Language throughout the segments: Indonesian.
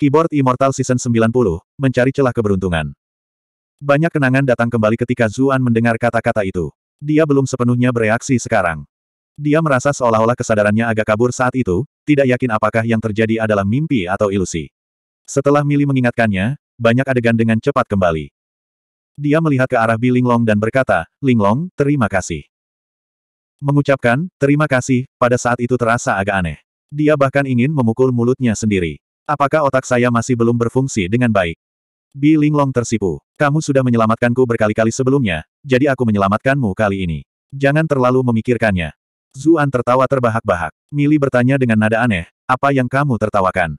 Keyboard Immortal Season 90, mencari celah keberuntungan. Banyak kenangan datang kembali ketika Zuan mendengar kata-kata itu. Dia belum sepenuhnya bereaksi sekarang. Dia merasa seolah-olah kesadarannya agak kabur saat itu, tidak yakin apakah yang terjadi adalah mimpi atau ilusi. Setelah Mili mengingatkannya, banyak adegan dengan cepat kembali. Dia melihat ke arah Bi Linglong dan berkata, Linglong, terima kasih. Mengucapkan, terima kasih, pada saat itu terasa agak aneh. Dia bahkan ingin memukul mulutnya sendiri. Apakah otak saya masih belum berfungsi dengan baik? Bi Linglong tersipu. Kamu sudah menyelamatkanku berkali-kali sebelumnya, jadi aku menyelamatkanmu kali ini. Jangan terlalu memikirkannya. Zuan tertawa terbahak-bahak. Mili bertanya dengan nada aneh, apa yang kamu tertawakan?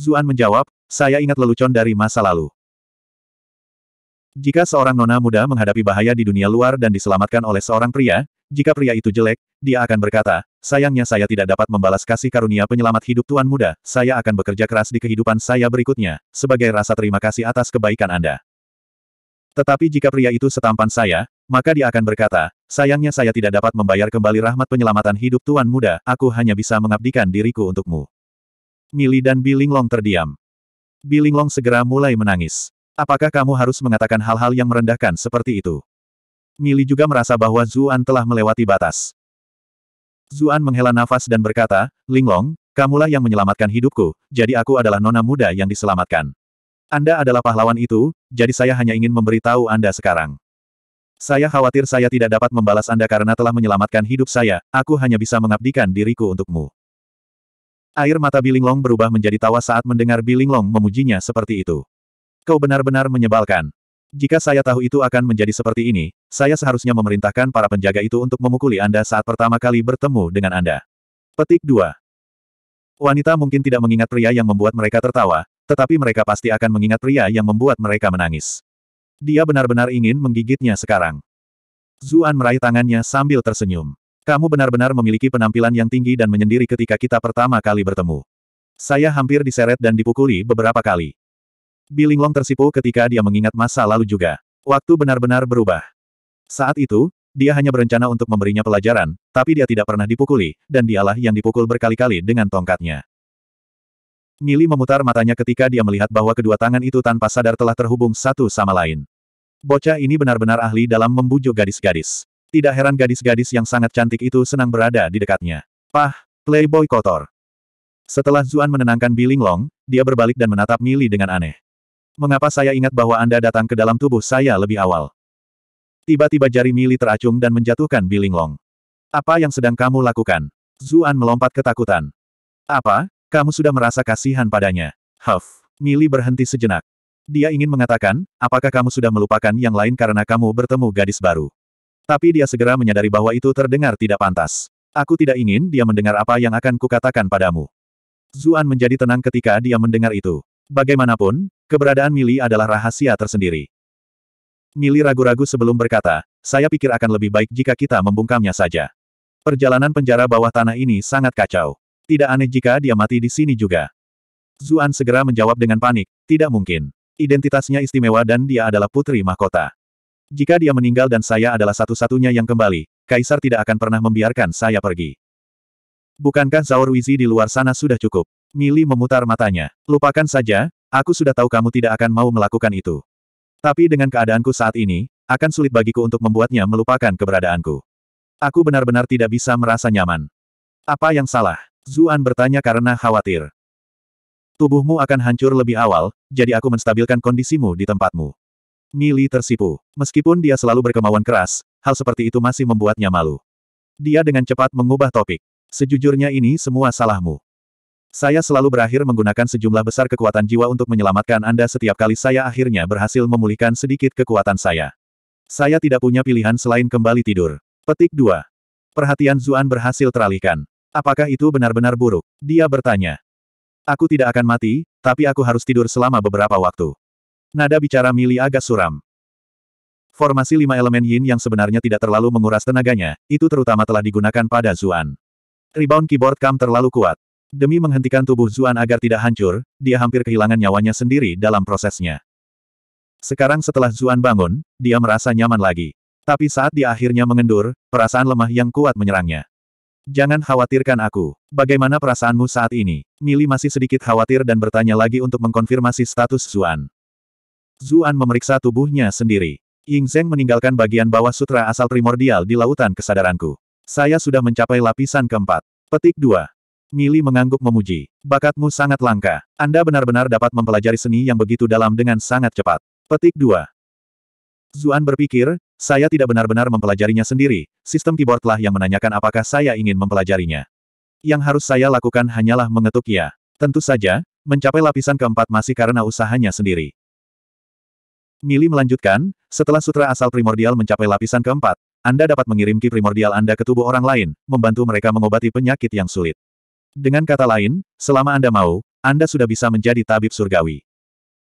Zuan menjawab, saya ingat lelucon dari masa lalu. Jika seorang nona muda menghadapi bahaya di dunia luar dan diselamatkan oleh seorang pria, jika pria itu jelek, dia akan berkata, Sayangnya saya tidak dapat membalas kasih karunia penyelamat hidup Tuan Muda, saya akan bekerja keras di kehidupan saya berikutnya, sebagai rasa terima kasih atas kebaikan Anda. Tetapi jika pria itu setampan saya, maka dia akan berkata, sayangnya saya tidak dapat membayar kembali rahmat penyelamatan hidup Tuan Muda, aku hanya bisa mengabdikan diriku untukmu. Mili dan Bilinglong terdiam. Bilinglong segera mulai menangis. Apakah kamu harus mengatakan hal-hal yang merendahkan seperti itu? Mili juga merasa bahwa Zuan telah melewati batas. Zuan menghela nafas dan berkata, Linglong, kamulah yang menyelamatkan hidupku, jadi aku adalah nona muda yang diselamatkan. Anda adalah pahlawan itu, jadi saya hanya ingin memberitahu Anda sekarang. Saya khawatir saya tidak dapat membalas Anda karena telah menyelamatkan hidup saya, aku hanya bisa mengabdikan diriku untukmu. Air mata Bilinglong berubah menjadi tawa saat mendengar Bilinglong memujinya seperti itu. Kau benar-benar menyebalkan. Jika saya tahu itu akan menjadi seperti ini, saya seharusnya memerintahkan para penjaga itu untuk memukuli Anda saat pertama kali bertemu dengan Anda. Petik 2. Wanita mungkin tidak mengingat pria yang membuat mereka tertawa, tetapi mereka pasti akan mengingat pria yang membuat mereka menangis. Dia benar-benar ingin menggigitnya sekarang. Zuan meraih tangannya sambil tersenyum. Kamu benar-benar memiliki penampilan yang tinggi dan menyendiri ketika kita pertama kali bertemu. Saya hampir diseret dan dipukuli beberapa kali. Bilinglong tersipu ketika dia mengingat masa lalu juga. Waktu benar-benar berubah. Saat itu, dia hanya berencana untuk memberinya pelajaran, tapi dia tidak pernah dipukuli, dan dialah yang dipukul berkali-kali dengan tongkatnya. Mili memutar matanya ketika dia melihat bahwa kedua tangan itu tanpa sadar telah terhubung satu sama lain. Bocah ini benar-benar ahli dalam membujuk gadis-gadis. Tidak heran gadis-gadis yang sangat cantik itu senang berada di dekatnya. Pah, playboy kotor. Setelah Zuan menenangkan Bilinglong, dia berbalik dan menatap Mili dengan aneh. Mengapa saya ingat bahwa Anda datang ke dalam tubuh saya lebih awal? Tiba-tiba jari Mili teracung dan menjatuhkan Bilinglong. Apa yang sedang kamu lakukan? Zuan melompat ketakutan. Apa? Kamu sudah merasa kasihan padanya. Huff. Mili berhenti sejenak. Dia ingin mengatakan, apakah kamu sudah melupakan yang lain karena kamu bertemu gadis baru. Tapi dia segera menyadari bahwa itu terdengar tidak pantas. Aku tidak ingin dia mendengar apa yang akan kukatakan padamu. Zuan menjadi tenang ketika dia mendengar itu. Bagaimanapun, Keberadaan Mili adalah rahasia tersendiri. Mili ragu-ragu sebelum berkata, saya pikir akan lebih baik jika kita membungkamnya saja. Perjalanan penjara bawah tanah ini sangat kacau. Tidak aneh jika dia mati di sini juga. Zuan segera menjawab dengan panik, tidak mungkin. Identitasnya istimewa dan dia adalah putri mahkota. Jika dia meninggal dan saya adalah satu-satunya yang kembali, Kaisar tidak akan pernah membiarkan saya pergi. Bukankah Zaur Wizi di luar sana sudah cukup? Mili memutar matanya. Lupakan saja, Aku sudah tahu kamu tidak akan mau melakukan itu. Tapi dengan keadaanku saat ini, akan sulit bagiku untuk membuatnya melupakan keberadaanku. Aku benar-benar tidak bisa merasa nyaman. Apa yang salah? Zuan bertanya karena khawatir. Tubuhmu akan hancur lebih awal, jadi aku menstabilkan kondisimu di tempatmu. Mili tersipu. Meskipun dia selalu berkemauan keras, hal seperti itu masih membuatnya malu. Dia dengan cepat mengubah topik. Sejujurnya ini semua salahmu. Saya selalu berakhir menggunakan sejumlah besar kekuatan jiwa untuk menyelamatkan Anda setiap kali saya akhirnya berhasil memulihkan sedikit kekuatan saya. Saya tidak punya pilihan selain kembali tidur. Petik 2. Perhatian Zuan berhasil teralihkan. Apakah itu benar-benar buruk? Dia bertanya. Aku tidak akan mati, tapi aku harus tidur selama beberapa waktu. Nada bicara Mili agak suram. Formasi lima elemen yin yang sebenarnya tidak terlalu menguras tenaganya, itu terutama telah digunakan pada Zuan. Rebound keyboard Kam terlalu kuat. Demi menghentikan tubuh Zuan agar tidak hancur, dia hampir kehilangan nyawanya sendiri dalam prosesnya. Sekarang setelah Zuan bangun, dia merasa nyaman lagi. Tapi saat dia akhirnya mengendur, perasaan lemah yang kuat menyerangnya. Jangan khawatirkan aku. Bagaimana perasaanmu saat ini? Mili masih sedikit khawatir dan bertanya lagi untuk mengkonfirmasi status Zuan. Zuan memeriksa tubuhnya sendiri. Ying Zeng meninggalkan bagian bawah sutra asal primordial di lautan kesadaranku. Saya sudah mencapai lapisan keempat. Petik 2. Mili mengangguk memuji. Bakatmu sangat langka. Anda benar-benar dapat mempelajari seni yang begitu dalam dengan sangat cepat. Petik 2. Zuan berpikir, saya tidak benar-benar mempelajarinya sendiri, sistem keyboardlah yang menanyakan apakah saya ingin mempelajarinya. Yang harus saya lakukan hanyalah mengetuk ya. Tentu saja, mencapai lapisan keempat masih karena usahanya sendiri. Mili melanjutkan, setelah sutra asal primordial mencapai lapisan keempat, Anda dapat mengirim ki primordial Anda ke tubuh orang lain, membantu mereka mengobati penyakit yang sulit. Dengan kata lain, selama Anda mau, Anda sudah bisa menjadi tabib surgawi.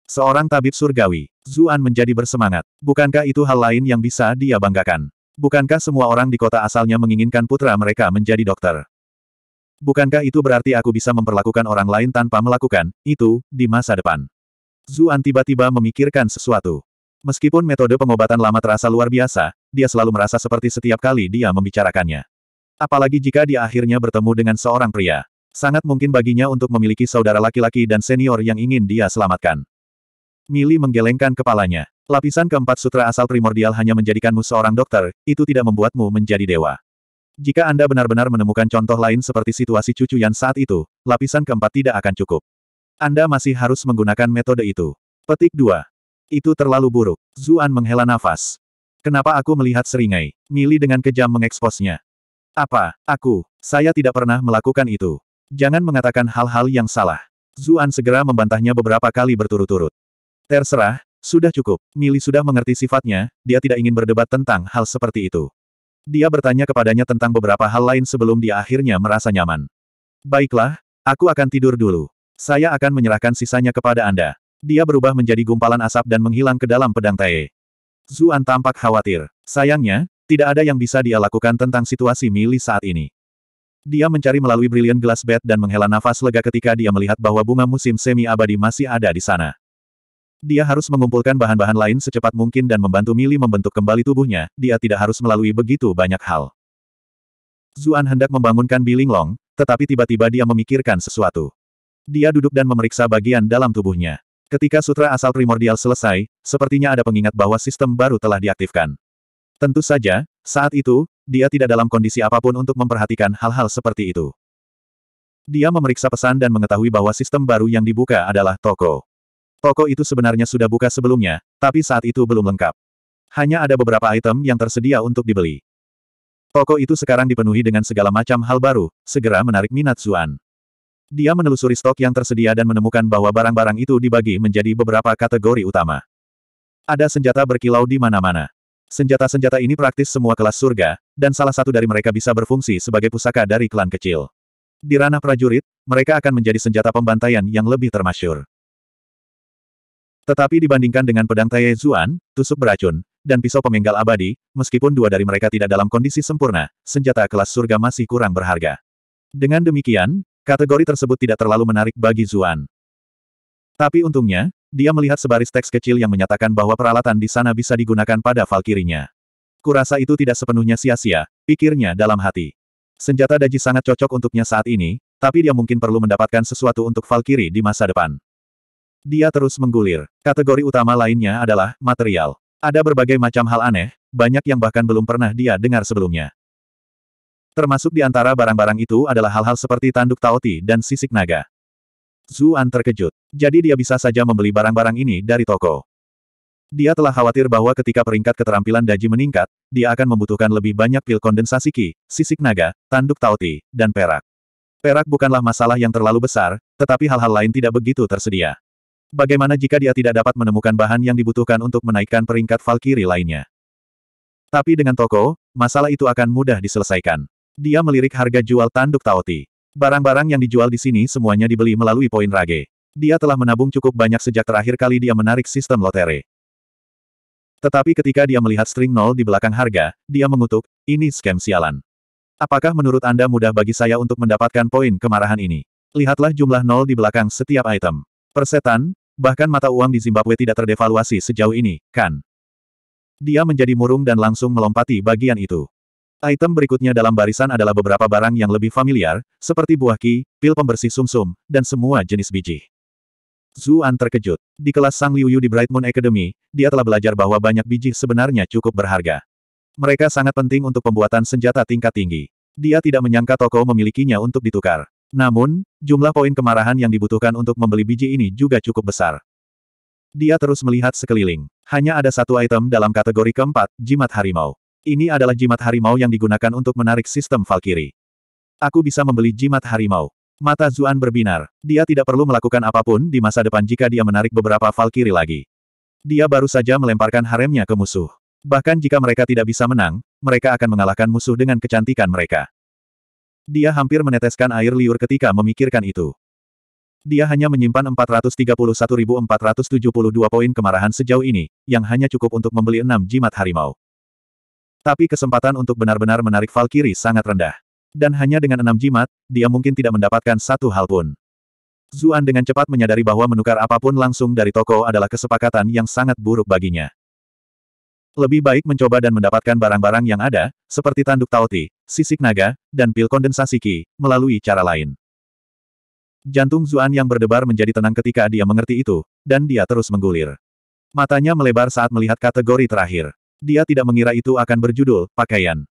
Seorang tabib surgawi, Zuan menjadi bersemangat. Bukankah itu hal lain yang bisa dia banggakan? Bukankah semua orang di kota asalnya menginginkan putra mereka menjadi dokter? Bukankah itu berarti aku bisa memperlakukan orang lain tanpa melakukan itu di masa depan? Zuan tiba-tiba memikirkan sesuatu. Meskipun metode pengobatan lama terasa luar biasa, dia selalu merasa seperti setiap kali dia membicarakannya. Apalagi jika dia akhirnya bertemu dengan seorang pria. Sangat mungkin baginya untuk memiliki saudara laki-laki dan senior yang ingin dia selamatkan. Mili menggelengkan kepalanya. Lapisan keempat sutra asal primordial hanya menjadikanmu seorang dokter, itu tidak membuatmu menjadi dewa. Jika Anda benar-benar menemukan contoh lain seperti situasi cucu yang saat itu, lapisan keempat tidak akan cukup. Anda masih harus menggunakan metode itu. Petik 2. Itu terlalu buruk. Zuan menghela nafas. Kenapa aku melihat seringai? Mili dengan kejam mengeksposnya. Apa, aku, saya tidak pernah melakukan itu. Jangan mengatakan hal-hal yang salah. Zuan segera membantahnya beberapa kali berturut-turut. Terserah, sudah cukup. Mili sudah mengerti sifatnya, dia tidak ingin berdebat tentang hal seperti itu. Dia bertanya kepadanya tentang beberapa hal lain sebelum dia akhirnya merasa nyaman. Baiklah, aku akan tidur dulu. Saya akan menyerahkan sisanya kepada Anda. Dia berubah menjadi gumpalan asap dan menghilang ke dalam pedang Tae. Zuan tampak khawatir. Sayangnya, tidak ada yang bisa dia lakukan tentang situasi Mili saat ini. Dia mencari melalui Brilliant Glass Bed dan menghela nafas lega ketika dia melihat bahwa bunga musim semi abadi masih ada di sana. Dia harus mengumpulkan bahan-bahan lain secepat mungkin dan membantu Mili membentuk kembali tubuhnya, dia tidak harus melalui begitu banyak hal. Zuan hendak membangunkan Biling Long, tetapi tiba-tiba dia memikirkan sesuatu. Dia duduk dan memeriksa bagian dalam tubuhnya. Ketika sutra asal primordial selesai, sepertinya ada pengingat bahwa sistem baru telah diaktifkan. Tentu saja, saat itu, dia tidak dalam kondisi apapun untuk memperhatikan hal-hal seperti itu. Dia memeriksa pesan dan mengetahui bahwa sistem baru yang dibuka adalah toko. Toko itu sebenarnya sudah buka sebelumnya, tapi saat itu belum lengkap. Hanya ada beberapa item yang tersedia untuk dibeli. Toko itu sekarang dipenuhi dengan segala macam hal baru, segera menarik minat Zuan. Dia menelusuri stok yang tersedia dan menemukan bahwa barang-barang itu dibagi menjadi beberapa kategori utama. Ada senjata berkilau di mana-mana. Senjata-senjata ini praktis semua kelas surga, dan salah satu dari mereka bisa berfungsi sebagai pusaka dari klan kecil. Di ranah prajurit, mereka akan menjadi senjata pembantaian yang lebih termasyur. Tetapi dibandingkan dengan pedang Taye Zuan, tusuk beracun, dan pisau pemenggal abadi, meskipun dua dari mereka tidak dalam kondisi sempurna, senjata kelas surga masih kurang berharga. Dengan demikian, kategori tersebut tidak terlalu menarik bagi Zuan. Tapi untungnya, dia melihat sebaris teks kecil yang menyatakan bahwa peralatan di sana bisa digunakan pada Valkirinya. Kurasa itu tidak sepenuhnya sia-sia, pikirnya dalam hati. Senjata daji sangat cocok untuknya saat ini, tapi dia mungkin perlu mendapatkan sesuatu untuk Valkyrie di masa depan. Dia terus menggulir. Kategori utama lainnya adalah material. Ada berbagai macam hal aneh, banyak yang bahkan belum pernah dia dengar sebelumnya. Termasuk di antara barang-barang itu adalah hal-hal seperti tanduk taoti dan sisik naga. Zuan terkejut. Jadi dia bisa saja membeli barang-barang ini dari toko. Dia telah khawatir bahwa ketika peringkat keterampilan Daji meningkat, dia akan membutuhkan lebih banyak pil kondensasi ki, sisik naga, tanduk tauti, dan perak. Perak bukanlah masalah yang terlalu besar, tetapi hal-hal lain tidak begitu tersedia. Bagaimana jika dia tidak dapat menemukan bahan yang dibutuhkan untuk menaikkan peringkat Valkyrie lainnya? Tapi dengan toko, masalah itu akan mudah diselesaikan. Dia melirik harga jual tanduk Taoti. Barang-barang yang dijual di sini semuanya dibeli melalui poin rage. Dia telah menabung cukup banyak sejak terakhir kali dia menarik sistem lotere. Tetapi ketika dia melihat string nol di belakang harga, dia mengutuk, ini skem sialan. Apakah menurut Anda mudah bagi saya untuk mendapatkan poin kemarahan ini? Lihatlah jumlah nol di belakang setiap item. Persetan, bahkan mata uang di Zimbabwe tidak terdevaluasi sejauh ini, kan? Dia menjadi murung dan langsung melompati bagian itu. Item berikutnya dalam barisan adalah beberapa barang yang lebih familiar, seperti buah ki, pil pembersih sumsum, -sum, dan semua jenis biji. Zuan terkejut. Di kelas Sang Liuyu di Bright Moon Academy, dia telah belajar bahwa banyak biji sebenarnya cukup berharga. Mereka sangat penting untuk pembuatan senjata tingkat tinggi. Dia tidak menyangka toko memilikinya untuk ditukar. Namun, jumlah poin kemarahan yang dibutuhkan untuk membeli biji ini juga cukup besar. Dia terus melihat sekeliling. Hanya ada satu item dalam kategori keempat, jimat harimau. Ini adalah jimat harimau yang digunakan untuk menarik sistem Valkyrie. Aku bisa membeli jimat harimau. Mata Zuan berbinar. Dia tidak perlu melakukan apapun di masa depan jika dia menarik beberapa Valkyrie lagi. Dia baru saja melemparkan haremnya ke musuh. Bahkan jika mereka tidak bisa menang, mereka akan mengalahkan musuh dengan kecantikan mereka. Dia hampir meneteskan air liur ketika memikirkan itu. Dia hanya menyimpan 431.472 poin kemarahan sejauh ini, yang hanya cukup untuk membeli enam jimat harimau. Tapi kesempatan untuk benar-benar menarik Valkyrie sangat rendah. Dan hanya dengan enam jimat, dia mungkin tidak mendapatkan satu hal pun. Zuan dengan cepat menyadari bahwa menukar apapun langsung dari toko adalah kesepakatan yang sangat buruk baginya. Lebih baik mencoba dan mendapatkan barang-barang yang ada, seperti tanduk tauti, sisik naga, dan pil kondensasi ki, melalui cara lain. Jantung Zuan yang berdebar menjadi tenang ketika dia mengerti itu, dan dia terus menggulir. Matanya melebar saat melihat kategori terakhir. Dia tidak mengira itu akan berjudul, pakaian.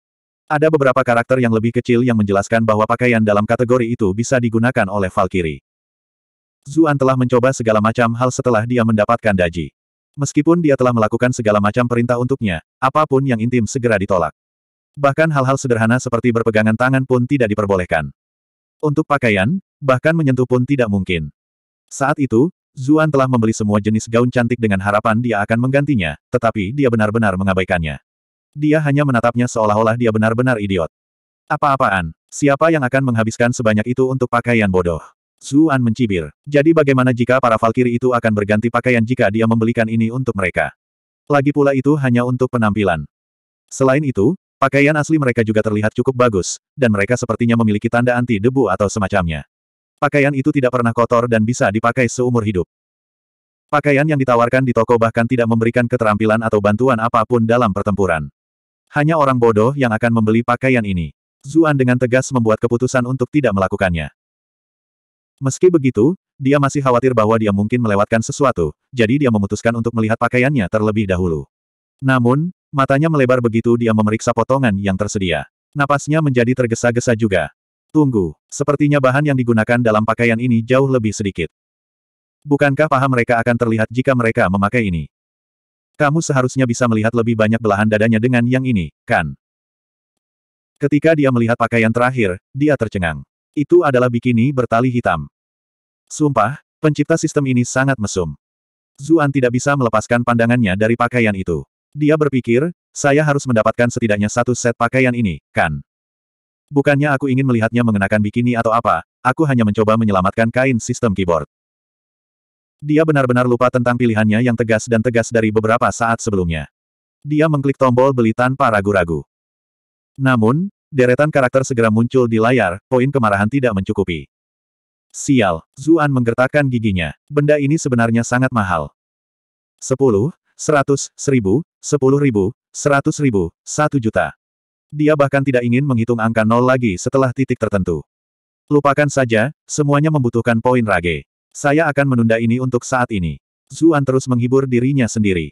Ada beberapa karakter yang lebih kecil yang menjelaskan bahwa pakaian dalam kategori itu bisa digunakan oleh Valkyrie. Zuan telah mencoba segala macam hal setelah dia mendapatkan Daji. Meskipun dia telah melakukan segala macam perintah untuknya, apapun yang intim segera ditolak. Bahkan hal-hal sederhana seperti berpegangan tangan pun tidak diperbolehkan. Untuk pakaian, bahkan menyentuh pun tidak mungkin. Saat itu, Zuan telah membeli semua jenis gaun cantik dengan harapan dia akan menggantinya, tetapi dia benar-benar mengabaikannya. Dia hanya menatapnya seolah-olah dia benar-benar idiot. Apa-apaan? Siapa yang akan menghabiskan sebanyak itu untuk pakaian bodoh? Zuan mencibir. Jadi bagaimana jika para Valkyrie itu akan berganti pakaian jika dia membelikan ini untuk mereka? Lagi pula itu hanya untuk penampilan. Selain itu, pakaian asli mereka juga terlihat cukup bagus, dan mereka sepertinya memiliki tanda anti-debu atau semacamnya. Pakaian itu tidak pernah kotor dan bisa dipakai seumur hidup. Pakaian yang ditawarkan di toko bahkan tidak memberikan keterampilan atau bantuan apapun dalam pertempuran. Hanya orang bodoh yang akan membeli pakaian ini. Zuan dengan tegas membuat keputusan untuk tidak melakukannya. Meski begitu, dia masih khawatir bahwa dia mungkin melewatkan sesuatu, jadi dia memutuskan untuk melihat pakaiannya terlebih dahulu. Namun, matanya melebar begitu dia memeriksa potongan yang tersedia. Napasnya menjadi tergesa-gesa juga. Tunggu, sepertinya bahan yang digunakan dalam pakaian ini jauh lebih sedikit. Bukankah paha mereka akan terlihat jika mereka memakai ini? Kamu seharusnya bisa melihat lebih banyak belahan dadanya dengan yang ini, kan? Ketika dia melihat pakaian terakhir, dia tercengang. Itu adalah bikini bertali hitam. Sumpah, pencipta sistem ini sangat mesum. Zuan tidak bisa melepaskan pandangannya dari pakaian itu. Dia berpikir, saya harus mendapatkan setidaknya satu set pakaian ini, kan? Bukannya aku ingin melihatnya mengenakan bikini atau apa, aku hanya mencoba menyelamatkan kain sistem keyboard. Dia benar-benar lupa tentang pilihannya yang tegas dan tegas dari beberapa saat sebelumnya. Dia mengklik tombol beli tanpa ragu-ragu. Namun, deretan karakter segera muncul di layar, poin kemarahan tidak mencukupi. Sial, Zuan menggertakkan giginya. Benda ini sebenarnya sangat mahal. 10, 100, 1000, 10 ribu, 100 ribu, 1 juta. Dia bahkan tidak ingin menghitung angka nol lagi setelah titik tertentu. Lupakan saja, semuanya membutuhkan poin rage. Saya akan menunda ini untuk saat ini. Zuan terus menghibur dirinya sendiri.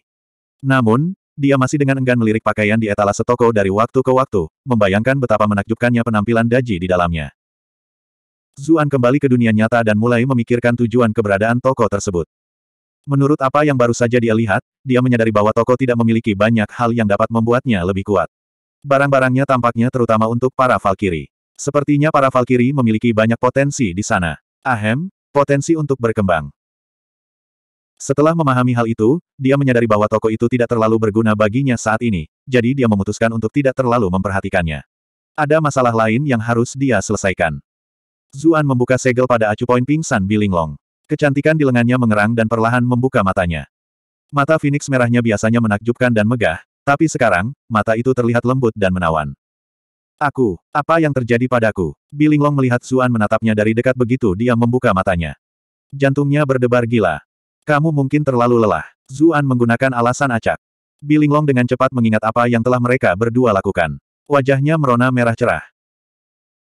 Namun, dia masih dengan enggan melirik pakaian di etalase toko dari waktu ke waktu, membayangkan betapa menakjubkannya penampilan Daji di dalamnya. Zuan kembali ke dunia nyata dan mulai memikirkan tujuan keberadaan toko tersebut. Menurut apa yang baru saja dia lihat, dia menyadari bahwa toko tidak memiliki banyak hal yang dapat membuatnya lebih kuat. Barang-barangnya tampaknya terutama untuk para Valkyrie. Sepertinya para Valkyrie memiliki banyak potensi di sana. Ahem, potensi untuk berkembang. Setelah memahami hal itu, dia menyadari bahwa toko itu tidak terlalu berguna baginya saat ini, jadi dia memutuskan untuk tidak terlalu memperhatikannya. Ada masalah lain yang harus dia selesaikan. Zuan membuka segel pada acu poin pingsan Bilinglong. Kecantikan di lengannya mengerang dan perlahan membuka matanya. Mata Phoenix merahnya biasanya menakjubkan dan megah, tapi sekarang, mata itu terlihat lembut dan menawan. Aku, apa yang terjadi padaku? Bilinglong melihat Zuan menatapnya dari dekat begitu dia membuka matanya. Jantungnya berdebar gila. Kamu mungkin terlalu lelah. Zuan menggunakan alasan acak. Bilinglong dengan cepat mengingat apa yang telah mereka berdua lakukan. Wajahnya merona merah cerah.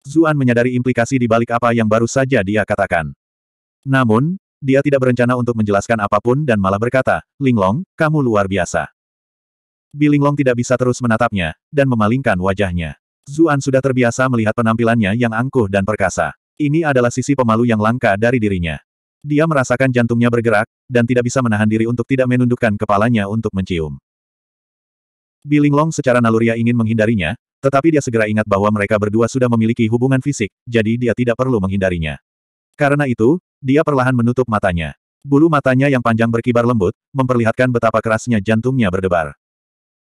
Zuan menyadari implikasi di balik apa yang baru saja dia katakan. Namun, dia tidak berencana untuk menjelaskan apapun dan malah berkata, Linglong, kamu luar biasa. Bilinglong tidak bisa terus menatapnya, dan memalingkan wajahnya. Zuan sudah terbiasa melihat penampilannya yang angkuh dan perkasa. Ini adalah sisi pemalu yang langka dari dirinya. Dia merasakan jantungnya bergerak, dan tidak bisa menahan diri untuk tidak menundukkan kepalanya untuk mencium. Bilinglong secara naluriah ingin menghindarinya, tetapi dia segera ingat bahwa mereka berdua sudah memiliki hubungan fisik, jadi dia tidak perlu menghindarinya. Karena itu, dia perlahan menutup matanya. Bulu matanya yang panjang berkibar lembut, memperlihatkan betapa kerasnya jantungnya berdebar.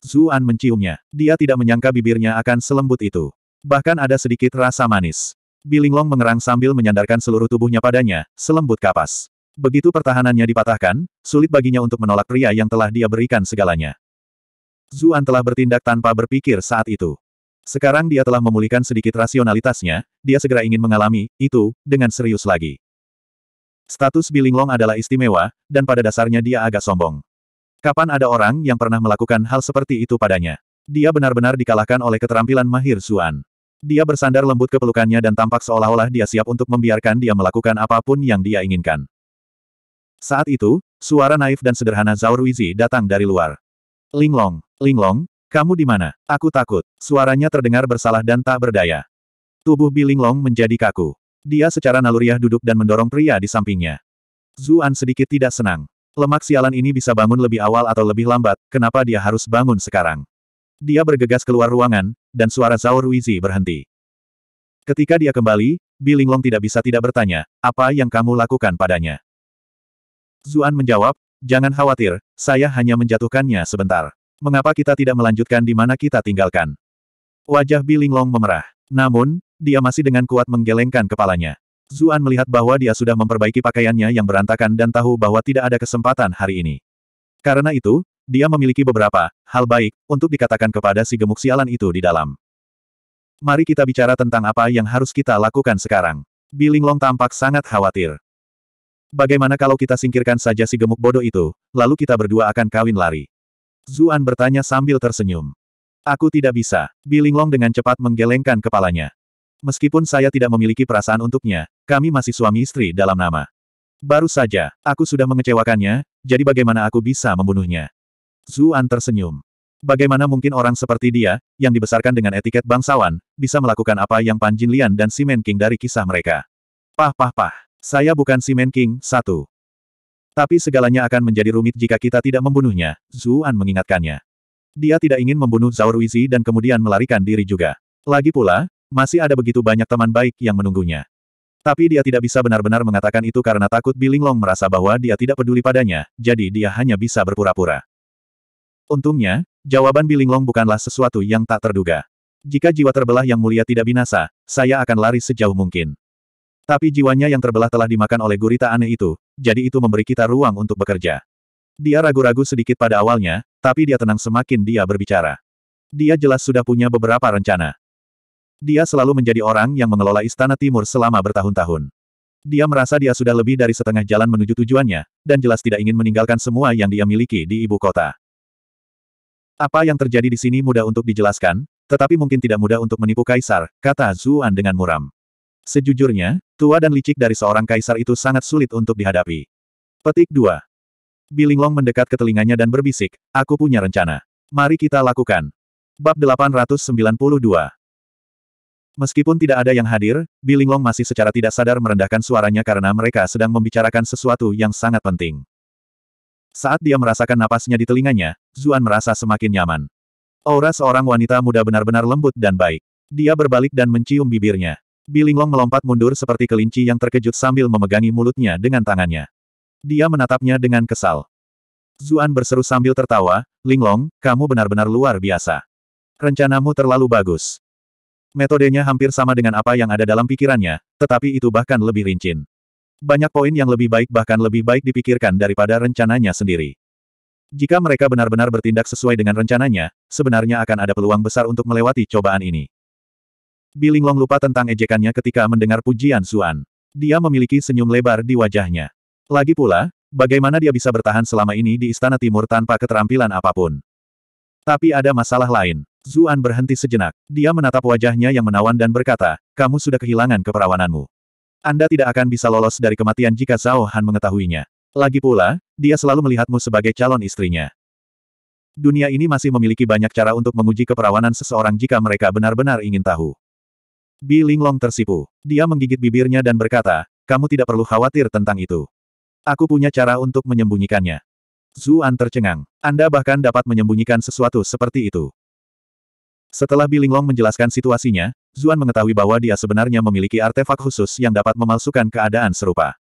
Zuan menciumnya. Dia tidak menyangka bibirnya akan selembut itu. Bahkan ada sedikit rasa manis. Bilinglong mengerang sambil menyandarkan seluruh tubuhnya padanya, selembut kapas. Begitu pertahanannya dipatahkan, sulit baginya untuk menolak pria yang telah dia berikan segalanya. Zuan telah bertindak tanpa berpikir saat itu. Sekarang dia telah memulihkan sedikit rasionalitasnya, dia segera ingin mengalami itu dengan serius lagi. Status Bilinglong adalah istimewa, dan pada dasarnya dia agak sombong. Kapan ada orang yang pernah melakukan hal seperti itu padanya? Dia benar-benar dikalahkan oleh keterampilan mahir Zuan. Dia bersandar lembut ke pelukannya dan tampak seolah-olah dia siap untuk membiarkan dia melakukan apapun yang dia inginkan. Saat itu, suara naif dan sederhana Zhao Ruizi datang dari luar. Linglong, Linglong, kamu di mana? Aku takut. Suaranya terdengar bersalah dan tak berdaya. Tubuh Bi Linglong menjadi kaku. Dia secara naluriah duduk dan mendorong pria di sampingnya. Zuan sedikit tidak senang. Lemak sialan ini bisa bangun lebih awal atau lebih lambat, kenapa dia harus bangun sekarang? Dia bergegas keluar ruangan, dan suara Zhao Ruizi berhenti. Ketika dia kembali, Bilinglong tidak bisa tidak bertanya, apa yang kamu lakukan padanya? Zuan menjawab, jangan khawatir, saya hanya menjatuhkannya sebentar. Mengapa kita tidak melanjutkan di mana kita tinggalkan? Wajah Bilinglong memerah. Namun, dia masih dengan kuat menggelengkan kepalanya. Zuan melihat bahwa dia sudah memperbaiki pakaiannya yang berantakan dan tahu bahwa tidak ada kesempatan hari ini. Karena itu, dia memiliki beberapa hal baik untuk dikatakan kepada si gemuk sialan itu di dalam. Mari kita bicara tentang apa yang harus kita lakukan sekarang. Bilinglong tampak sangat khawatir. Bagaimana kalau kita singkirkan saja si gemuk bodoh itu, lalu kita berdua akan kawin lari? Zuan bertanya sambil tersenyum. Aku tidak bisa. Bilinglong dengan cepat menggelengkan kepalanya. Meskipun saya tidak memiliki perasaan untuknya, kami masih suami istri dalam nama. Baru saja, aku sudah mengecewakannya, jadi bagaimana aku bisa membunuhnya? Zuan tersenyum. Bagaimana mungkin orang seperti dia, yang dibesarkan dengan etiket bangsawan, bisa melakukan apa yang Pan Jinlian dan Simen King dari kisah mereka? Pah pah pah, saya bukan Simen King, satu. Tapi segalanya akan menjadi rumit jika kita tidak membunuhnya, Zuan mengingatkannya. Dia tidak ingin membunuh Zhao Ruizi dan kemudian melarikan diri juga. Lagi pula, masih ada begitu banyak teman baik yang menunggunya. Tapi dia tidak bisa benar-benar mengatakan itu karena takut Bilinglong merasa bahwa dia tidak peduli padanya, jadi dia hanya bisa berpura-pura. Untungnya, jawaban Bilinglong bukanlah sesuatu yang tak terduga. Jika jiwa terbelah yang mulia tidak binasa, saya akan lari sejauh mungkin. Tapi jiwanya yang terbelah telah dimakan oleh gurita aneh itu, jadi itu memberi kita ruang untuk bekerja. Dia ragu-ragu sedikit pada awalnya, tapi dia tenang semakin dia berbicara. Dia jelas sudah punya beberapa rencana. Dia selalu menjadi orang yang mengelola Istana Timur selama bertahun-tahun. Dia merasa dia sudah lebih dari setengah jalan menuju tujuannya, dan jelas tidak ingin meninggalkan semua yang dia miliki di ibu kota. Apa yang terjadi di sini mudah untuk dijelaskan, tetapi mungkin tidak mudah untuk menipu Kaisar, kata Zuan dengan muram. Sejujurnya, tua dan licik dari seorang Kaisar itu sangat sulit untuk dihadapi. Petik 2. Bilinglong mendekat ke telinganya dan berbisik, aku punya rencana. Mari kita lakukan. Bab 892 Meskipun tidak ada yang hadir, Bilinglong masih secara tidak sadar merendahkan suaranya karena mereka sedang membicarakan sesuatu yang sangat penting. Saat dia merasakan napasnya di telinganya, Zuan merasa semakin nyaman. Aura seorang wanita muda benar-benar lembut dan baik. Dia berbalik dan mencium bibirnya. Bilinglong melompat mundur seperti kelinci yang terkejut sambil memegangi mulutnya dengan tangannya. Dia menatapnya dengan kesal. Zuan berseru sambil tertawa, Linglong, kamu benar-benar luar biasa. Rencanamu terlalu bagus. Metodenya hampir sama dengan apa yang ada dalam pikirannya, tetapi itu bahkan lebih rinci. Banyak poin yang lebih baik bahkan lebih baik dipikirkan daripada rencananya sendiri. Jika mereka benar-benar bertindak sesuai dengan rencananya, sebenarnya akan ada peluang besar untuk melewati cobaan ini. Bilinglong lupa tentang ejekannya ketika mendengar pujian Suan. Dia memiliki senyum lebar di wajahnya. Lagi pula, bagaimana dia bisa bertahan selama ini di Istana Timur tanpa keterampilan apapun? Tapi ada masalah lain. Zuan berhenti sejenak. Dia menatap wajahnya yang menawan dan berkata, kamu sudah kehilangan keperawananmu. Anda tidak akan bisa lolos dari kematian jika Zhao Han mengetahuinya. Lagi pula, dia selalu melihatmu sebagai calon istrinya. Dunia ini masih memiliki banyak cara untuk menguji keperawanan seseorang jika mereka benar-benar ingin tahu. Bi Linglong tersipu. Dia menggigit bibirnya dan berkata, kamu tidak perlu khawatir tentang itu. Aku punya cara untuk menyembunyikannya. Zuan tercengang. Anda bahkan dapat menyembunyikan sesuatu seperti itu. Setelah Bilinglong menjelaskan situasinya, Zuan mengetahui bahwa dia sebenarnya memiliki artefak khusus yang dapat memalsukan keadaan serupa.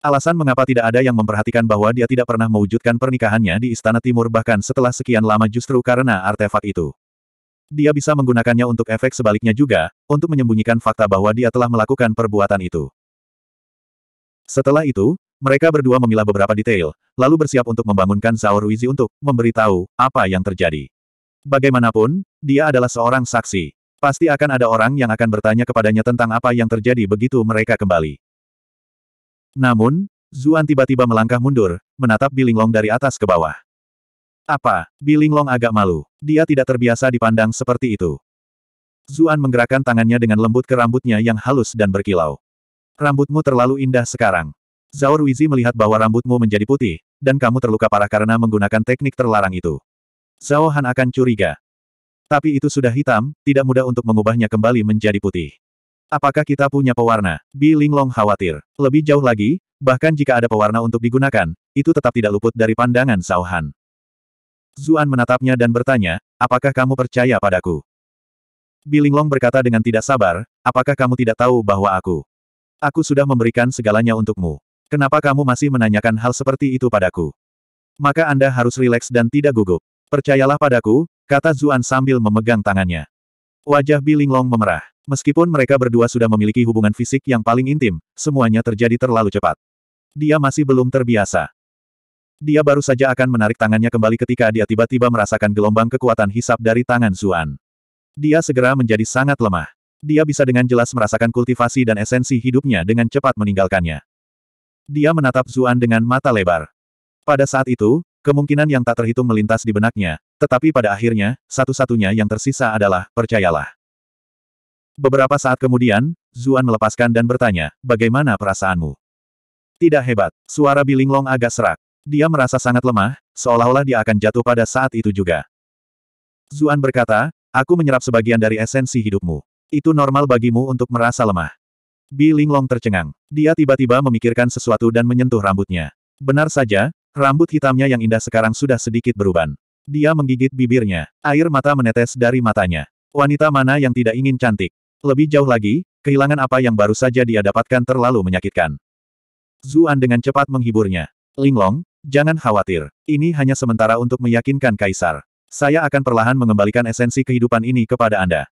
Alasan mengapa tidak ada yang memperhatikan bahwa dia tidak pernah mewujudkan pernikahannya di Istana Timur bahkan setelah sekian lama justru karena artefak itu. Dia bisa menggunakannya untuk efek sebaliknya juga, untuk menyembunyikan fakta bahwa dia telah melakukan perbuatan itu. Setelah itu, mereka berdua memilah beberapa detail, lalu bersiap untuk membangunkan Zhao Ruizi untuk memberitahu apa yang terjadi. Bagaimanapun, dia adalah seorang saksi. Pasti akan ada orang yang akan bertanya kepadanya tentang apa yang terjadi begitu mereka kembali. Namun, Zuan tiba-tiba melangkah mundur, menatap Bilinglong dari atas ke bawah. Apa? Bilinglong agak malu. Dia tidak terbiasa dipandang seperti itu. Zuan menggerakkan tangannya dengan lembut ke rambutnya yang halus dan berkilau. Rambutmu terlalu indah sekarang. Zaur Wizi melihat bahwa rambutmu menjadi putih, dan kamu terluka parah karena menggunakan teknik terlarang itu. Zhao Han akan curiga. Tapi itu sudah hitam, tidak mudah untuk mengubahnya kembali menjadi putih. Apakah kita punya pewarna? Bi Linglong khawatir. Lebih jauh lagi, bahkan jika ada pewarna untuk digunakan, itu tetap tidak luput dari pandangan Zhao Han. Zuan menatapnya dan bertanya, apakah kamu percaya padaku? Bi Linglong berkata dengan tidak sabar, apakah kamu tidak tahu bahwa aku? Aku sudah memberikan segalanya untukmu. Kenapa kamu masih menanyakan hal seperti itu padaku? Maka Anda harus rileks dan tidak gugup. Percayalah padaku, kata Zuan sambil memegang tangannya. Wajah Long memerah. Meskipun mereka berdua sudah memiliki hubungan fisik yang paling intim, semuanya terjadi terlalu cepat. Dia masih belum terbiasa. Dia baru saja akan menarik tangannya kembali ketika dia tiba-tiba merasakan gelombang kekuatan hisap dari tangan Zuan. Dia segera menjadi sangat lemah. Dia bisa dengan jelas merasakan kultivasi dan esensi hidupnya dengan cepat meninggalkannya. Dia menatap Zuan dengan mata lebar. Pada saat itu, Kemungkinan yang tak terhitung melintas di benaknya, tetapi pada akhirnya, satu-satunya yang tersisa adalah, percayalah. Beberapa saat kemudian, Zuan melepaskan dan bertanya, bagaimana perasaanmu? Tidak hebat, suara Bilinglong agak serak. Dia merasa sangat lemah, seolah-olah dia akan jatuh pada saat itu juga. Zuan berkata, aku menyerap sebagian dari esensi hidupmu. Itu normal bagimu untuk merasa lemah. Bilinglong tercengang. Dia tiba-tiba memikirkan sesuatu dan menyentuh rambutnya. Benar saja, Rambut hitamnya yang indah sekarang sudah sedikit beruban. Dia menggigit bibirnya. Air mata menetes dari matanya. Wanita mana yang tidak ingin cantik? Lebih jauh lagi, kehilangan apa yang baru saja dia dapatkan terlalu menyakitkan. Zuan dengan cepat menghiburnya. Linglong, jangan khawatir. Ini hanya sementara untuk meyakinkan Kaisar. Saya akan perlahan mengembalikan esensi kehidupan ini kepada Anda.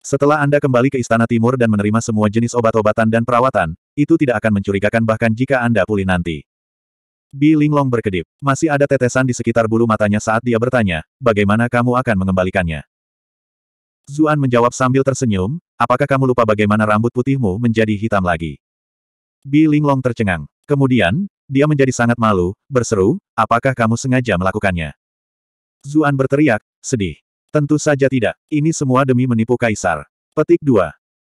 Setelah Anda kembali ke Istana Timur dan menerima semua jenis obat-obatan dan perawatan, itu tidak akan mencurigakan bahkan jika Anda pulih nanti. Bi Linglong berkedip. Masih ada tetesan di sekitar bulu matanya saat dia bertanya, bagaimana kamu akan mengembalikannya? Zuan menjawab sambil tersenyum, apakah kamu lupa bagaimana rambut putihmu menjadi hitam lagi? Bi Linglong tercengang. Kemudian, dia menjadi sangat malu, berseru, apakah kamu sengaja melakukannya? Zuan berteriak, sedih. Tentu saja tidak, ini semua demi menipu Kaisar. Petik 2.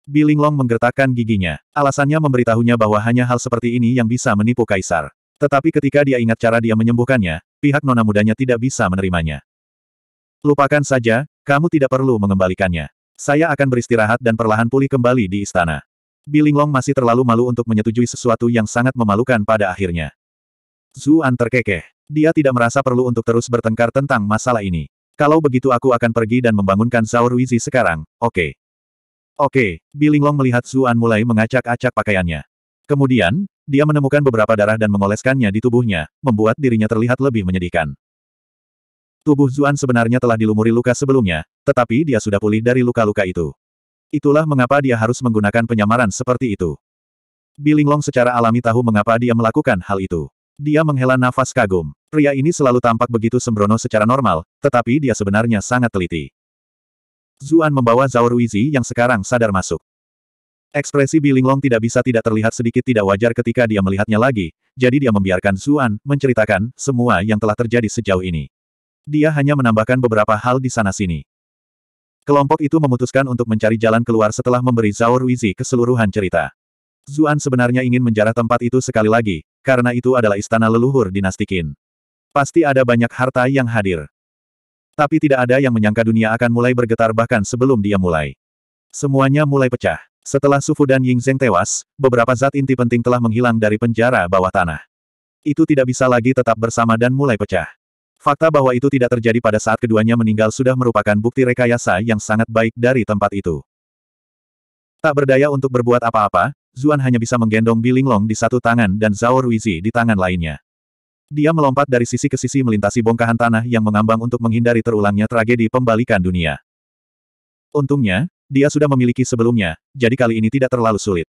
Bi Linglong menggertakkan giginya. Alasannya memberitahunya bahwa hanya hal seperti ini yang bisa menipu Kaisar. Tetapi ketika dia ingat cara dia menyembuhkannya, pihak nona mudanya tidak bisa menerimanya. Lupakan saja, kamu tidak perlu mengembalikannya. Saya akan beristirahat dan perlahan pulih kembali di istana. Bilinglong masih terlalu malu untuk menyetujui sesuatu yang sangat memalukan pada akhirnya. Zuan terkekeh. Dia tidak merasa perlu untuk terus bertengkar tentang masalah ini. Kalau begitu aku akan pergi dan membangunkan Zhao Ruizi sekarang, oke. Okay. Oke, okay, Bilinglong melihat Zuan mulai mengacak-acak pakaiannya. Kemudian, dia menemukan beberapa darah dan mengoleskannya di tubuhnya, membuat dirinya terlihat lebih menyedihkan. Tubuh Zuan sebenarnya telah dilumuri luka sebelumnya, tetapi dia sudah pulih dari luka-luka itu. Itulah mengapa dia harus menggunakan penyamaran seperti itu. Bilinglong secara alami tahu mengapa dia melakukan hal itu. Dia menghela nafas kagum. Pria ini selalu tampak begitu sembrono secara normal, tetapi dia sebenarnya sangat teliti. Zuan membawa Zhao Ruizi yang sekarang sadar masuk. Ekspresi Bilinglong tidak bisa tidak terlihat sedikit tidak wajar ketika dia melihatnya lagi, jadi dia membiarkan Zuan menceritakan semua yang telah terjadi sejauh ini. Dia hanya menambahkan beberapa hal di sana-sini. Kelompok itu memutuskan untuk mencari jalan keluar setelah memberi Zhao Ruizi keseluruhan cerita. Zuan sebenarnya ingin menjarah tempat itu sekali lagi, karena itu adalah istana leluhur dinasti Qin. Pasti ada banyak harta yang hadir. Tapi tidak ada yang menyangka dunia akan mulai bergetar bahkan sebelum dia mulai. Semuanya mulai pecah. Setelah Sufu dan Ying Zheng tewas, beberapa zat inti penting telah menghilang dari penjara bawah tanah. Itu tidak bisa lagi tetap bersama dan mulai pecah. Fakta bahwa itu tidak terjadi pada saat keduanya meninggal sudah merupakan bukti rekayasa yang sangat baik dari tempat itu. Tak berdaya untuk berbuat apa-apa, Zuan hanya bisa menggendong Bilinglong di satu tangan dan Zhao Ruizi di tangan lainnya. Dia melompat dari sisi ke sisi melintasi bongkahan tanah yang mengambang untuk menghindari terulangnya tragedi pembalikan dunia. Untungnya, dia sudah memiliki sebelumnya, jadi kali ini tidak terlalu sulit.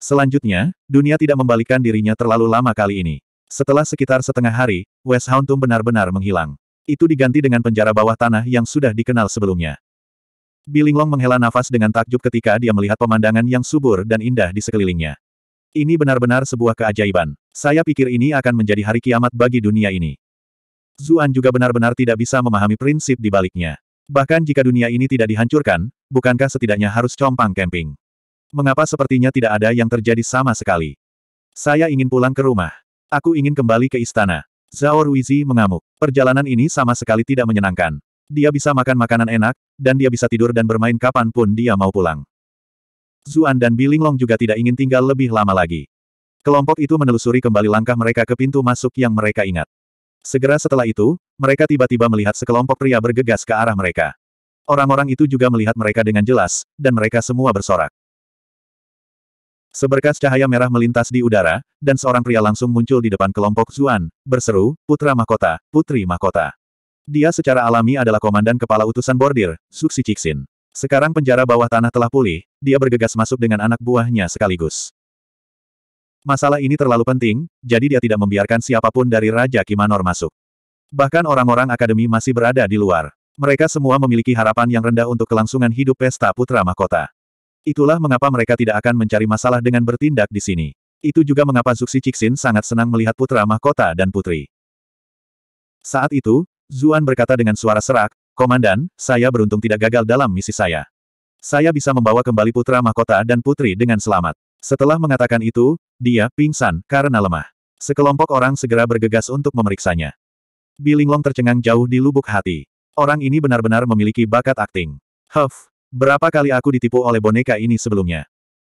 Selanjutnya, dunia tidak membalikkan dirinya terlalu lama kali ini. Setelah sekitar setengah hari, West Hauntum benar-benar menghilang. Itu diganti dengan penjara bawah tanah yang sudah dikenal sebelumnya. Bilinglong menghela nafas dengan takjub ketika dia melihat pemandangan yang subur dan indah di sekelilingnya. Ini benar-benar sebuah keajaiban. Saya pikir ini akan menjadi hari kiamat bagi dunia ini. Zuan juga benar-benar tidak bisa memahami prinsip di baliknya. Bahkan jika dunia ini tidak dihancurkan, bukankah setidaknya harus compang camping? Mengapa sepertinya tidak ada yang terjadi sama sekali? Saya ingin pulang ke rumah. Aku ingin kembali ke istana. Zhao Ruizi mengamuk. Perjalanan ini sama sekali tidak menyenangkan. Dia bisa makan makanan enak, dan dia bisa tidur dan bermain kapanpun dia mau pulang. Zuan dan Bilinglong juga tidak ingin tinggal lebih lama lagi. Kelompok itu menelusuri kembali langkah mereka ke pintu masuk yang mereka ingat. Segera setelah itu, mereka tiba-tiba melihat sekelompok pria bergegas ke arah mereka. Orang-orang itu juga melihat mereka dengan jelas, dan mereka semua bersorak. Seberkas cahaya merah melintas di udara, dan seorang pria langsung muncul di depan kelompok Zuan, berseru, Putra Mahkota, Putri Mahkota. Dia secara alami adalah komandan kepala utusan bordir, Suksi Ciksin. Sekarang penjara bawah tanah telah pulih, dia bergegas masuk dengan anak buahnya sekaligus. Masalah ini terlalu penting, jadi dia tidak membiarkan siapapun dari Raja Kimanor masuk. Bahkan orang-orang akademi masih berada di luar. Mereka semua memiliki harapan yang rendah untuk kelangsungan hidup pesta putra mahkota. Itulah mengapa mereka tidak akan mencari masalah dengan bertindak di sini. Itu juga mengapa Zuxi Cixin sangat senang melihat putra mahkota dan putri. Saat itu, Zuan berkata dengan suara serak, Komandan, saya beruntung tidak gagal dalam misi saya. Saya bisa membawa kembali putra mahkota dan putri dengan selamat. Setelah mengatakan itu, dia pingsan karena lemah. Sekelompok orang segera bergegas untuk memeriksanya. Bilinglong tercengang jauh di lubuk hati. Orang ini benar-benar memiliki bakat akting. Huff, berapa kali aku ditipu oleh boneka ini sebelumnya.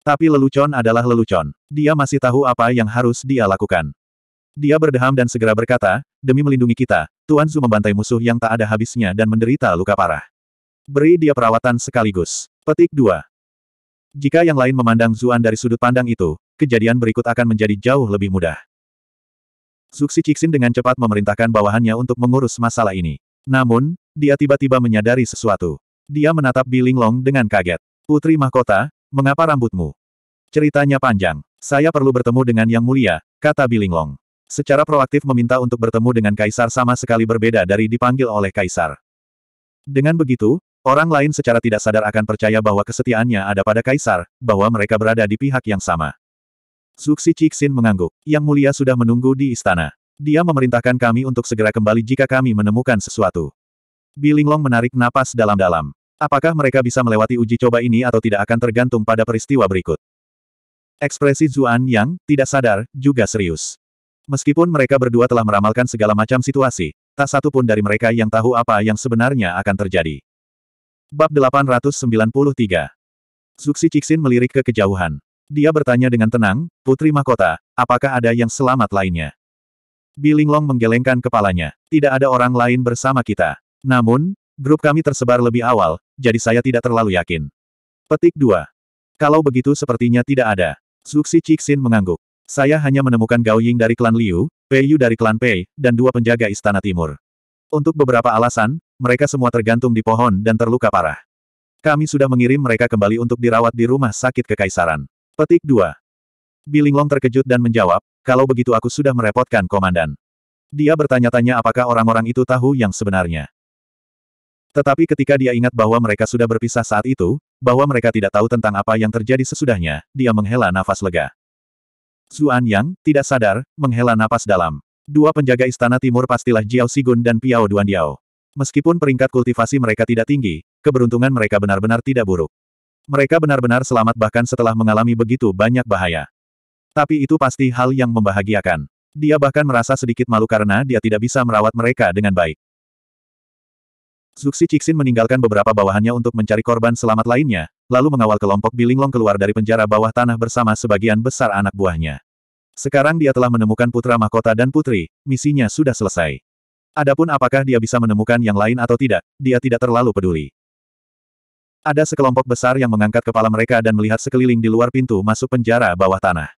Tapi lelucon adalah lelucon. Dia masih tahu apa yang harus dia lakukan. Dia berdeham dan segera berkata, demi melindungi kita, Tuan Zu membantai musuh yang tak ada habisnya dan menderita luka parah. Beri dia perawatan sekaligus. Petik 2. Jika yang lain memandang Zuan dari sudut pandang itu, kejadian berikut akan menjadi jauh lebih mudah. Zuxi Cixin dengan cepat memerintahkan bawahannya untuk mengurus masalah ini. Namun, dia tiba-tiba menyadari sesuatu. Dia menatap Biling Long dengan kaget. Putri Mahkota, mengapa rambutmu? Ceritanya panjang. Saya perlu bertemu dengan Yang Mulia, kata Biling Long. Secara proaktif meminta untuk bertemu dengan Kaisar sama sekali berbeda dari dipanggil oleh Kaisar. Dengan begitu, Orang lain secara tidak sadar akan percaya bahwa kesetiaannya ada pada kaisar, bahwa mereka berada di pihak yang sama. Zuxi Cixin mengangguk. Yang mulia sudah menunggu di istana. Dia memerintahkan kami untuk segera kembali jika kami menemukan sesuatu. Bilinglong menarik napas dalam-dalam. Apakah mereka bisa melewati uji coba ini atau tidak akan tergantung pada peristiwa berikut. Ekspresi Zuan yang, tidak sadar, juga serius. Meskipun mereka berdua telah meramalkan segala macam situasi, tak satu pun dari mereka yang tahu apa yang sebenarnya akan terjadi. Bab 893 Zuxi Cixin melirik ke kejauhan. Dia bertanya dengan tenang, Putri Mahkota, apakah ada yang selamat lainnya? Bilinglong menggelengkan kepalanya. Tidak ada orang lain bersama kita. Namun, grup kami tersebar lebih awal, jadi saya tidak terlalu yakin. Petik 2. Kalau begitu sepertinya tidak ada. Zuxi Cixin mengangguk. Saya hanya menemukan Gao Ying dari klan Liu, Pei Yu dari klan Pei, dan dua penjaga istana timur. Untuk beberapa alasan, mereka semua tergantung di pohon dan terluka parah. Kami sudah mengirim mereka kembali untuk dirawat di rumah sakit kekaisaran. Petik 2. Bilinglong terkejut dan menjawab, kalau begitu aku sudah merepotkan komandan. Dia bertanya-tanya apakah orang-orang itu tahu yang sebenarnya. Tetapi ketika dia ingat bahwa mereka sudah berpisah saat itu, bahwa mereka tidak tahu tentang apa yang terjadi sesudahnya, dia menghela nafas lega. Zuan Yang, tidak sadar, menghela nafas dalam. Dua penjaga istana timur pastilah Jiao Sigun dan Piao Duan Diao. Meskipun peringkat kultivasi mereka tidak tinggi, keberuntungan mereka benar-benar tidak buruk. Mereka benar-benar selamat bahkan setelah mengalami begitu banyak bahaya. Tapi itu pasti hal yang membahagiakan. Dia bahkan merasa sedikit malu karena dia tidak bisa merawat mereka dengan baik. Zuxi Cixin meninggalkan beberapa bawahannya untuk mencari korban selamat lainnya, lalu mengawal kelompok Bilinglong keluar dari penjara bawah tanah bersama sebagian besar anak buahnya. Sekarang dia telah menemukan putra mahkota dan putri, misinya sudah selesai. Adapun apakah dia bisa menemukan yang lain atau tidak, dia tidak terlalu peduli. Ada sekelompok besar yang mengangkat kepala mereka dan melihat sekeliling di luar pintu masuk penjara bawah tanah.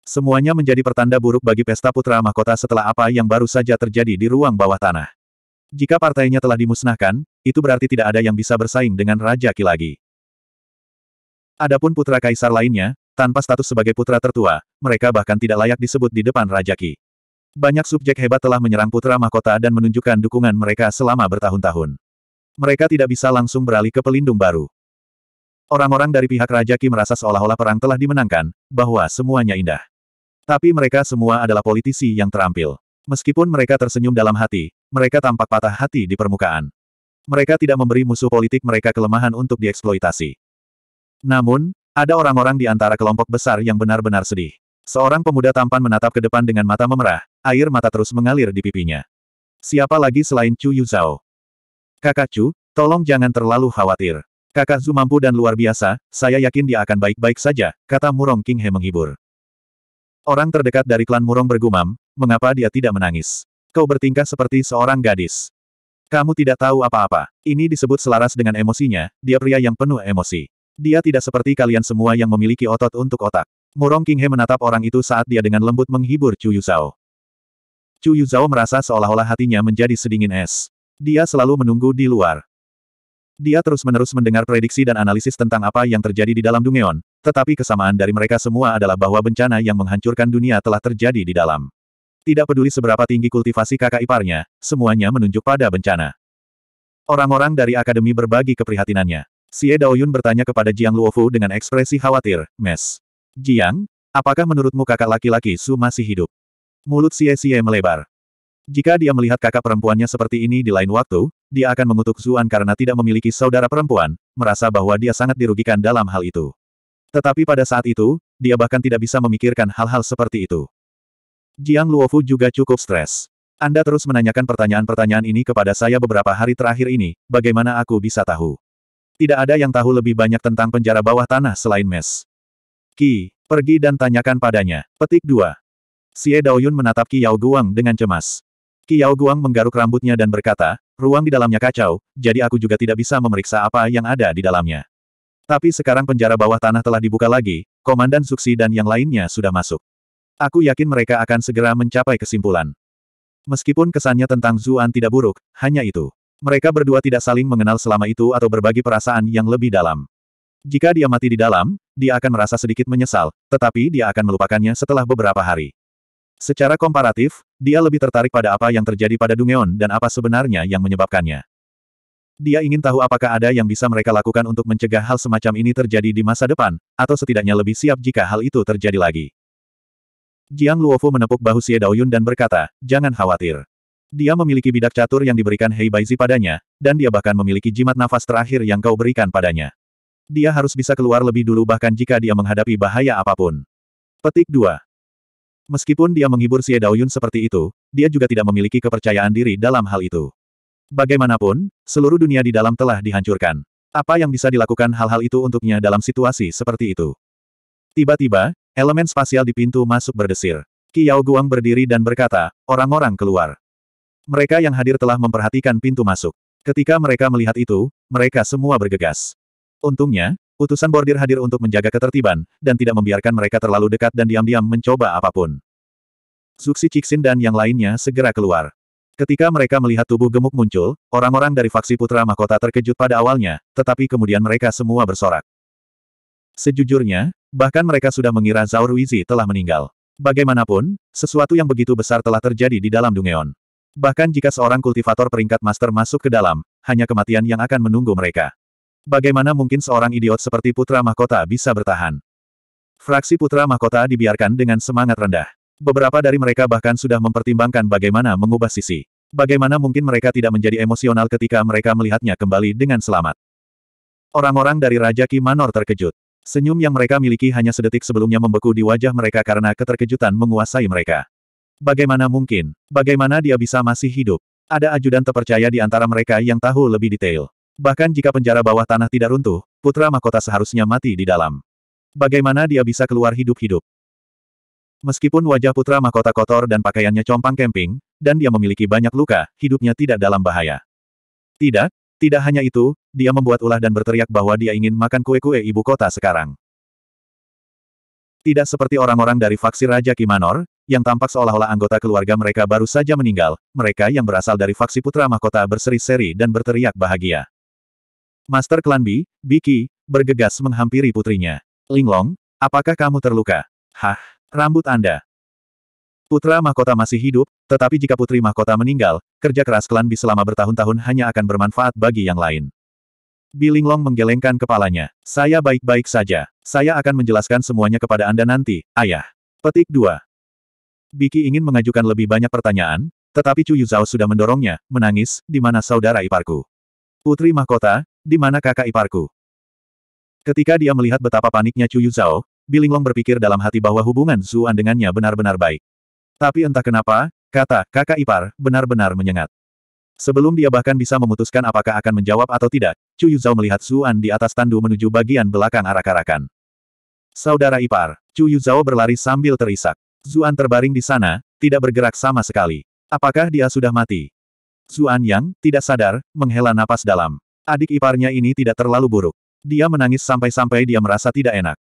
Semuanya menjadi pertanda buruk bagi pesta putra mahkota setelah apa yang baru saja terjadi di ruang bawah tanah. Jika partainya telah dimusnahkan, itu berarti tidak ada yang bisa bersaing dengan Raja Ki lagi. Adapun putra kaisar lainnya, tanpa status sebagai putra tertua, mereka bahkan tidak layak disebut di depan Raja Ki. Banyak subjek hebat telah menyerang putra mahkota dan menunjukkan dukungan mereka selama bertahun-tahun. Mereka tidak bisa langsung beralih ke pelindung baru. Orang-orang dari pihak Raja Ki merasa seolah-olah perang telah dimenangkan, bahwa semuanya indah. Tapi mereka semua adalah politisi yang terampil. Meskipun mereka tersenyum dalam hati, mereka tampak patah hati di permukaan. Mereka tidak memberi musuh politik mereka kelemahan untuk dieksploitasi. Namun, ada orang-orang di antara kelompok besar yang benar-benar sedih. Seorang pemuda tampan menatap ke depan dengan mata memerah, air mata terus mengalir di pipinya. Siapa lagi selain Chu Yu Yuzhao? Kakak Chu, tolong jangan terlalu khawatir. Kakak Zu mampu dan luar biasa, saya yakin dia akan baik-baik saja, kata Murong King He menghibur. Orang terdekat dari klan Murong bergumam, mengapa dia tidak menangis? Kau bertingkah seperti seorang gadis. Kamu tidak tahu apa-apa. Ini disebut selaras dengan emosinya, dia pria yang penuh emosi. Dia tidak seperti kalian semua yang memiliki otot untuk otak. Murong He menatap orang itu saat dia dengan lembut menghibur Chu Yuzhao. Chu Yuzhao merasa seolah-olah hatinya menjadi sedingin es. Dia selalu menunggu di luar. Dia terus-menerus mendengar prediksi dan analisis tentang apa yang terjadi di dalam Dungeon, tetapi kesamaan dari mereka semua adalah bahwa bencana yang menghancurkan dunia telah terjadi di dalam. Tidak peduli seberapa tinggi kultivasi kakak iparnya, semuanya menunjuk pada bencana. Orang-orang dari akademi berbagi keprihatinannya. Xie Daoyun bertanya kepada Jiang Luofu dengan ekspresi khawatir, Mes. Jiang, apakah menurutmu kakak laki-laki Su masih hidup? Mulut Xie Xie melebar. Jika dia melihat kakak perempuannya seperti ini di lain waktu, dia akan mengutuk Zuan karena tidak memiliki saudara perempuan, merasa bahwa dia sangat dirugikan dalam hal itu. Tetapi pada saat itu, dia bahkan tidak bisa memikirkan hal-hal seperti itu. Jiang Luofu juga cukup stres. Anda terus menanyakan pertanyaan-pertanyaan ini kepada saya beberapa hari terakhir ini, bagaimana aku bisa tahu? Tidak ada yang tahu lebih banyak tentang penjara bawah tanah selain Mes. Ki, pergi dan tanyakan padanya. Petik 2. Xie Daoyun menatap Ki Yao Guang dengan cemas. Ki Yao Guang menggaruk rambutnya dan berkata, ruang di dalamnya kacau, jadi aku juga tidak bisa memeriksa apa yang ada di dalamnya. Tapi sekarang penjara bawah tanah telah dibuka lagi, Komandan Suksi dan yang lainnya sudah masuk. Aku yakin mereka akan segera mencapai kesimpulan. Meskipun kesannya tentang Zuan tidak buruk, hanya itu. Mereka berdua tidak saling mengenal selama itu atau berbagi perasaan yang lebih dalam. Jika dia mati di dalam, dia akan merasa sedikit menyesal, tetapi dia akan melupakannya setelah beberapa hari. Secara komparatif, dia lebih tertarik pada apa yang terjadi pada Dungeon dan apa sebenarnya yang menyebabkannya. Dia ingin tahu apakah ada yang bisa mereka lakukan untuk mencegah hal semacam ini terjadi di masa depan, atau setidaknya lebih siap jika hal itu terjadi lagi. Jiang Luofu menepuk bahu Xie Daoyun dan berkata, jangan khawatir. Dia memiliki bidak catur yang diberikan Hei Baizi padanya, dan dia bahkan memiliki jimat nafas terakhir yang kau berikan padanya. Dia harus bisa keluar lebih dulu bahkan jika dia menghadapi bahaya apapun. Petik 2. Meskipun dia menghibur Xie Daoyun seperti itu, dia juga tidak memiliki kepercayaan diri dalam hal itu. Bagaimanapun, seluruh dunia di dalam telah dihancurkan. Apa yang bisa dilakukan hal-hal itu untuknya dalam situasi seperti itu? Tiba-tiba, elemen spasial di pintu masuk berdesir. Kiao Guang berdiri dan berkata, orang-orang keluar. Mereka yang hadir telah memperhatikan pintu masuk. Ketika mereka melihat itu, mereka semua bergegas. Untungnya, utusan bordir hadir untuk menjaga ketertiban, dan tidak membiarkan mereka terlalu dekat dan diam-diam mencoba apapun. Suksi Cixin dan yang lainnya segera keluar. Ketika mereka melihat tubuh gemuk muncul, orang-orang dari faksi putra mahkota terkejut pada awalnya, tetapi kemudian mereka semua bersorak. Sejujurnya, bahkan mereka sudah mengira Zhao Ruizi telah meninggal. Bagaimanapun, sesuatu yang begitu besar telah terjadi di dalam Dungeon. Bahkan jika seorang kultivator peringkat master masuk ke dalam, hanya kematian yang akan menunggu mereka. Bagaimana mungkin seorang idiot seperti Putra Mahkota bisa bertahan? Fraksi Putra Mahkota dibiarkan dengan semangat rendah. Beberapa dari mereka bahkan sudah mempertimbangkan bagaimana mengubah sisi. Bagaimana mungkin mereka tidak menjadi emosional ketika mereka melihatnya kembali dengan selamat. Orang-orang dari Raja Ki Manor terkejut. Senyum yang mereka miliki hanya sedetik sebelumnya membeku di wajah mereka karena keterkejutan menguasai mereka. Bagaimana mungkin? Bagaimana dia bisa masih hidup? Ada ajudan terpercaya di antara mereka yang tahu lebih detail. Bahkan jika penjara bawah tanah tidak runtuh, putra mahkota seharusnya mati di dalam. Bagaimana dia bisa keluar hidup-hidup? Meskipun wajah putra mahkota kotor dan pakaiannya compang kemping, dan dia memiliki banyak luka, hidupnya tidak dalam bahaya. Tidak, tidak hanya itu, dia membuat ulah dan berteriak bahwa dia ingin makan kue-kue ibu kota sekarang. Tidak seperti orang-orang dari faksi Raja Kimanor, yang tampak seolah-olah anggota keluarga mereka baru saja meninggal, mereka yang berasal dari faksi putra mahkota berseri-seri dan berteriak bahagia. Master Klan Bi, Biki, bergegas menghampiri putrinya. Linglong, apakah kamu terluka? Hah, rambut Anda. Putra mahkota masih hidup, tetapi jika putri mahkota meninggal, kerja keras Klan Bi selama bertahun-tahun hanya akan bermanfaat bagi yang lain. Bi Linglong menggelengkan kepalanya. Saya baik-baik saja. Saya akan menjelaskan semuanya kepada Anda nanti, ayah. Petik 2. Biki ingin mengajukan lebih banyak pertanyaan, tetapi Chu Yuzhao sudah mendorongnya, menangis, di mana saudara iparku? Putri mahkota, di mana kakak iparku? Ketika dia melihat betapa paniknya Chu Yuzhao, Bilinglong berpikir dalam hati bahwa hubungan Zuan dengannya benar-benar baik. Tapi entah kenapa, kata kakak ipar benar-benar menyengat. Sebelum dia bahkan bisa memutuskan apakah akan menjawab atau tidak, Chu Yuzhao melihat Zuan di atas tandu menuju bagian belakang arak-arakan. Saudara ipar, Chu Yuzhao berlari sambil terisak. Zuan terbaring di sana, tidak bergerak sama sekali. Apakah dia sudah mati? Zuan Yang, tidak sadar, menghela napas dalam. Adik iparnya ini tidak terlalu buruk. Dia menangis sampai-sampai dia merasa tidak enak.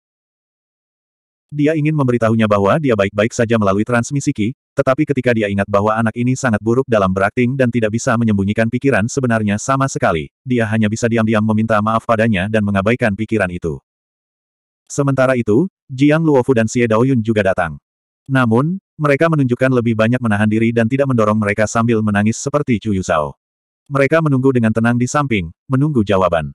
Dia ingin memberitahunya bahwa dia baik-baik saja melalui transmisi Ki, tetapi ketika dia ingat bahwa anak ini sangat buruk dalam berakting dan tidak bisa menyembunyikan pikiran sebenarnya sama sekali, dia hanya bisa diam-diam meminta maaf padanya dan mengabaikan pikiran itu. Sementara itu, Jiang Luofu dan Xie Daoyun juga datang. Namun, mereka menunjukkan lebih banyak menahan diri dan tidak mendorong mereka sambil menangis seperti Chu Yuzhao. Mereka menunggu dengan tenang di samping, menunggu jawaban.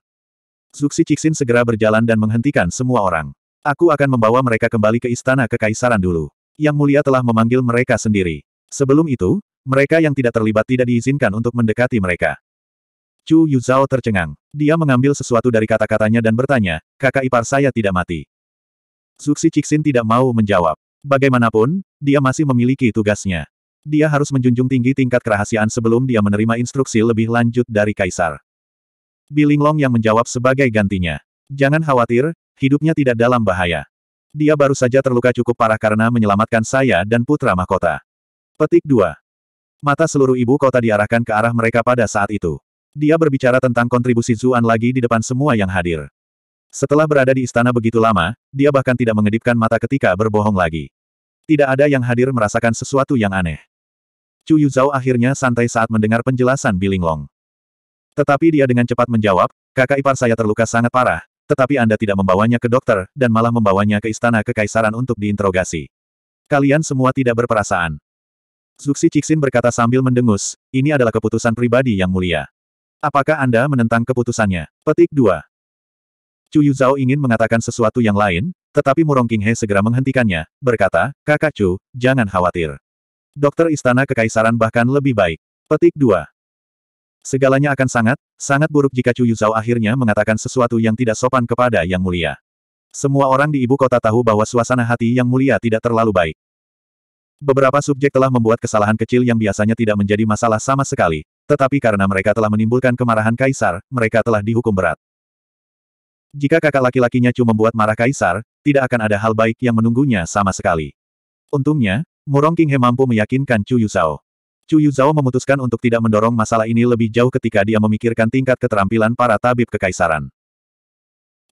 Zuxi Cixin segera berjalan dan menghentikan semua orang. Aku akan membawa mereka kembali ke istana kekaisaran dulu. Yang mulia telah memanggil mereka sendiri. Sebelum itu, mereka yang tidak terlibat tidak diizinkan untuk mendekati mereka. Chu Yuzhao tercengang. Dia mengambil sesuatu dari kata-katanya dan bertanya, kakak ipar saya tidak mati. Zuxi Cixin tidak mau menjawab. Bagaimanapun, dia masih memiliki tugasnya dia harus menjunjung tinggi tingkat kerahasiaan sebelum dia menerima instruksi lebih lanjut dari Kaisar. Bilinglong yang menjawab sebagai gantinya. Jangan khawatir, hidupnya tidak dalam bahaya. Dia baru saja terluka cukup parah karena menyelamatkan saya dan putra mahkota. Petik 2. Mata seluruh ibu kota diarahkan ke arah mereka pada saat itu. Dia berbicara tentang kontribusi Zuan lagi di depan semua yang hadir. Setelah berada di istana begitu lama, dia bahkan tidak mengedipkan mata ketika berbohong lagi. Tidak ada yang hadir merasakan sesuatu yang aneh. Chu Yu Zhao akhirnya santai saat mendengar penjelasan Long. Tetapi dia dengan cepat menjawab, kakak ipar saya terluka sangat parah, tetapi Anda tidak membawanya ke dokter, dan malah membawanya ke istana kekaisaran untuk diinterogasi. Kalian semua tidak berperasaan. Zuxi Cixin berkata sambil mendengus, ini adalah keputusan pribadi yang mulia. Apakah Anda menentang keputusannya? Petik 2. Chu Yuzhao ingin mengatakan sesuatu yang lain, tetapi Murong King He segera menghentikannya, berkata, Kakak Chu, jangan khawatir dokter istana kekaisaran bahkan lebih baik. Petik 2. Segalanya akan sangat, sangat buruk jika Chu Yuzhao akhirnya mengatakan sesuatu yang tidak sopan kepada Yang Mulia. Semua orang di ibu kota tahu bahwa suasana hati Yang Mulia tidak terlalu baik. Beberapa subjek telah membuat kesalahan kecil yang biasanya tidak menjadi masalah sama sekali, tetapi karena mereka telah menimbulkan kemarahan kaisar, mereka telah dihukum berat. Jika kakak laki-lakinya cuma membuat marah kaisar, tidak akan ada hal baik yang menunggunya sama sekali. Untungnya, Murong King He mampu meyakinkan Chu Zhao. Chu Zhao memutuskan untuk tidak mendorong masalah ini lebih jauh ketika dia memikirkan tingkat keterampilan para tabib kekaisaran.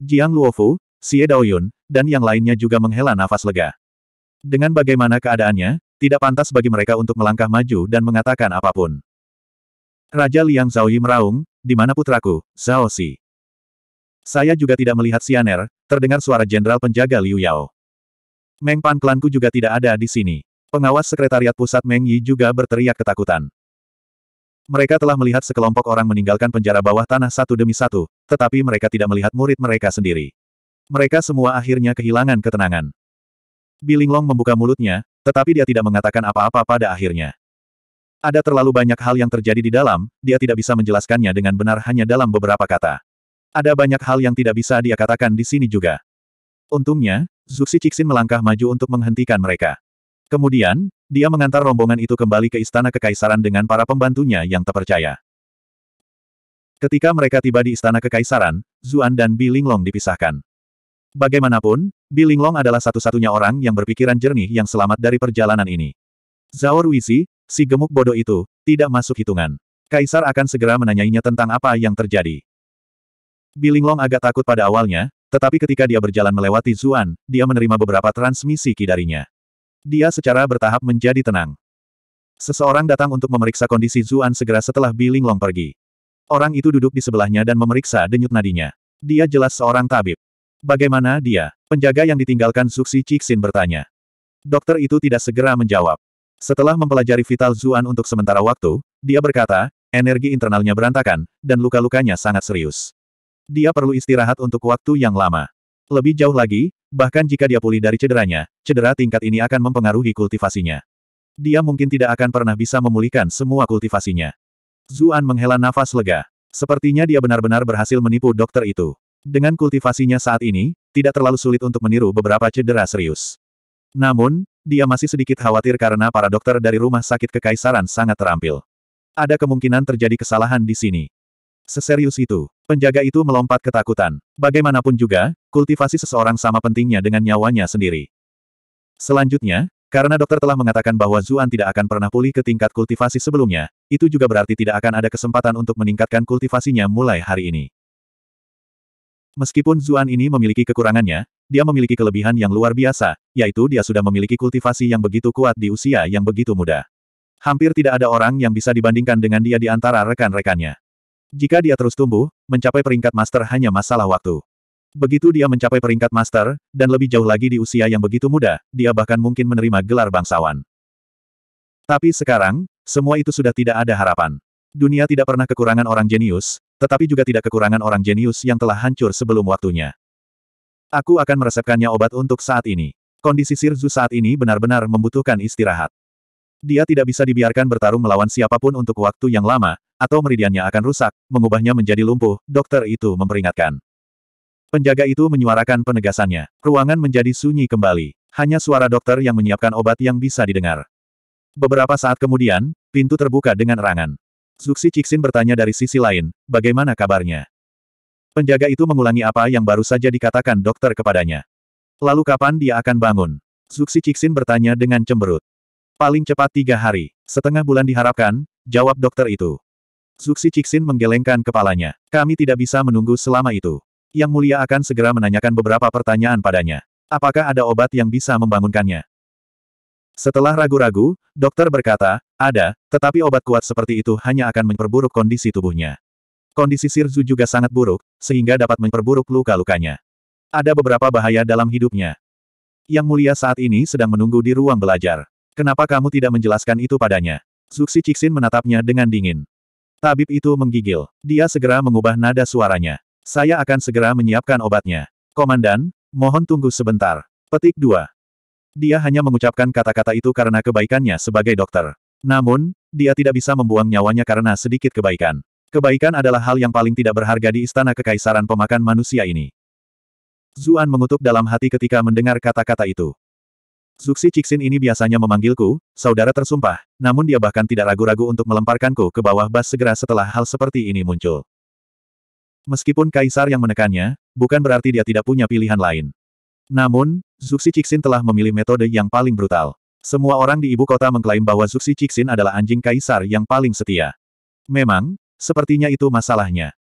Jiang Luofu, Xie Daoyun, dan yang lainnya juga menghela nafas lega. Dengan bagaimana keadaannya, tidak pantas bagi mereka untuk melangkah maju dan mengatakan apapun. Raja Liang Zhaoyi meraung, di mana putraku, Zhao Si? Saya juga tidak melihat Xianer. terdengar suara Jenderal Penjaga Liu Yao. Meng Pan klanku juga tidak ada di sini. Pengawas Sekretariat Pusat Meng Yi juga berteriak ketakutan. Mereka telah melihat sekelompok orang meninggalkan penjara bawah tanah satu demi satu, tetapi mereka tidak melihat murid mereka sendiri. Mereka semua akhirnya kehilangan ketenangan. Bilinglong membuka mulutnya, tetapi dia tidak mengatakan apa-apa pada akhirnya. Ada terlalu banyak hal yang terjadi di dalam, dia tidak bisa menjelaskannya dengan benar hanya dalam beberapa kata. Ada banyak hal yang tidak bisa dia katakan di sini juga. Untungnya, Zuxi Cixin melangkah maju untuk menghentikan mereka. Kemudian, dia mengantar rombongan itu kembali ke istana kekaisaran dengan para pembantunya yang terpercaya. Ketika mereka tiba di istana kekaisaran, Zuan dan Bi Linglong dipisahkan. Bagaimanapun, Bi Linglong adalah satu-satunya orang yang berpikiran jernih yang selamat dari perjalanan ini. Zhao Ruizi, si gemuk bodoh itu, tidak masuk hitungan. Kaisar akan segera menanyainya tentang apa yang terjadi. Bi Linglong agak takut pada awalnya, tetapi ketika dia berjalan melewati Zuan, dia menerima beberapa transmisi ki darinya. Dia secara bertahap menjadi tenang. Seseorang datang untuk memeriksa kondisi Zuan segera setelah Billing Long pergi. Orang itu duduk di sebelahnya dan memeriksa denyut nadinya. Dia jelas seorang tabib. Bagaimana dia? Penjaga yang ditinggalkan Suksi Cixin bertanya. Dokter itu tidak segera menjawab. Setelah mempelajari vital Zuan untuk sementara waktu, dia berkata, energi internalnya berantakan, dan luka-lukanya sangat serius. Dia perlu istirahat untuk waktu yang lama. Lebih jauh lagi, bahkan jika dia pulih dari cederanya, cedera tingkat ini akan mempengaruhi kultivasinya. Dia mungkin tidak akan pernah bisa memulihkan semua kultivasinya. Zuan menghela nafas lega. Sepertinya dia benar-benar berhasil menipu dokter itu. Dengan kultivasinya saat ini, tidak terlalu sulit untuk meniru beberapa cedera serius. Namun, dia masih sedikit khawatir karena para dokter dari rumah sakit kekaisaran sangat terampil. Ada kemungkinan terjadi kesalahan di sini. Seserius itu, penjaga itu melompat ketakutan. Bagaimanapun juga, kultivasi seseorang sama pentingnya dengan nyawanya sendiri. Selanjutnya, karena dokter telah mengatakan bahwa Zuan tidak akan pernah pulih ke tingkat kultivasi sebelumnya, itu juga berarti tidak akan ada kesempatan untuk meningkatkan kultivasinya mulai hari ini. Meskipun Zuan ini memiliki kekurangannya, dia memiliki kelebihan yang luar biasa, yaitu dia sudah memiliki kultivasi yang begitu kuat di usia yang begitu muda. Hampir tidak ada orang yang bisa dibandingkan dengan dia di antara rekan-rekannya. Jika dia terus tumbuh, mencapai peringkat master hanya masalah waktu. Begitu dia mencapai peringkat master, dan lebih jauh lagi di usia yang begitu muda, dia bahkan mungkin menerima gelar bangsawan. Tapi sekarang, semua itu sudah tidak ada harapan. Dunia tidak pernah kekurangan orang jenius, tetapi juga tidak kekurangan orang jenius yang telah hancur sebelum waktunya. Aku akan meresepkannya obat untuk saat ini. Kondisi Sirzu saat ini benar-benar membutuhkan istirahat. Dia tidak bisa dibiarkan bertarung melawan siapapun untuk waktu yang lama, atau meridiannya akan rusak, mengubahnya menjadi lumpuh, dokter itu memperingatkan. Penjaga itu menyuarakan penegasannya. Ruangan menjadi sunyi kembali. Hanya suara dokter yang menyiapkan obat yang bisa didengar. Beberapa saat kemudian, pintu terbuka dengan erangan. Zuxi Cixin bertanya dari sisi lain, bagaimana kabarnya? Penjaga itu mengulangi apa yang baru saja dikatakan dokter kepadanya. Lalu kapan dia akan bangun? Zuxi Cixin bertanya dengan cemberut. Paling cepat tiga hari, setengah bulan diharapkan, jawab dokter itu. Zuxi Cixin menggelengkan kepalanya. Kami tidak bisa menunggu selama itu. Yang mulia akan segera menanyakan beberapa pertanyaan padanya. Apakah ada obat yang bisa membangunkannya? Setelah ragu-ragu, dokter berkata, ada, tetapi obat kuat seperti itu hanya akan memperburuk kondisi tubuhnya. Kondisi Sirzu juga sangat buruk, sehingga dapat memperburuk luka-lukanya. Ada beberapa bahaya dalam hidupnya. Yang mulia saat ini sedang menunggu di ruang belajar. Kenapa kamu tidak menjelaskan itu padanya? Zuxi Cixin menatapnya dengan dingin. Tabib itu menggigil. Dia segera mengubah nada suaranya. Saya akan segera menyiapkan obatnya. Komandan, mohon tunggu sebentar. Petik 2. Dia hanya mengucapkan kata-kata itu karena kebaikannya sebagai dokter. Namun, dia tidak bisa membuang nyawanya karena sedikit kebaikan. Kebaikan adalah hal yang paling tidak berharga di istana kekaisaran pemakan manusia ini. Zuan mengutuk dalam hati ketika mendengar kata-kata itu. Suksi Cixin ini biasanya memanggilku, saudara tersumpah, namun dia bahkan tidak ragu-ragu untuk melemparkanku ke bawah bas segera setelah hal seperti ini muncul. Meskipun Kaisar yang menekannya, bukan berarti dia tidak punya pilihan lain. Namun, Zuxi Cixin telah memilih metode yang paling brutal. Semua orang di ibu kota mengklaim bahwa Zuxi Cixin adalah anjing Kaisar yang paling setia. Memang, sepertinya itu masalahnya.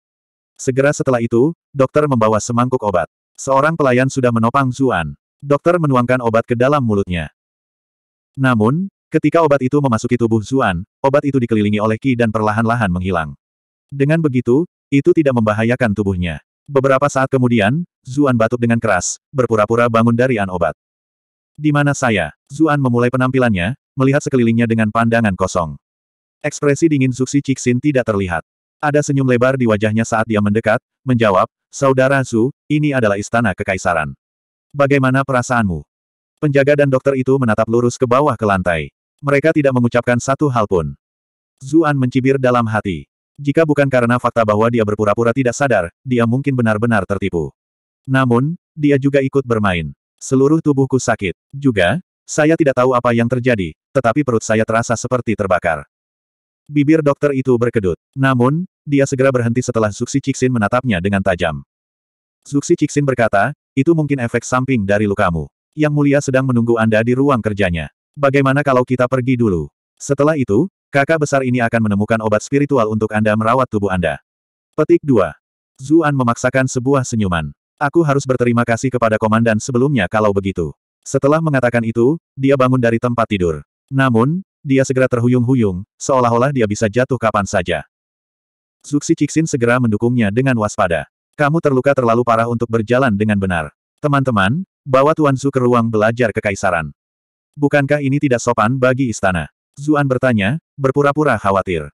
Segera setelah itu, dokter membawa semangkuk obat. Seorang pelayan sudah menopang Zuan. Dokter menuangkan obat ke dalam mulutnya. Namun, ketika obat itu memasuki tubuh Zuan, obat itu dikelilingi oleh Ki dan perlahan-lahan menghilang. Dengan begitu, itu tidak membahayakan tubuhnya. Beberapa saat kemudian, Zuan batuk dengan keras, berpura-pura bangun dari an obat. Di mana saya? Zuan memulai penampilannya, melihat sekelilingnya dengan pandangan kosong. Ekspresi dingin Zuxi Cixin tidak terlihat. Ada senyum lebar di wajahnya saat dia mendekat, menjawab, Saudara Zu, ini adalah istana kekaisaran. Bagaimana perasaanmu? Penjaga dan dokter itu menatap lurus ke bawah ke lantai. Mereka tidak mengucapkan satu hal pun. Zuan mencibir dalam hati. Jika bukan karena fakta bahwa dia berpura-pura tidak sadar, dia mungkin benar-benar tertipu. Namun, dia juga ikut bermain. Seluruh tubuhku sakit. Juga, saya tidak tahu apa yang terjadi, tetapi perut saya terasa seperti terbakar. Bibir dokter itu berkedut. Namun, dia segera berhenti setelah Zuxi Cixin menatapnya dengan tajam. Zuxi Cixin berkata, itu mungkin efek samping dari lukamu. Yang mulia sedang menunggu Anda di ruang kerjanya. Bagaimana kalau kita pergi dulu? Setelah itu, kakak besar ini akan menemukan obat spiritual untuk Anda merawat tubuh Anda. Petik 2. Zuan memaksakan sebuah senyuman. Aku harus berterima kasih kepada komandan sebelumnya kalau begitu. Setelah mengatakan itu, dia bangun dari tempat tidur. Namun, dia segera terhuyung-huyung, seolah-olah dia bisa jatuh kapan saja. Zuxi Cixin segera mendukungnya dengan waspada. Kamu terluka terlalu parah untuk berjalan dengan benar. Teman-teman, bawa Tuan Zhu ke ruang belajar kekaisaran. Bukankah ini tidak sopan bagi istana? Zuan bertanya, berpura-pura khawatir.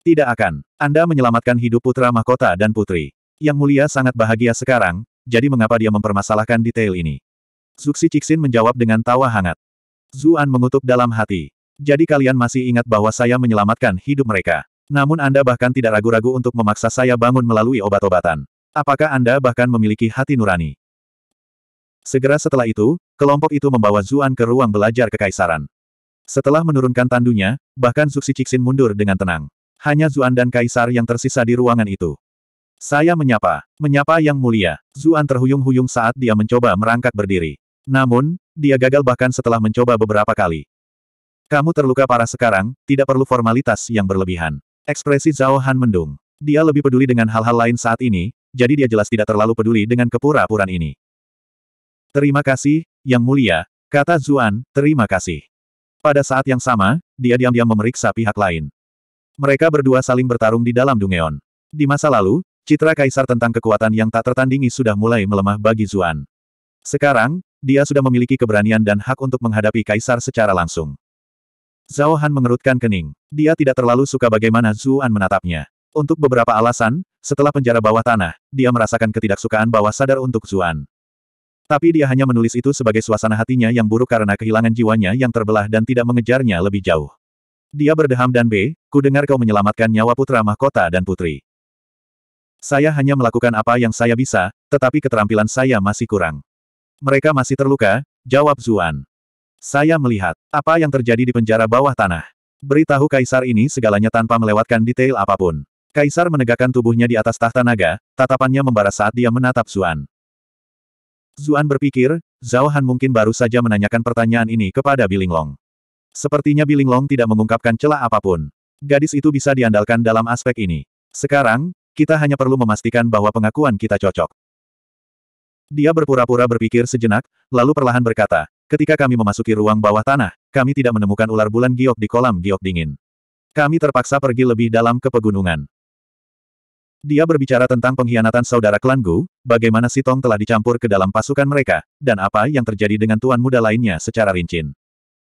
Tidak akan. Anda menyelamatkan hidup putra mahkota dan putri. Yang mulia sangat bahagia sekarang, jadi mengapa dia mempermasalahkan detail ini? Zuxi Cixin menjawab dengan tawa hangat. Zuan mengutuk dalam hati. Jadi kalian masih ingat bahwa saya menyelamatkan hidup mereka. Namun Anda bahkan tidak ragu-ragu untuk memaksa saya bangun melalui obat-obatan. Apakah Anda bahkan memiliki hati nurani? Segera setelah itu, kelompok itu membawa Zuan ke ruang belajar kekaisaran. Setelah menurunkan tandunya, bahkan Zuxi Cixin mundur dengan tenang. Hanya Zuan dan Kaisar yang tersisa di ruangan itu. Saya menyapa. Menyapa yang mulia. Zuan terhuyung-huyung saat dia mencoba merangkak berdiri. Namun, dia gagal bahkan setelah mencoba beberapa kali. Kamu terluka parah sekarang, tidak perlu formalitas yang berlebihan. Ekspresi Zhao Han mendung. Dia lebih peduli dengan hal-hal lain saat ini, jadi dia jelas tidak terlalu peduli dengan kepura-puran ini. Terima kasih, Yang Mulia, kata Zuan, terima kasih. Pada saat yang sama, dia diam-diam memeriksa pihak lain. Mereka berdua saling bertarung di dalam Dungeon. Di masa lalu, citra kaisar tentang kekuatan yang tak tertandingi sudah mulai melemah bagi Zuan. Sekarang, dia sudah memiliki keberanian dan hak untuk menghadapi kaisar secara langsung. Zhao Han mengerutkan kening. Dia tidak terlalu suka bagaimana Zuan menatapnya. Untuk beberapa alasan, setelah penjara bawah tanah, dia merasakan ketidaksukaan bawah sadar untuk Zuan. Tapi dia hanya menulis itu sebagai suasana hatinya yang buruk karena kehilangan jiwanya yang terbelah dan tidak mengejarnya lebih jauh. Dia berdeham dan B, ku dengar kau menyelamatkan nyawa putra mahkota dan putri. Saya hanya melakukan apa yang saya bisa, tetapi keterampilan saya masih kurang. Mereka masih terluka, jawab Zuan. Saya melihat, apa yang terjadi di penjara bawah tanah. Beritahu kaisar ini segalanya tanpa melewatkan detail apapun. Kaisar menegakkan tubuhnya di atas tahta naga, tatapannya membara saat dia menatap Zuan. Zuan berpikir, Zhao Han mungkin baru saja menanyakan pertanyaan ini kepada Bilinglong. Sepertinya Bilinglong tidak mengungkapkan celah apapun. Gadis itu bisa diandalkan dalam aspek ini. Sekarang, kita hanya perlu memastikan bahwa pengakuan kita cocok. Dia berpura-pura berpikir sejenak, lalu perlahan berkata, ketika kami memasuki ruang bawah tanah, kami tidak menemukan ular bulan giok di kolam giok dingin. Kami terpaksa pergi lebih dalam ke pegunungan. Dia berbicara tentang pengkhianatan saudara klan Gu, bagaimana Sitong telah dicampur ke dalam pasukan mereka, dan apa yang terjadi dengan tuan muda lainnya secara rinci.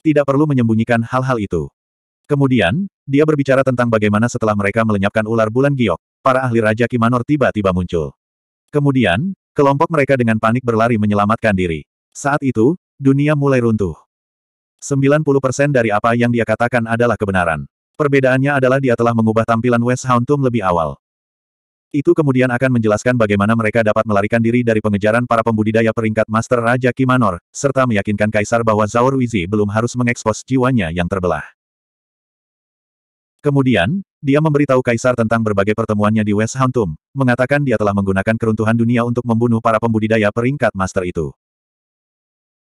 Tidak perlu menyembunyikan hal-hal itu. Kemudian, dia berbicara tentang bagaimana setelah mereka melenyapkan ular bulan giok, para ahli Raja Kimanor tiba-tiba muncul. Kemudian, kelompok mereka dengan panik berlari menyelamatkan diri. Saat itu, dunia mulai runtuh. 90% dari apa yang dia katakan adalah kebenaran. Perbedaannya adalah dia telah mengubah tampilan West Hountum lebih awal. Itu kemudian akan menjelaskan bagaimana mereka dapat melarikan diri dari pengejaran para pembudidaya peringkat Master Raja Kimanor, serta meyakinkan Kaisar bahwa Zaur Wizi belum harus mengekspos jiwanya yang terbelah. Kemudian, dia memberitahu Kaisar tentang berbagai pertemuannya di West Hantum, mengatakan dia telah menggunakan keruntuhan dunia untuk membunuh para pembudidaya peringkat Master itu.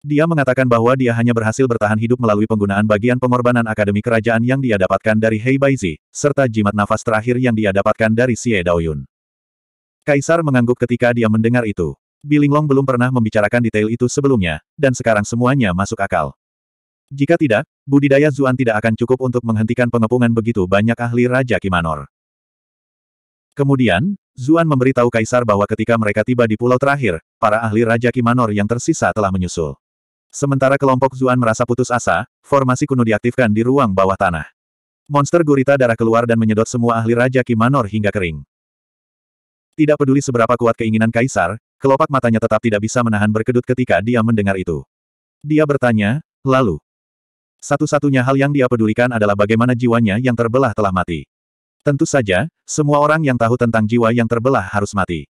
Dia mengatakan bahwa dia hanya berhasil bertahan hidup melalui penggunaan bagian pengorbanan akademi kerajaan yang dia dapatkan dari Hei Baizi, serta jimat nafas terakhir yang dia dapatkan dari Xie Daoyun. Kaisar mengangguk ketika dia mendengar itu. Bilinglong belum pernah membicarakan detail itu sebelumnya, dan sekarang semuanya masuk akal. Jika tidak, budidaya Zuan tidak akan cukup untuk menghentikan pengepungan begitu banyak ahli Raja Kimanor. Kemudian, Zuan memberitahu Kaisar bahwa ketika mereka tiba di pulau terakhir, para ahli Raja Kimanor yang tersisa telah menyusul. Sementara kelompok Zuan merasa putus asa, formasi kuno diaktifkan di ruang bawah tanah. Monster gurita darah keluar dan menyedot semua ahli Raja Kimanor hingga kering. Tidak peduli seberapa kuat keinginan Kaisar, kelopak matanya tetap tidak bisa menahan berkedut ketika dia mendengar itu. Dia bertanya, lalu. Satu-satunya hal yang dia pedulikan adalah bagaimana jiwanya yang terbelah telah mati. Tentu saja, semua orang yang tahu tentang jiwa yang terbelah harus mati.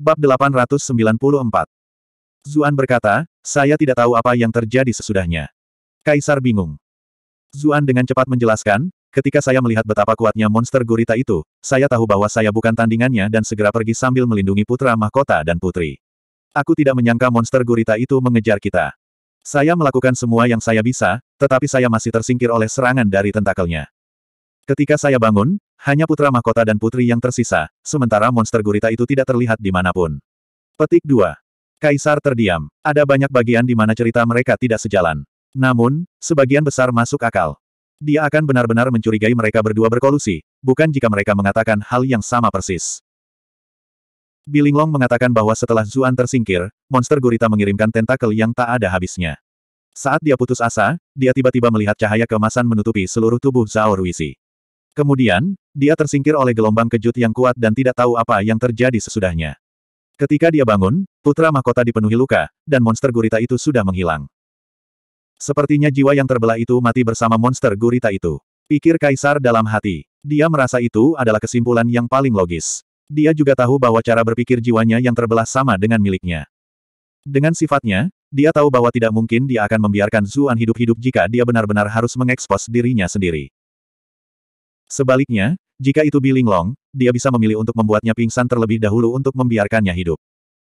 Bab 894 Zuan berkata, saya tidak tahu apa yang terjadi sesudahnya. Kaisar bingung. Zuan dengan cepat menjelaskan, Ketika saya melihat betapa kuatnya monster gurita itu, saya tahu bahwa saya bukan tandingannya dan segera pergi sambil melindungi putra mahkota dan putri. Aku tidak menyangka monster gurita itu mengejar kita. Saya melakukan semua yang saya bisa, tetapi saya masih tersingkir oleh serangan dari tentakelnya. Ketika saya bangun, hanya putra mahkota dan putri yang tersisa, sementara monster gurita itu tidak terlihat dimanapun. Petik 2. Kaisar terdiam. Ada banyak bagian di mana cerita mereka tidak sejalan. Namun, sebagian besar masuk akal. Dia akan benar-benar mencurigai mereka berdua berkolusi, bukan jika mereka mengatakan hal yang sama persis. Bilinglong mengatakan bahwa setelah Zuan tersingkir, monster gurita mengirimkan tentakel yang tak ada habisnya. Saat dia putus asa, dia tiba-tiba melihat cahaya kemasan menutupi seluruh tubuh Zhao Ruizi. Kemudian, dia tersingkir oleh gelombang kejut yang kuat dan tidak tahu apa yang terjadi sesudahnya. Ketika dia bangun, putra mahkota dipenuhi luka, dan monster gurita itu sudah menghilang. Sepertinya jiwa yang terbelah itu mati bersama monster gurita itu. Pikir Kaisar dalam hati. Dia merasa itu adalah kesimpulan yang paling logis. Dia juga tahu bahwa cara berpikir jiwanya yang terbelah sama dengan miliknya. Dengan sifatnya, dia tahu bahwa tidak mungkin dia akan membiarkan Zuan hidup-hidup jika dia benar-benar harus mengekspos dirinya sendiri. Sebaliknya, jika itu Biling Long, dia bisa memilih untuk membuatnya pingsan terlebih dahulu untuk membiarkannya hidup.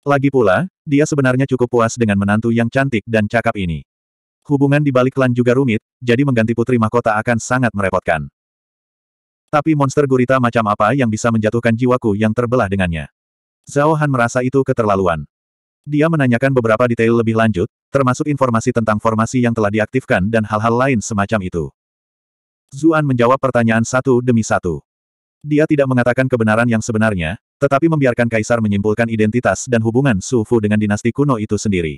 Lagi pula, dia sebenarnya cukup puas dengan menantu yang cantik dan cakap ini. Hubungan di balik klan juga rumit, jadi mengganti putri mahkota akan sangat merepotkan. Tapi monster gurita macam apa yang bisa menjatuhkan jiwaku yang terbelah dengannya? Zhao Han merasa itu keterlaluan. Dia menanyakan beberapa detail lebih lanjut, termasuk informasi tentang formasi yang telah diaktifkan dan hal-hal lain semacam itu. Zuan menjawab pertanyaan satu demi satu. Dia tidak mengatakan kebenaran yang sebenarnya, tetapi membiarkan kaisar menyimpulkan identitas dan hubungan Su Fu dengan dinasti kuno itu sendiri.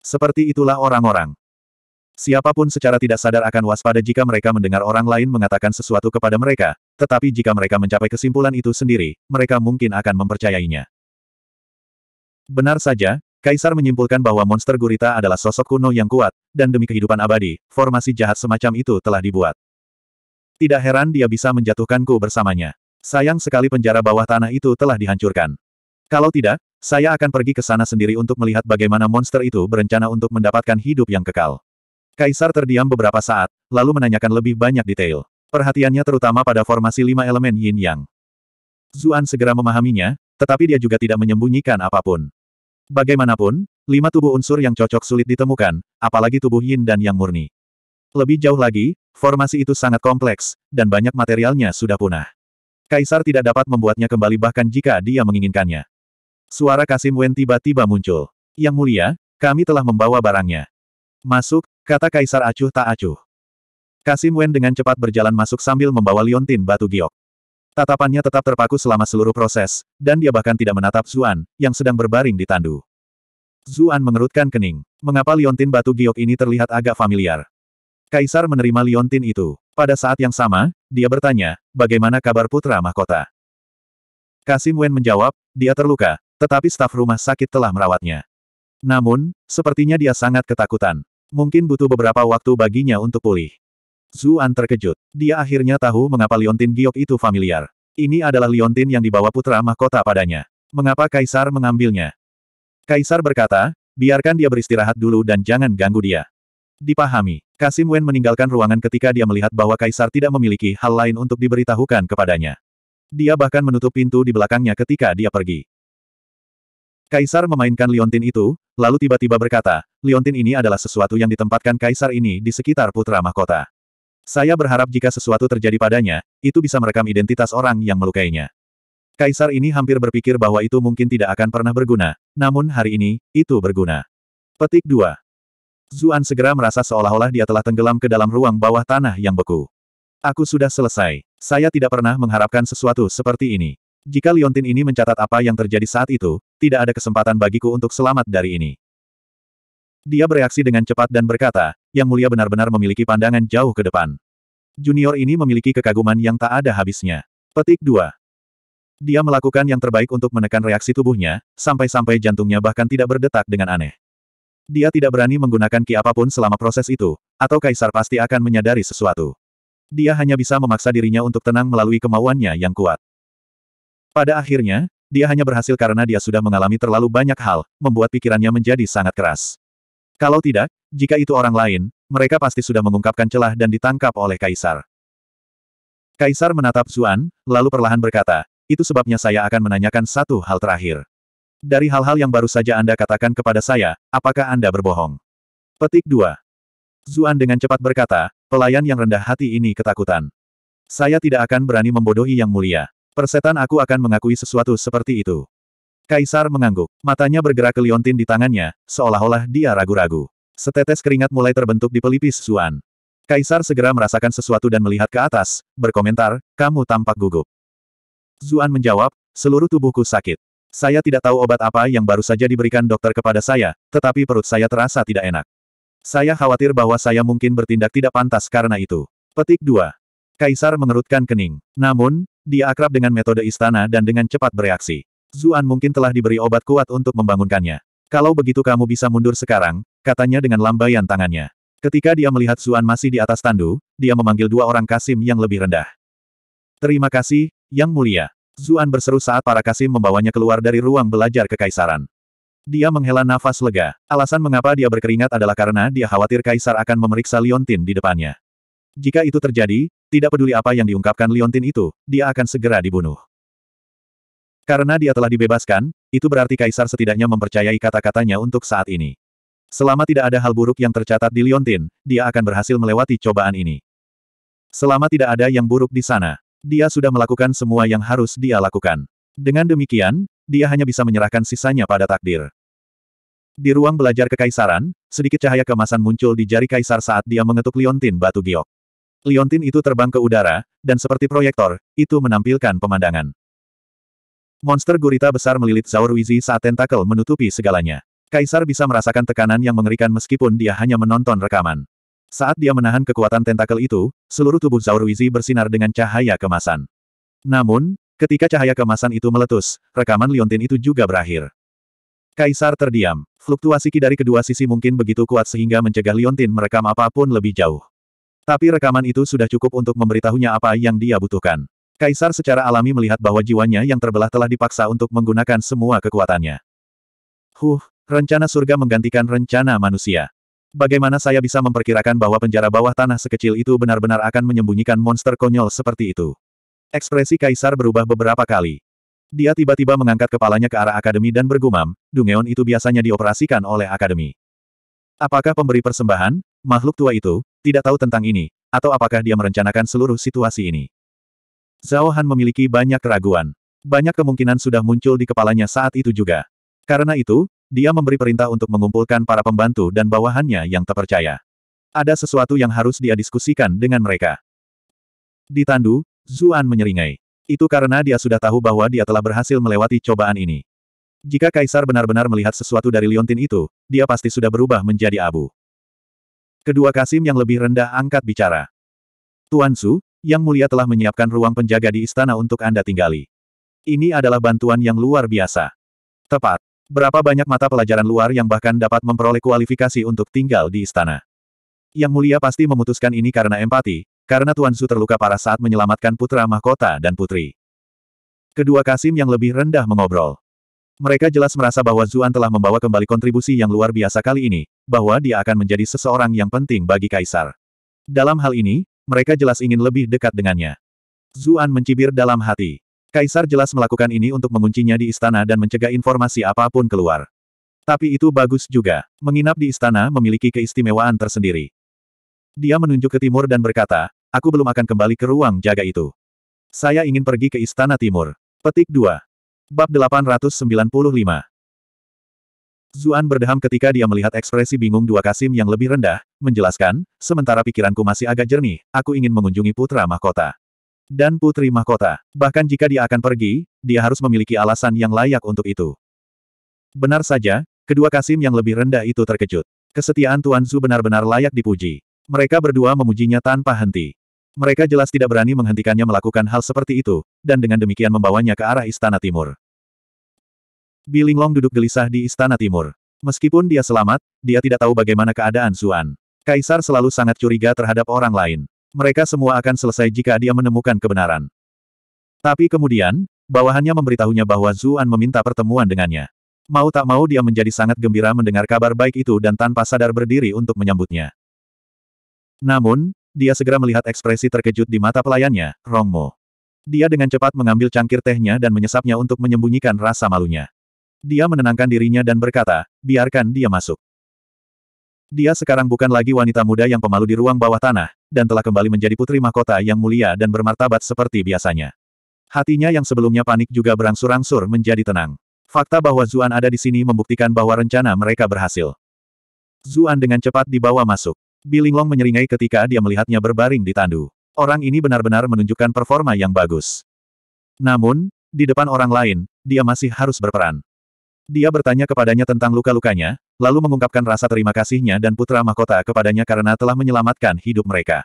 Seperti itulah orang-orang. Siapapun secara tidak sadar akan waspada jika mereka mendengar orang lain mengatakan sesuatu kepada mereka, tetapi jika mereka mencapai kesimpulan itu sendiri, mereka mungkin akan mempercayainya. Benar saja, Kaisar menyimpulkan bahwa monster gurita adalah sosok kuno yang kuat, dan demi kehidupan abadi, formasi jahat semacam itu telah dibuat. Tidak heran dia bisa menjatuhkanku bersamanya. Sayang sekali penjara bawah tanah itu telah dihancurkan. Kalau tidak, saya akan pergi ke sana sendiri untuk melihat bagaimana monster itu berencana untuk mendapatkan hidup yang kekal. Kaisar terdiam beberapa saat, lalu menanyakan lebih banyak detail. Perhatiannya terutama pada formasi lima elemen yin yang. Zuan segera memahaminya, tetapi dia juga tidak menyembunyikan apapun. Bagaimanapun, lima tubuh unsur yang cocok sulit ditemukan, apalagi tubuh yin dan yang murni. Lebih jauh lagi, formasi itu sangat kompleks, dan banyak materialnya sudah punah. Kaisar tidak dapat membuatnya kembali bahkan jika dia menginginkannya. Suara Kasim Wen tiba-tiba muncul. Yang mulia, kami telah membawa barangnya. Masuk, Kata Kaisar acuh tak acuh. Kasim Wen dengan cepat berjalan masuk sambil membawa liontin batu giok. Tatapannya tetap terpaku selama seluruh proses, dan dia bahkan tidak menatap Zuan, yang sedang berbaring di tandu. Zuan mengerutkan kening. Mengapa liontin batu giok ini terlihat agak familiar? Kaisar menerima liontin itu. Pada saat yang sama, dia bertanya, bagaimana kabar putra mahkota? Kasim Wen menjawab, dia terluka, tetapi staf rumah sakit telah merawatnya. Namun, sepertinya dia sangat ketakutan. Mungkin butuh beberapa waktu baginya untuk pulih. Zuan terkejut. Dia akhirnya tahu mengapa Liontin Giok itu familiar. Ini adalah Liontin yang dibawa putra mahkota padanya. Mengapa Kaisar mengambilnya? Kaisar berkata, biarkan dia beristirahat dulu dan jangan ganggu dia. Dipahami, Kasim Wen meninggalkan ruangan ketika dia melihat bahwa Kaisar tidak memiliki hal lain untuk diberitahukan kepadanya. Dia bahkan menutup pintu di belakangnya ketika dia pergi. Kaisar memainkan liontin itu, lalu tiba-tiba berkata, liontin ini adalah sesuatu yang ditempatkan kaisar ini di sekitar putra mahkota. Saya berharap jika sesuatu terjadi padanya, itu bisa merekam identitas orang yang melukainya. Kaisar ini hampir berpikir bahwa itu mungkin tidak akan pernah berguna, namun hari ini, itu berguna. Petik 2. Zuan segera merasa seolah-olah dia telah tenggelam ke dalam ruang bawah tanah yang beku. Aku sudah selesai. Saya tidak pernah mengharapkan sesuatu seperti ini. Jika liontin ini mencatat apa yang terjadi saat itu, tidak ada kesempatan bagiku untuk selamat dari ini. Dia bereaksi dengan cepat dan berkata, Yang Mulia benar-benar memiliki pandangan jauh ke depan. Junior ini memiliki kekaguman yang tak ada habisnya. Petik 2. Dia melakukan yang terbaik untuk menekan reaksi tubuhnya, sampai-sampai jantungnya bahkan tidak berdetak dengan aneh. Dia tidak berani menggunakan ki apapun selama proses itu, atau Kaisar pasti akan menyadari sesuatu. Dia hanya bisa memaksa dirinya untuk tenang melalui kemauannya yang kuat. Pada akhirnya, dia hanya berhasil karena dia sudah mengalami terlalu banyak hal, membuat pikirannya menjadi sangat keras. Kalau tidak, jika itu orang lain, mereka pasti sudah mengungkapkan celah dan ditangkap oleh Kaisar. Kaisar menatap Zuan, lalu perlahan berkata, itu sebabnya saya akan menanyakan satu hal terakhir. Dari hal-hal yang baru saja Anda katakan kepada saya, apakah Anda berbohong? Petik 2. Zuan dengan cepat berkata, pelayan yang rendah hati ini ketakutan. Saya tidak akan berani membodohi yang mulia. Persetan aku akan mengakui sesuatu seperti itu. Kaisar mengangguk. Matanya bergerak ke liontin di tangannya, seolah-olah dia ragu-ragu. Setetes keringat mulai terbentuk di pelipis Zuan. Kaisar segera merasakan sesuatu dan melihat ke atas, berkomentar, kamu tampak gugup. Zuan menjawab, seluruh tubuhku sakit. Saya tidak tahu obat apa yang baru saja diberikan dokter kepada saya, tetapi perut saya terasa tidak enak. Saya khawatir bahwa saya mungkin bertindak tidak pantas karena itu. Petik 2. Kaisar mengerutkan kening. Namun, dia akrab dengan metode istana dan dengan cepat bereaksi. Zuan mungkin telah diberi obat kuat untuk membangunkannya. Kalau begitu kamu bisa mundur sekarang, katanya dengan lambaian tangannya. Ketika dia melihat Zuan masih di atas tandu, dia memanggil dua orang Kasim yang lebih rendah. Terima kasih, Yang Mulia. Zuan berseru saat para Kasim membawanya keluar dari ruang belajar kekaisaran. Dia menghela nafas lega. Alasan mengapa dia berkeringat adalah karena dia khawatir kaisar akan memeriksa Liontin di depannya. Jika itu terjadi, tidak peduli apa yang diungkapkan Liontin itu, dia akan segera dibunuh. Karena dia telah dibebaskan, itu berarti Kaisar setidaknya mempercayai kata-katanya untuk saat ini. Selama tidak ada hal buruk yang tercatat di Liontin, dia akan berhasil melewati cobaan ini. Selama tidak ada yang buruk di sana, dia sudah melakukan semua yang harus dia lakukan. Dengan demikian, dia hanya bisa menyerahkan sisanya pada takdir. Di ruang belajar kekaisaran, sedikit cahaya kemasan muncul di jari kaisar saat dia mengetuk liontin batu giok. Liontin itu terbang ke udara, dan seperti proyektor, itu menampilkan pemandangan. Monster gurita besar melilit Zaur Wizi saat tentakel menutupi segalanya. Kaisar bisa merasakan tekanan yang mengerikan meskipun dia hanya menonton rekaman. Saat dia menahan kekuatan tentakel itu, seluruh tubuh Zaur Wizi bersinar dengan cahaya kemasan. Namun, ketika cahaya kemasan itu meletus, rekaman liontin itu juga berakhir. Kaisar terdiam. Fluktuasi ki dari kedua sisi mungkin begitu kuat sehingga mencegah liontin merekam apapun lebih jauh. Tapi rekaman itu sudah cukup untuk memberitahunya apa yang dia butuhkan. Kaisar secara alami melihat bahwa jiwanya yang terbelah telah dipaksa untuk menggunakan semua kekuatannya. Huh, rencana surga menggantikan rencana manusia. Bagaimana saya bisa memperkirakan bahwa penjara bawah tanah sekecil itu benar-benar akan menyembunyikan monster konyol seperti itu? Ekspresi Kaisar berubah beberapa kali. Dia tiba-tiba mengangkat kepalanya ke arah akademi dan bergumam, Dungeon itu biasanya dioperasikan oleh akademi. Apakah pemberi persembahan, makhluk tua itu, tidak tahu tentang ini, atau apakah dia merencanakan seluruh situasi ini. Zhao Han memiliki banyak keraguan. Banyak kemungkinan sudah muncul di kepalanya saat itu juga. Karena itu, dia memberi perintah untuk mengumpulkan para pembantu dan bawahannya yang terpercaya. Ada sesuatu yang harus dia diskusikan dengan mereka. Di Tandu, Zuan menyeringai. Itu karena dia sudah tahu bahwa dia telah berhasil melewati cobaan ini. Jika Kaisar benar-benar melihat sesuatu dari liontin itu, dia pasti sudah berubah menjadi abu. Kedua Kasim yang lebih rendah angkat bicara. Tuan Su, Yang Mulia telah menyiapkan ruang penjaga di istana untuk Anda tinggali. Ini adalah bantuan yang luar biasa. Tepat. Berapa banyak mata pelajaran luar yang bahkan dapat memperoleh kualifikasi untuk tinggal di istana. Yang Mulia pasti memutuskan ini karena empati, karena Tuan Su terluka parah saat menyelamatkan putra mahkota dan putri. Kedua Kasim yang lebih rendah mengobrol. Mereka jelas merasa bahwa Zuan telah membawa kembali kontribusi yang luar biasa kali ini, bahwa dia akan menjadi seseorang yang penting bagi Kaisar. Dalam hal ini, mereka jelas ingin lebih dekat dengannya. Zuan mencibir dalam hati. Kaisar jelas melakukan ini untuk menguncinya di istana dan mencegah informasi apapun keluar. Tapi itu bagus juga. Menginap di istana memiliki keistimewaan tersendiri. Dia menunjuk ke timur dan berkata, aku belum akan kembali ke ruang jaga itu. Saya ingin pergi ke istana timur. Petik 2. Bab 895 Zuan berdeham ketika dia melihat ekspresi bingung dua Kasim yang lebih rendah, menjelaskan, sementara pikiranku masih agak jernih, aku ingin mengunjungi putra mahkota. Dan putri mahkota, bahkan jika dia akan pergi, dia harus memiliki alasan yang layak untuk itu. Benar saja, kedua Kasim yang lebih rendah itu terkejut. Kesetiaan Tuan Zu benar-benar layak dipuji. Mereka berdua memujinya tanpa henti. Mereka jelas tidak berani menghentikannya melakukan hal seperti itu, dan dengan demikian membawanya ke arah Istana Timur. Bilinglong duduk gelisah di Istana Timur. Meskipun dia selamat, dia tidak tahu bagaimana keadaan Suan. Kaisar selalu sangat curiga terhadap orang lain. Mereka semua akan selesai jika dia menemukan kebenaran. Tapi kemudian, bawahannya memberitahunya bahwa Zuan meminta pertemuan dengannya. Mau tak mau dia menjadi sangat gembira mendengar kabar baik itu dan tanpa sadar berdiri untuk menyambutnya. Namun, dia segera melihat ekspresi terkejut di mata pelayannya, Rong Dia dengan cepat mengambil cangkir tehnya dan menyesapnya untuk menyembunyikan rasa malunya. Dia menenangkan dirinya dan berkata, biarkan dia masuk. Dia sekarang bukan lagi wanita muda yang pemalu di ruang bawah tanah, dan telah kembali menjadi putri mahkota yang mulia dan bermartabat seperti biasanya. Hatinya yang sebelumnya panik juga berangsur-angsur menjadi tenang. Fakta bahwa Zuan ada di sini membuktikan bahwa rencana mereka berhasil. Zuan dengan cepat dibawa masuk. Bilinglong menyeringai ketika dia melihatnya berbaring di tandu. Orang ini benar-benar menunjukkan performa yang bagus. Namun, di depan orang lain, dia masih harus berperan. Dia bertanya kepadanya tentang luka-lukanya, lalu mengungkapkan rasa terima kasihnya dan putra mahkota kepadanya karena telah menyelamatkan hidup mereka.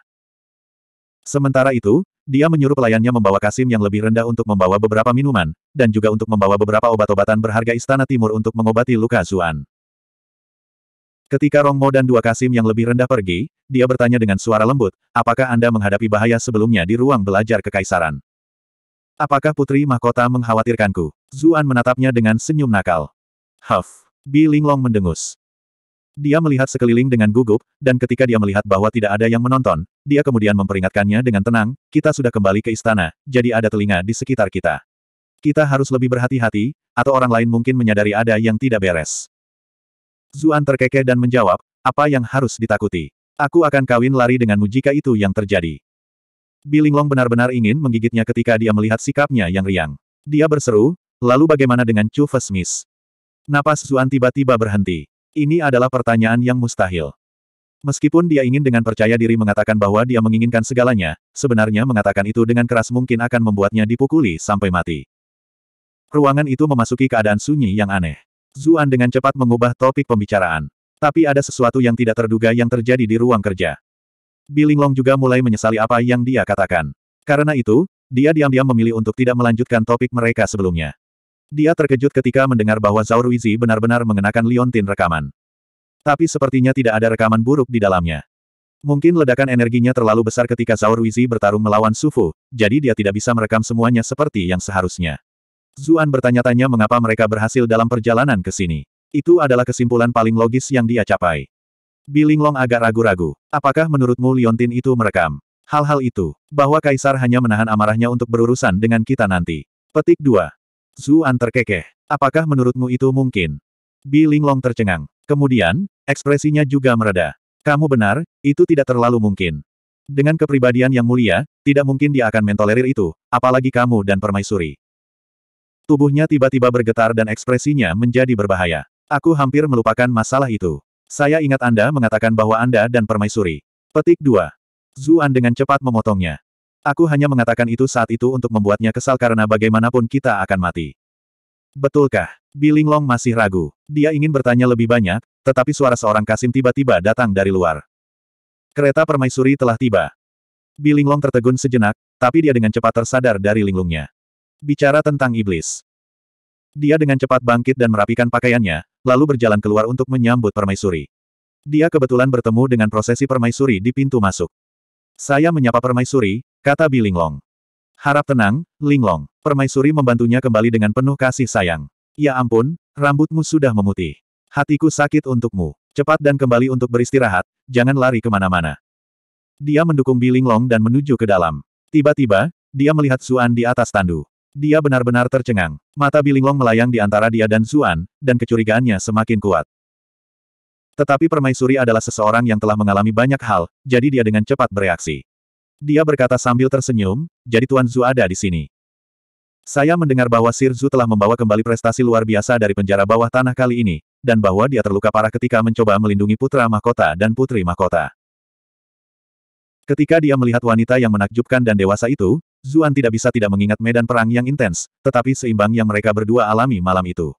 Sementara itu, dia menyuruh pelayannya membawa Kasim yang lebih rendah untuk membawa beberapa minuman, dan juga untuk membawa beberapa obat-obatan berharga Istana Timur untuk mengobati luka Zuan. Ketika Rongmo dan dua Kasim yang lebih rendah pergi, dia bertanya dengan suara lembut, apakah Anda menghadapi bahaya sebelumnya di ruang belajar kekaisaran? Apakah Putri Mahkota mengkhawatirkanku? Zuan menatapnya dengan senyum nakal. Huff! Bi Linglong mendengus. Dia melihat sekeliling dengan gugup, dan ketika dia melihat bahwa tidak ada yang menonton, dia kemudian memperingatkannya dengan tenang, kita sudah kembali ke istana, jadi ada telinga di sekitar kita. Kita harus lebih berhati-hati, atau orang lain mungkin menyadari ada yang tidak beres. Zuan terkekeh dan menjawab, apa yang harus ditakuti? Aku akan kawin lari denganmu jika itu yang terjadi. Bilinglong benar-benar ingin menggigitnya ketika dia melihat sikapnya yang riang. Dia berseru, lalu bagaimana dengan Chu Fesmis? Napas Zuan tiba-tiba berhenti. Ini adalah pertanyaan yang mustahil. Meskipun dia ingin dengan percaya diri mengatakan bahwa dia menginginkan segalanya, sebenarnya mengatakan itu dengan keras mungkin akan membuatnya dipukuli sampai mati. Ruangan itu memasuki keadaan sunyi yang aneh. Zuan dengan cepat mengubah topik pembicaraan. Tapi ada sesuatu yang tidak terduga yang terjadi di ruang kerja. Bilinglong juga mulai menyesali apa yang dia katakan. Karena itu, dia diam-diam memilih untuk tidak melanjutkan topik mereka sebelumnya. Dia terkejut ketika mendengar bahwa Zhao Ruizi benar-benar mengenakan liontin rekaman. Tapi sepertinya tidak ada rekaman buruk di dalamnya. Mungkin ledakan energinya terlalu besar ketika Zhao Ruizi bertarung melawan Sufu, jadi dia tidak bisa merekam semuanya seperti yang seharusnya. Zuan bertanya-tanya mengapa mereka berhasil dalam perjalanan ke sini. Itu adalah kesimpulan paling logis yang dia capai. Bilinglong agak ragu-ragu. Apakah menurutmu Liontin itu merekam? Hal-hal itu, bahwa Kaisar hanya menahan amarahnya untuk berurusan dengan kita nanti. Petik 2. Zuan terkekeh. Apakah menurutmu itu mungkin? Bilinglong tercengang. Kemudian, ekspresinya juga mereda. Kamu benar, itu tidak terlalu mungkin. Dengan kepribadian yang mulia, tidak mungkin dia akan mentolerir itu, apalagi kamu dan permaisuri. Tubuhnya tiba-tiba bergetar dan ekspresinya menjadi berbahaya. Aku hampir melupakan masalah itu. Saya ingat Anda mengatakan bahwa Anda dan permaisuri. Petik 2. Zuan dengan cepat memotongnya. Aku hanya mengatakan itu saat itu untuk membuatnya kesal karena bagaimanapun kita akan mati. Betulkah? Bilinglong masih ragu. Dia ingin bertanya lebih banyak, tetapi suara seorang Kasim tiba-tiba datang dari luar. Kereta permaisuri telah tiba. Bilinglong tertegun sejenak, tapi dia dengan cepat tersadar dari linglungnya bicara tentang iblis. Dia dengan cepat bangkit dan merapikan pakaiannya, lalu berjalan keluar untuk menyambut permaisuri. Dia kebetulan bertemu dengan prosesi permaisuri di pintu masuk. Saya menyapa permaisuri, kata Bi Linglong. Harap tenang, Linglong. Permaisuri membantunya kembali dengan penuh kasih sayang. Ya ampun, rambutmu sudah memutih. Hatiku sakit untukmu. Cepat dan kembali untuk beristirahat, jangan lari kemana-mana. Dia mendukung Bi Linglong dan menuju ke dalam. Tiba-tiba, dia melihat Suan di atas tandu. Dia benar-benar tercengang. Mata Bilinglong melayang di antara dia dan Zuan, dan kecurigaannya semakin kuat. Tetapi permaisuri adalah seseorang yang telah mengalami banyak hal, jadi dia dengan cepat bereaksi. Dia berkata sambil tersenyum, jadi Tuan Zu ada di sini. Saya mendengar bahwa Sir Zu telah membawa kembali prestasi luar biasa dari penjara bawah tanah kali ini, dan bahwa dia terluka parah ketika mencoba melindungi putra mahkota dan putri mahkota. Ketika dia melihat wanita yang menakjubkan dan dewasa itu, Zuan tidak bisa tidak mengingat medan perang yang intens, tetapi seimbang yang mereka berdua alami malam itu.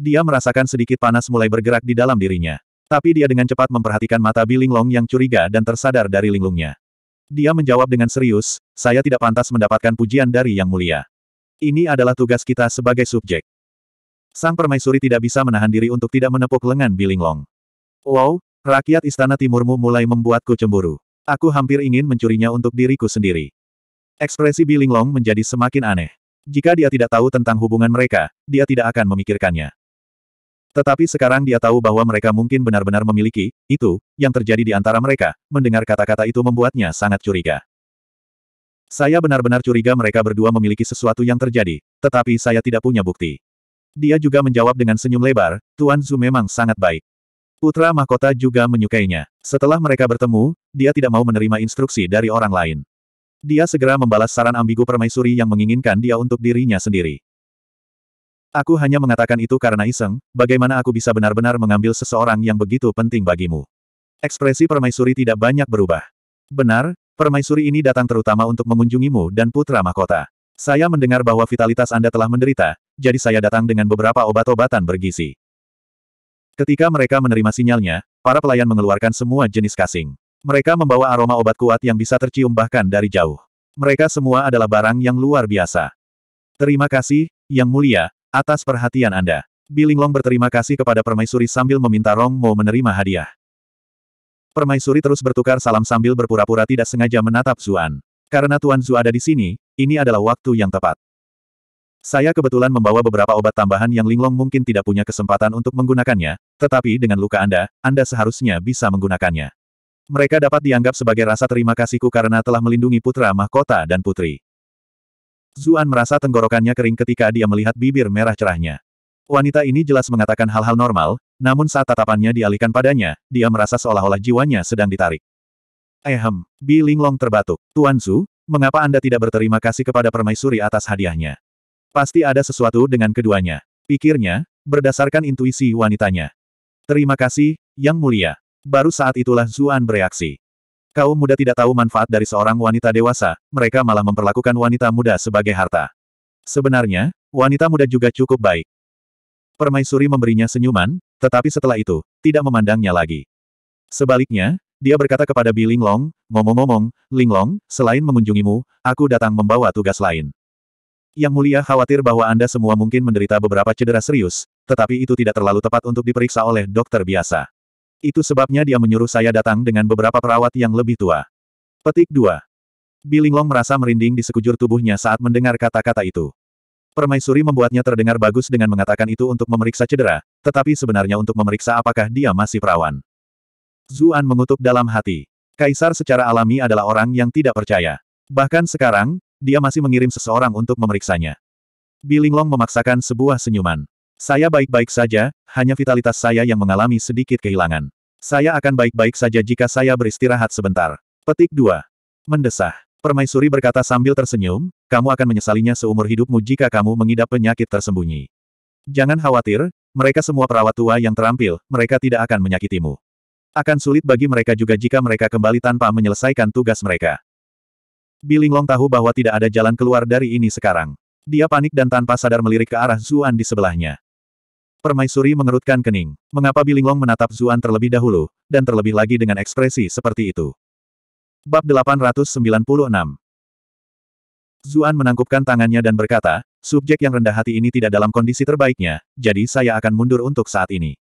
Dia merasakan sedikit panas mulai bergerak di dalam dirinya. Tapi dia dengan cepat memperhatikan mata Bilinglong yang curiga dan tersadar dari linglungnya. Dia menjawab dengan serius, saya tidak pantas mendapatkan pujian dari Yang Mulia. Ini adalah tugas kita sebagai subjek. Sang permaisuri tidak bisa menahan diri untuk tidak menepuk lengan Bilinglong. Wow, rakyat istana timurmu mulai membuatku cemburu. Aku hampir ingin mencurinya untuk diriku sendiri. Ekspresi Bilinglong menjadi semakin aneh. Jika dia tidak tahu tentang hubungan mereka, dia tidak akan memikirkannya. Tetapi sekarang dia tahu bahwa mereka mungkin benar-benar memiliki, itu, yang terjadi di antara mereka, mendengar kata-kata itu membuatnya sangat curiga. Saya benar-benar curiga mereka berdua memiliki sesuatu yang terjadi, tetapi saya tidak punya bukti. Dia juga menjawab dengan senyum lebar, Tuan Zhu memang sangat baik. Putra mahkota juga menyukainya. Setelah mereka bertemu, dia tidak mau menerima instruksi dari orang lain. Dia segera membalas saran ambigu permaisuri yang menginginkan dia untuk dirinya sendiri. Aku hanya mengatakan itu karena iseng, bagaimana aku bisa benar-benar mengambil seseorang yang begitu penting bagimu. Ekspresi permaisuri tidak banyak berubah. Benar, permaisuri ini datang terutama untuk mengunjungimu dan putra mahkota. Saya mendengar bahwa vitalitas Anda telah menderita, jadi saya datang dengan beberapa obat-obatan bergizi. Ketika mereka menerima sinyalnya, para pelayan mengeluarkan semua jenis kasing. Mereka membawa aroma obat kuat yang bisa tercium bahkan dari jauh. Mereka semua adalah barang yang luar biasa. Terima kasih, Yang Mulia, atas perhatian Anda. Bilinglong berterima kasih kepada permaisuri sambil meminta Rong Mo menerima hadiah. Permaisuri terus bertukar salam sambil berpura-pura tidak sengaja menatap Zuan. Karena Tuan Zu ada di sini, ini adalah waktu yang tepat. Saya kebetulan membawa beberapa obat tambahan yang Linglong mungkin tidak punya kesempatan untuk menggunakannya, tetapi dengan luka Anda, Anda seharusnya bisa menggunakannya. Mereka dapat dianggap sebagai rasa terima kasihku karena telah melindungi putra mahkota dan putri. Zuan merasa tenggorokannya kering ketika dia melihat bibir merah cerahnya. Wanita ini jelas mengatakan hal-hal normal, namun saat tatapannya dialihkan padanya, dia merasa seolah-olah jiwanya sedang ditarik. Ehem, Bi Linglong terbatuk. Tuan Zu, mengapa Anda tidak berterima kasih kepada permaisuri atas hadiahnya? Pasti ada sesuatu dengan keduanya. Pikirnya, berdasarkan intuisi wanitanya. Terima kasih, Yang Mulia. Baru saat itulah Zuan bereaksi. Kaum muda tidak tahu manfaat dari seorang wanita dewasa, mereka malah memperlakukan wanita muda sebagai harta. Sebenarnya, wanita muda juga cukup baik. Permaisuri memberinya senyuman, tetapi setelah itu, tidak memandangnya lagi. Sebaliknya, dia berkata kepada Bi Linglong, ngomong-ngomong, Linglong, selain mengunjungimu, aku datang membawa tugas lain. Yang mulia khawatir bahwa Anda semua mungkin menderita beberapa cedera serius, tetapi itu tidak terlalu tepat untuk diperiksa oleh dokter biasa. Itu sebabnya dia menyuruh saya datang dengan beberapa perawat yang lebih tua. Petik 2. Bilinglong merasa merinding di sekujur tubuhnya saat mendengar kata-kata itu. Permaisuri membuatnya terdengar bagus dengan mengatakan itu untuk memeriksa cedera, tetapi sebenarnya untuk memeriksa apakah dia masih perawan. Zuan mengutuk dalam hati. Kaisar secara alami adalah orang yang tidak percaya. Bahkan sekarang, dia masih mengirim seseorang untuk memeriksanya. Bilinglong memaksakan sebuah senyuman. Saya baik-baik saja, hanya vitalitas saya yang mengalami sedikit kehilangan. Saya akan baik-baik saja jika saya beristirahat sebentar. Petik 2. Mendesah. Permaisuri berkata sambil tersenyum, kamu akan menyesalinya seumur hidupmu jika kamu mengidap penyakit tersembunyi. Jangan khawatir, mereka semua perawat tua yang terampil, mereka tidak akan menyakitimu. Akan sulit bagi mereka juga jika mereka kembali tanpa menyelesaikan tugas mereka. Bilinglong tahu bahwa tidak ada jalan keluar dari ini sekarang. Dia panik dan tanpa sadar melirik ke arah Zuan di sebelahnya. Permaisuri mengerutkan kening. Mengapa Bilinglong menatap Zuan terlebih dahulu, dan terlebih lagi dengan ekspresi seperti itu? Bab 896 Zuan menangkupkan tangannya dan berkata, subjek yang rendah hati ini tidak dalam kondisi terbaiknya, jadi saya akan mundur untuk saat ini.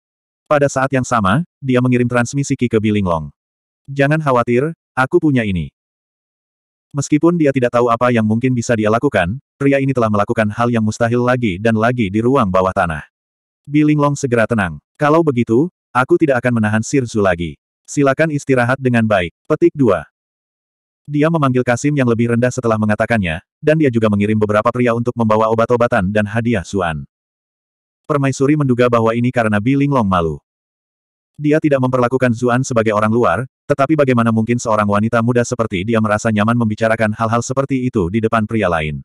Pada saat yang sama, dia mengirim transmisi Ki ke Bilinglong. Jangan khawatir, aku punya ini. Meskipun dia tidak tahu apa yang mungkin bisa dia lakukan, pria ini telah melakukan hal yang mustahil lagi dan lagi di ruang bawah tanah. Bilinglong segera tenang. Kalau begitu, aku tidak akan menahan Sirzu lagi. Silakan istirahat dengan baik. Petik 2. Dia memanggil Kasim yang lebih rendah setelah mengatakannya, dan dia juga mengirim beberapa pria untuk membawa obat-obatan dan hadiah Suan. Permaisuri menduga bahwa ini karena Bilinglong malu. Dia tidak memperlakukan Zuan sebagai orang luar, tetapi bagaimana mungkin seorang wanita muda seperti dia merasa nyaman membicarakan hal-hal seperti itu di depan pria lain.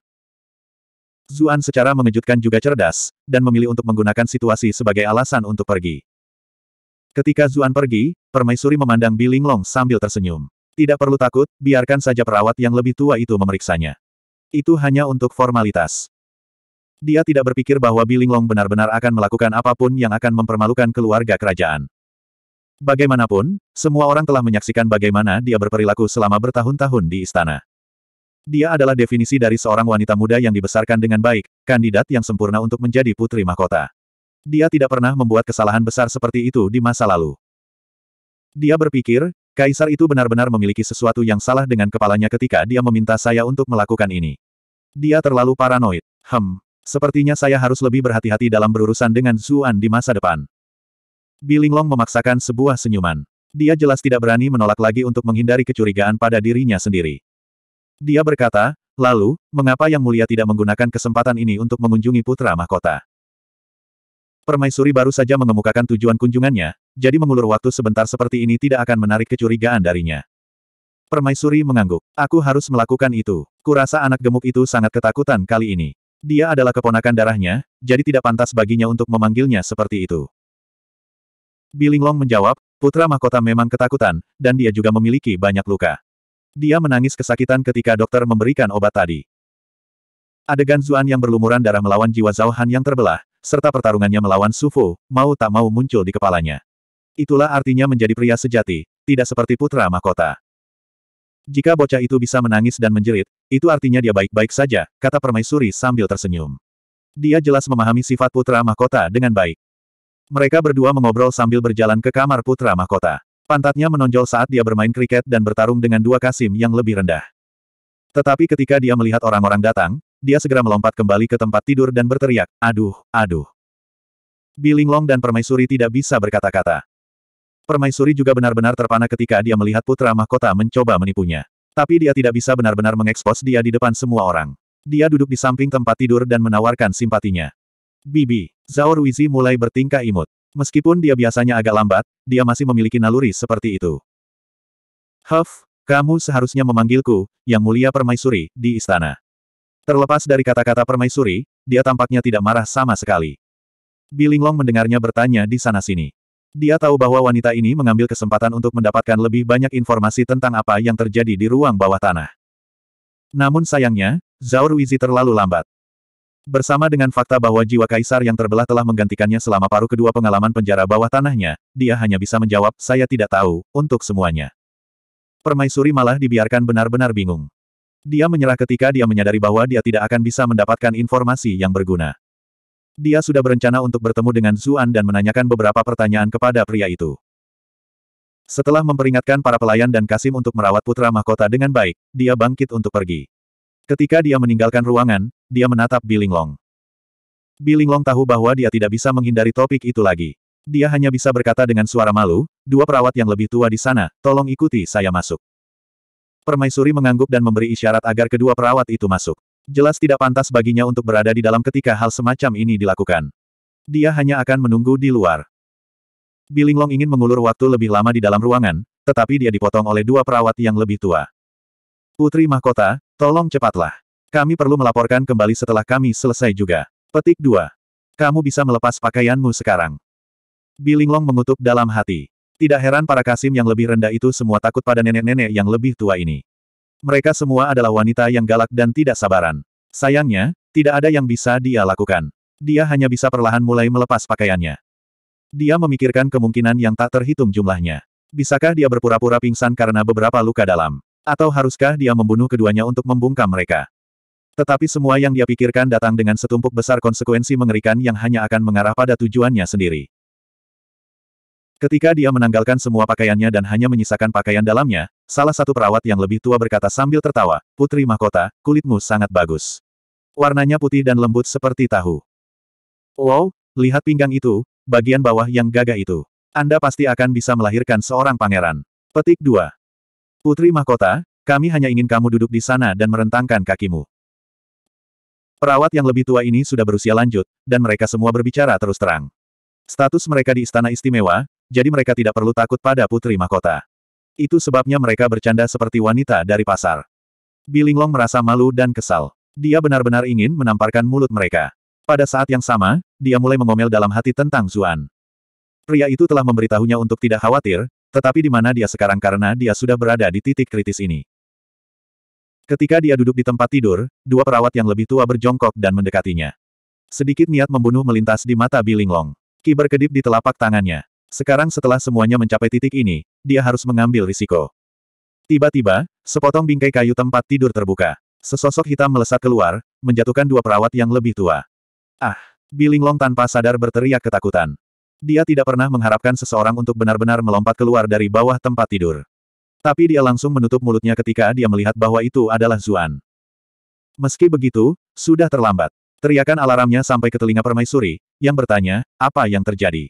Zuan secara mengejutkan juga cerdas, dan memilih untuk menggunakan situasi sebagai alasan untuk pergi. Ketika Zuan pergi, permaisuri memandang Biling Long sambil tersenyum. Tidak perlu takut, biarkan saja perawat yang lebih tua itu memeriksanya. Itu hanya untuk formalitas. Dia tidak berpikir bahwa Biling Long benar-benar akan melakukan apapun yang akan mempermalukan keluarga kerajaan. Bagaimanapun, semua orang telah menyaksikan bagaimana dia berperilaku selama bertahun-tahun di istana. Dia adalah definisi dari seorang wanita muda yang dibesarkan dengan baik, kandidat yang sempurna untuk menjadi putri mahkota. Dia tidak pernah membuat kesalahan besar seperti itu di masa lalu. Dia berpikir, Kaisar itu benar-benar memiliki sesuatu yang salah dengan kepalanya ketika dia meminta saya untuk melakukan ini. Dia terlalu paranoid. Hem, sepertinya saya harus lebih berhati-hati dalam berurusan dengan Zuan di masa depan. Bilinglong memaksakan sebuah senyuman. Dia jelas tidak berani menolak lagi untuk menghindari kecurigaan pada dirinya sendiri. Dia berkata, lalu, mengapa Yang Mulia tidak menggunakan kesempatan ini untuk mengunjungi putra mahkota? Permaisuri baru saja mengemukakan tujuan kunjungannya, jadi mengulur waktu sebentar seperti ini tidak akan menarik kecurigaan darinya. Permaisuri mengangguk. Aku harus melakukan itu. Kurasa anak gemuk itu sangat ketakutan kali ini. Dia adalah keponakan darahnya, jadi tidak pantas baginya untuk memanggilnya seperti itu. Bilinglong menjawab, putra mahkota memang ketakutan, dan dia juga memiliki banyak luka. Dia menangis kesakitan ketika dokter memberikan obat tadi. Adegan Zuan yang berlumuran darah melawan jiwa Zhao Han yang terbelah, serta pertarungannya melawan Su mau tak mau muncul di kepalanya. Itulah artinya menjadi pria sejati, tidak seperti putra mahkota. Jika bocah itu bisa menangis dan menjerit, itu artinya dia baik-baik saja, kata permaisuri sambil tersenyum. Dia jelas memahami sifat putra mahkota dengan baik. Mereka berdua mengobrol sambil berjalan ke kamar putra mahkota. Pantatnya menonjol saat dia bermain kriket dan bertarung dengan dua Kasim yang lebih rendah. Tetapi ketika dia melihat orang-orang datang, dia segera melompat kembali ke tempat tidur dan berteriak, aduh, aduh. Bilinglong dan Permaisuri tidak bisa berkata-kata. Permaisuri juga benar-benar terpana ketika dia melihat putra mahkota mencoba menipunya. Tapi dia tidak bisa benar-benar mengekspos dia di depan semua orang. Dia duduk di samping tempat tidur dan menawarkan simpatinya. Bibi, Zhao Ruizi mulai bertingkah imut. Meskipun dia biasanya agak lambat, dia masih memiliki naluri seperti itu. Huff, kamu seharusnya memanggilku, Yang Mulia Permaisuri, di istana. Terlepas dari kata-kata permaisuri, dia tampaknya tidak marah sama sekali. Bilinglong mendengarnya bertanya di sana-sini. Dia tahu bahwa wanita ini mengambil kesempatan untuk mendapatkan lebih banyak informasi tentang apa yang terjadi di ruang bawah tanah. Namun sayangnya, Zhao Ruizi terlalu lambat. Bersama dengan fakta bahwa jiwa kaisar yang terbelah telah menggantikannya selama paruh kedua pengalaman penjara bawah tanahnya, dia hanya bisa menjawab, saya tidak tahu, untuk semuanya. Permaisuri malah dibiarkan benar-benar bingung. Dia menyerah ketika dia menyadari bahwa dia tidak akan bisa mendapatkan informasi yang berguna. Dia sudah berencana untuk bertemu dengan Zuan dan menanyakan beberapa pertanyaan kepada pria itu. Setelah memperingatkan para pelayan dan Kasim untuk merawat putra mahkota dengan baik, dia bangkit untuk pergi. Ketika dia meninggalkan ruangan, dia menatap Bilinglong. Bilinglong tahu bahwa dia tidak bisa menghindari topik itu lagi. Dia hanya bisa berkata dengan suara malu, dua perawat yang lebih tua di sana, tolong ikuti saya masuk. Permaisuri mengangguk dan memberi isyarat agar kedua perawat itu masuk. Jelas tidak pantas baginya untuk berada di dalam ketika hal semacam ini dilakukan. Dia hanya akan menunggu di luar. Bilinglong ingin mengulur waktu lebih lama di dalam ruangan, tetapi dia dipotong oleh dua perawat yang lebih tua. Putri Mahkota, tolong cepatlah. Kami perlu melaporkan kembali setelah kami selesai juga. Petik 2. Kamu bisa melepas pakaianmu sekarang. Bilinglong mengutuk dalam hati. Tidak heran para Kasim yang lebih rendah itu semua takut pada nenek-nenek yang lebih tua ini. Mereka semua adalah wanita yang galak dan tidak sabaran. Sayangnya, tidak ada yang bisa dia lakukan. Dia hanya bisa perlahan mulai melepas pakaiannya. Dia memikirkan kemungkinan yang tak terhitung jumlahnya. Bisakah dia berpura-pura pingsan karena beberapa luka dalam? Atau haruskah dia membunuh keduanya untuk membungkam mereka? Tetapi semua yang dia pikirkan datang dengan setumpuk besar konsekuensi mengerikan yang hanya akan mengarah pada tujuannya sendiri. Ketika dia menanggalkan semua pakaiannya dan hanya menyisakan pakaian dalamnya, salah satu perawat yang lebih tua berkata sambil tertawa, Putri Mahkota, kulitmu sangat bagus. Warnanya putih dan lembut seperti tahu. Wow, lihat pinggang itu, bagian bawah yang gagah itu. Anda pasti akan bisa melahirkan seorang pangeran. Petik 2. Putri Mahkota, kami hanya ingin kamu duduk di sana dan merentangkan kakimu. Perawat yang lebih tua ini sudah berusia lanjut, dan mereka semua berbicara terus terang. Status mereka di istana istimewa, jadi mereka tidak perlu takut pada putri mahkota. Itu sebabnya mereka bercanda seperti wanita dari pasar. Bilinglong merasa malu dan kesal. Dia benar-benar ingin menamparkan mulut mereka. Pada saat yang sama, dia mulai mengomel dalam hati tentang Zuan. Pria itu telah memberitahunya untuk tidak khawatir, tetapi di mana dia sekarang karena dia sudah berada di titik kritis ini. Ketika dia duduk di tempat tidur, dua perawat yang lebih tua berjongkok dan mendekatinya. Sedikit niat membunuh melintas di mata Bilinglong. Ki berkedip di telapak tangannya. Sekarang setelah semuanya mencapai titik ini, dia harus mengambil risiko. Tiba-tiba, sepotong bingkai kayu tempat tidur terbuka. Sesosok hitam melesat keluar, menjatuhkan dua perawat yang lebih tua. Ah! Bilinglong tanpa sadar berteriak ketakutan. Dia tidak pernah mengharapkan seseorang untuk benar-benar melompat keluar dari bawah tempat tidur. Tapi dia langsung menutup mulutnya ketika dia melihat bahwa itu adalah Zuan. Meski begitu, sudah terlambat. Teriakan alarmnya sampai ke telinga permaisuri, yang bertanya, apa yang terjadi?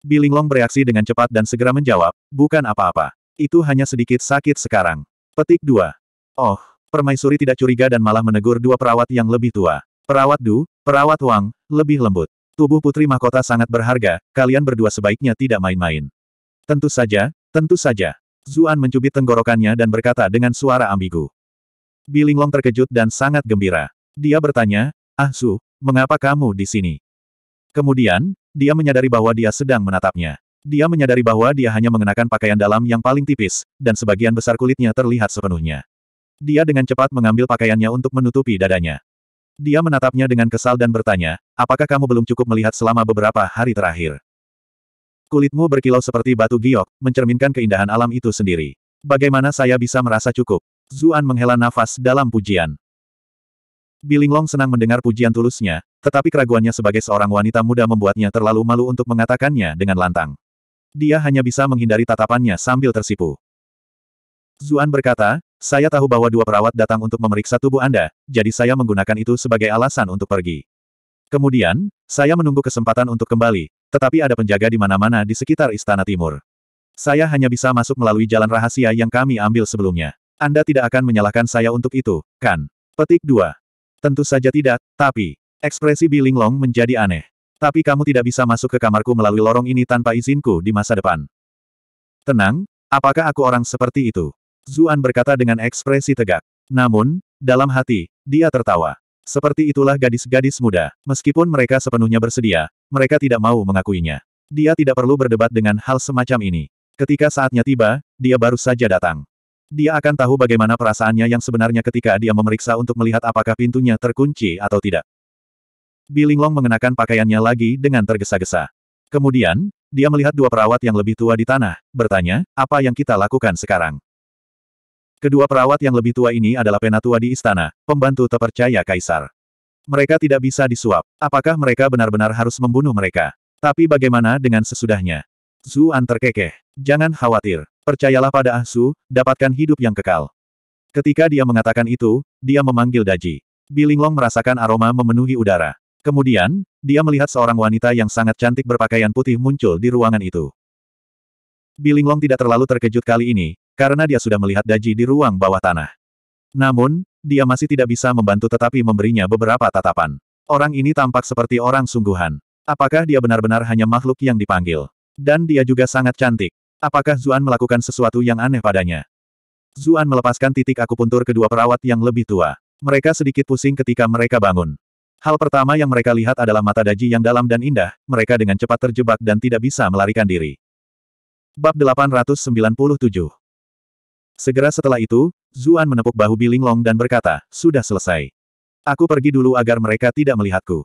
Bilinglong bereaksi dengan cepat dan segera menjawab, bukan apa-apa. Itu hanya sedikit sakit sekarang. Petik 2. Oh, permaisuri tidak curiga dan malah menegur dua perawat yang lebih tua. Perawat Du, perawat Wang, lebih lembut. Tubuh Putri Mahkota sangat berharga, kalian berdua sebaiknya tidak main-main. Tentu saja, tentu saja. Zuan mencubit tenggorokannya dan berkata dengan suara ambigu. Bilinglong terkejut dan sangat gembira. Dia bertanya, Ah Su, mengapa kamu di sini? Kemudian, dia menyadari bahwa dia sedang menatapnya. Dia menyadari bahwa dia hanya mengenakan pakaian dalam yang paling tipis, dan sebagian besar kulitnya terlihat sepenuhnya. Dia dengan cepat mengambil pakaiannya untuk menutupi dadanya. Dia menatapnya dengan kesal dan bertanya, apakah kamu belum cukup melihat selama beberapa hari terakhir? Kulitmu berkilau seperti batu giok, mencerminkan keindahan alam itu sendiri. Bagaimana saya bisa merasa cukup? Zuan menghela nafas dalam pujian. Bilinglong senang mendengar pujian tulusnya, tetapi keraguannya sebagai seorang wanita muda membuatnya terlalu malu untuk mengatakannya dengan lantang. Dia hanya bisa menghindari tatapannya sambil tersipu. Zuan berkata, saya tahu bahwa dua perawat datang untuk memeriksa tubuh Anda, jadi saya menggunakan itu sebagai alasan untuk pergi. Kemudian, saya menunggu kesempatan untuk kembali, tetapi ada penjaga di mana-mana di sekitar Istana Timur. Saya hanya bisa masuk melalui jalan rahasia yang kami ambil sebelumnya. Anda tidak akan menyalahkan saya untuk itu, kan? Petik 2. Tentu saja tidak, tapi, ekspresi Biling Long menjadi aneh. Tapi kamu tidak bisa masuk ke kamarku melalui lorong ini tanpa izinku di masa depan. Tenang, apakah aku orang seperti itu? Zuan berkata dengan ekspresi tegak. Namun, dalam hati, dia tertawa. Seperti itulah gadis-gadis muda. Meskipun mereka sepenuhnya bersedia, mereka tidak mau mengakuinya. Dia tidak perlu berdebat dengan hal semacam ini. Ketika saatnya tiba, dia baru saja datang. Dia akan tahu bagaimana perasaannya yang sebenarnya ketika dia memeriksa untuk melihat apakah pintunya terkunci atau tidak. Bilinglong mengenakan pakaiannya lagi dengan tergesa-gesa. Kemudian, dia melihat dua perawat yang lebih tua di tanah, bertanya, apa yang kita lakukan sekarang? Kedua perawat yang lebih tua ini adalah penatua di istana, pembantu terpercaya kaisar. Mereka tidak bisa disuap. Apakah mereka benar-benar harus membunuh mereka? Tapi bagaimana dengan sesudahnya? Zuan terkekeh. Jangan khawatir. Percayalah pada Ahsu, dapatkan hidup yang kekal. Ketika dia mengatakan itu, dia memanggil Daji. Bilinglong merasakan aroma memenuhi udara. Kemudian, dia melihat seorang wanita yang sangat cantik berpakaian putih muncul di ruangan itu. Bilinglong tidak terlalu terkejut kali ini, karena dia sudah melihat Daji di ruang bawah tanah. Namun, dia masih tidak bisa membantu tetapi memberinya beberapa tatapan. Orang ini tampak seperti orang sungguhan. Apakah dia benar-benar hanya makhluk yang dipanggil? Dan dia juga sangat cantik. Apakah Zuan melakukan sesuatu yang aneh padanya? Zuan melepaskan titik akupuntur kedua perawat yang lebih tua. Mereka sedikit pusing ketika mereka bangun. Hal pertama yang mereka lihat adalah mata daji yang dalam dan indah, mereka dengan cepat terjebak dan tidak bisa melarikan diri. Bab 897 Segera setelah itu, Zuan menepuk bahu Long dan berkata, sudah selesai. Aku pergi dulu agar mereka tidak melihatku.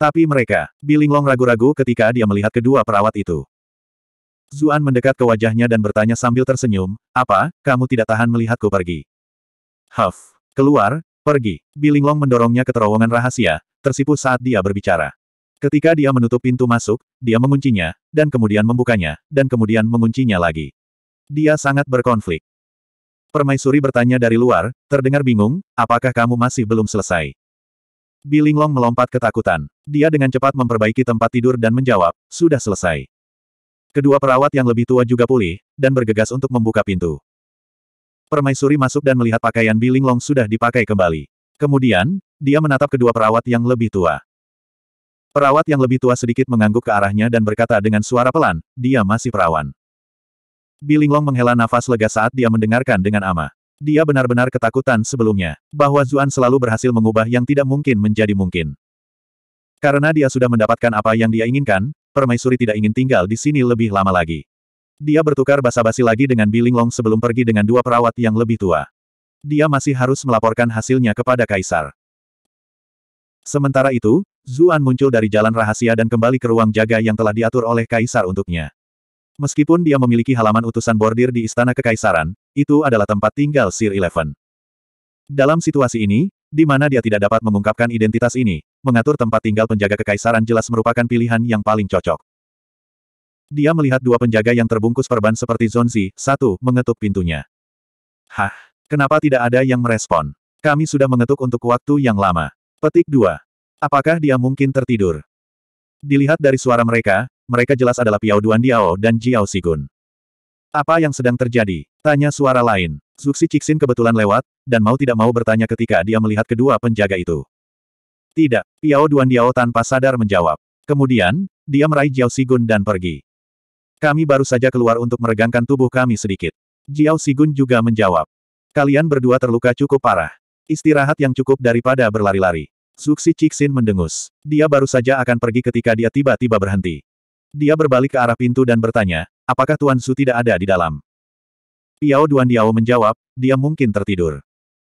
Tapi mereka, Long ragu-ragu ketika dia melihat kedua perawat itu. Zuan mendekat ke wajahnya dan bertanya sambil tersenyum, apa, kamu tidak tahan melihatku pergi? Huff, keluar, pergi. Long mendorongnya ke terowongan rahasia, tersipu saat dia berbicara. Ketika dia menutup pintu masuk, dia menguncinya, dan kemudian membukanya, dan kemudian menguncinya lagi. Dia sangat berkonflik permaisuri bertanya dari luar, terdengar bingung, apakah kamu masih belum selesai? Bilinglong melompat ketakutan. Dia dengan cepat memperbaiki tempat tidur dan menjawab, sudah selesai. Kedua perawat yang lebih tua juga pulih, dan bergegas untuk membuka pintu. Permaisuri masuk dan melihat pakaian Bilinglong sudah dipakai kembali. Kemudian, dia menatap kedua perawat yang lebih tua. Perawat yang lebih tua sedikit mengangguk ke arahnya dan berkata dengan suara pelan, dia masih perawan. Bilinglong menghela nafas lega saat dia mendengarkan dengan ama. Dia benar-benar ketakutan sebelumnya, bahwa Zuan selalu berhasil mengubah yang tidak mungkin menjadi mungkin. Karena dia sudah mendapatkan apa yang dia inginkan, permaisuri tidak ingin tinggal di sini lebih lama lagi. Dia bertukar basa-basi lagi dengan Bilinglong sebelum pergi dengan dua perawat yang lebih tua. Dia masih harus melaporkan hasilnya kepada Kaisar. Sementara itu, Zuan muncul dari jalan rahasia dan kembali ke ruang jaga yang telah diatur oleh Kaisar untuknya. Meskipun dia memiliki halaman utusan bordir di Istana Kekaisaran, itu adalah tempat tinggal Sir Eleven. Dalam situasi ini, di mana dia tidak dapat mengungkapkan identitas ini, mengatur tempat tinggal penjaga kekaisaran jelas merupakan pilihan yang paling cocok. Dia melihat dua penjaga yang terbungkus perban seperti Zonzi, satu, mengetuk pintunya. Hah, kenapa tidak ada yang merespon? Kami sudah mengetuk untuk waktu yang lama. Petik 2. Apakah dia mungkin tertidur? Dilihat dari suara mereka, mereka jelas adalah Piao Duan Diao dan Jiao Sigun. Apa yang sedang terjadi? Tanya suara lain. Zuxi Cixin kebetulan lewat, dan mau tidak mau bertanya ketika dia melihat kedua penjaga itu. Tidak, Piao Duan Diao tanpa sadar menjawab. Kemudian, dia meraih Jiao Sigun dan pergi. Kami baru saja keluar untuk meregangkan tubuh kami sedikit. Jiao Sigun juga menjawab. Kalian berdua terluka cukup parah. Istirahat yang cukup daripada berlari-lari. Zuxi Cixin mendengus. Dia baru saja akan pergi ketika dia tiba-tiba berhenti. Dia berbalik ke arah pintu dan bertanya, apakah Tuan Su tidak ada di dalam? Piao Duan Diao menjawab, dia mungkin tertidur.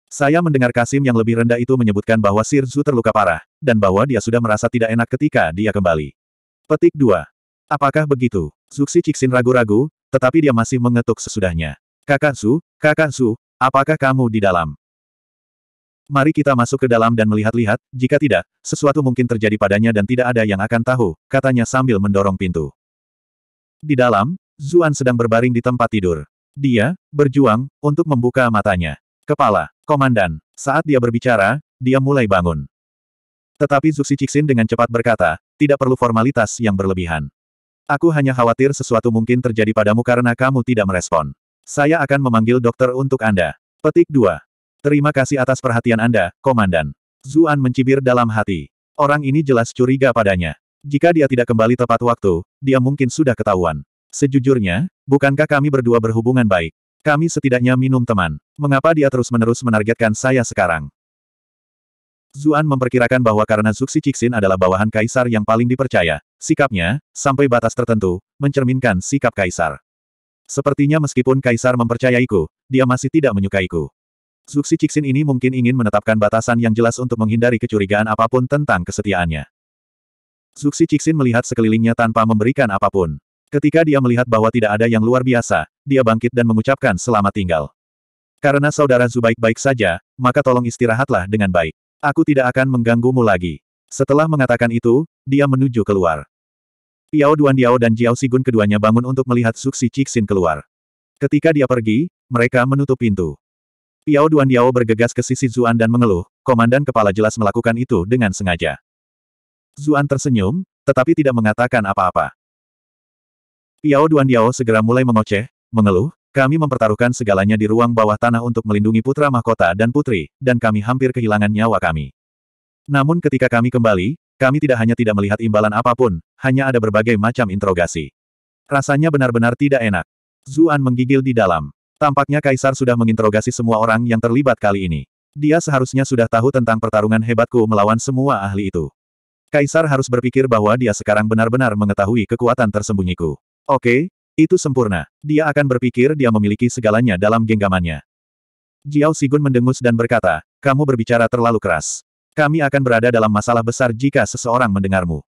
Saya mendengar Kasim yang lebih rendah itu menyebutkan bahwa Sir Su terluka parah, dan bahwa dia sudah merasa tidak enak ketika dia kembali. Petik 2. Apakah begitu? Zuxi Cixin ragu-ragu, tetapi dia masih mengetuk sesudahnya. Kakak Su, Kakak Su, apakah kamu di dalam? Mari kita masuk ke dalam dan melihat-lihat, jika tidak, sesuatu mungkin terjadi padanya dan tidak ada yang akan tahu, katanya sambil mendorong pintu. Di dalam, Zuan sedang berbaring di tempat tidur. Dia, berjuang, untuk membuka matanya. Kepala, komandan. Saat dia berbicara, dia mulai bangun. Tetapi Zuxi Cixin dengan cepat berkata, tidak perlu formalitas yang berlebihan. Aku hanya khawatir sesuatu mungkin terjadi padamu karena kamu tidak merespon. Saya akan memanggil dokter untuk Anda. Petik 2. Terima kasih atas perhatian Anda, Komandan. Zuan mencibir dalam hati. Orang ini jelas curiga padanya. Jika dia tidak kembali tepat waktu, dia mungkin sudah ketahuan. Sejujurnya, bukankah kami berdua berhubungan baik? Kami setidaknya minum teman. Mengapa dia terus-menerus menargetkan saya sekarang? Zuan memperkirakan bahwa karena Zuxi Cixin adalah bawahan kaisar yang paling dipercaya, sikapnya, sampai batas tertentu, mencerminkan sikap kaisar. Sepertinya meskipun kaisar mempercayaiku, dia masih tidak menyukaiku. Zuxi Cixin ini mungkin ingin menetapkan batasan yang jelas untuk menghindari kecurigaan apapun tentang kesetiaannya. Zuxi Cixin melihat sekelilingnya tanpa memberikan apapun. Ketika dia melihat bahwa tidak ada yang luar biasa, dia bangkit dan mengucapkan selamat tinggal. Karena saudara Zu baik-baik saja, maka tolong istirahatlah dengan baik. Aku tidak akan mengganggumu lagi. Setelah mengatakan itu, dia menuju keluar. Piao Duan Diao dan Jiao Sigun keduanya bangun untuk melihat Zuxi Cixin keluar. Ketika dia pergi, mereka menutup pintu. Piao Duan Yao bergegas ke sisi Zuan dan mengeluh, komandan kepala jelas melakukan itu dengan sengaja. Zuan tersenyum, tetapi tidak mengatakan apa-apa. Piao Duan Yao segera mulai mengoceh, mengeluh, kami mempertaruhkan segalanya di ruang bawah tanah untuk melindungi putra mahkota dan putri, dan kami hampir kehilangan nyawa kami. Namun ketika kami kembali, kami tidak hanya tidak melihat imbalan apapun, hanya ada berbagai macam interogasi. Rasanya benar-benar tidak enak. Zuan menggigil di dalam. Tampaknya Kaisar sudah menginterogasi semua orang yang terlibat kali ini. Dia seharusnya sudah tahu tentang pertarungan hebatku melawan semua ahli itu. Kaisar harus berpikir bahwa dia sekarang benar-benar mengetahui kekuatan tersembunyiku. Oke, itu sempurna. Dia akan berpikir dia memiliki segalanya dalam genggamannya. Jiao Sigun mendengus dan berkata, kamu berbicara terlalu keras. Kami akan berada dalam masalah besar jika seseorang mendengarmu.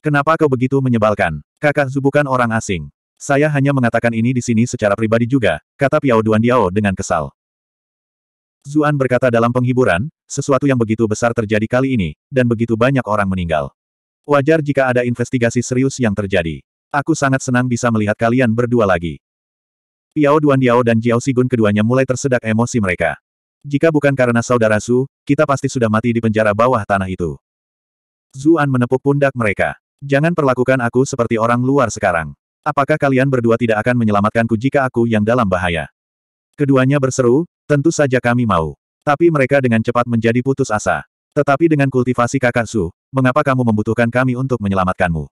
Kenapa kau begitu menyebalkan? Kakak Zu bukan orang asing. Saya hanya mengatakan ini di sini secara pribadi juga, kata Piao Duan Diao dengan kesal. Zuan berkata dalam penghiburan, sesuatu yang begitu besar terjadi kali ini, dan begitu banyak orang meninggal. Wajar jika ada investigasi serius yang terjadi. Aku sangat senang bisa melihat kalian berdua lagi. Piao Duan Diao dan Jiao Sigun keduanya mulai tersedak emosi mereka. Jika bukan karena saudara Su, kita pasti sudah mati di penjara bawah tanah itu. Zuan menepuk pundak mereka. Jangan perlakukan aku seperti orang luar sekarang. Apakah kalian berdua tidak akan menyelamatkanku jika aku yang dalam bahaya? Keduanya berseru, tentu saja kami mau. Tapi mereka dengan cepat menjadi putus asa. Tetapi dengan kultivasi kakak Su, mengapa kamu membutuhkan kami untuk menyelamatkanmu?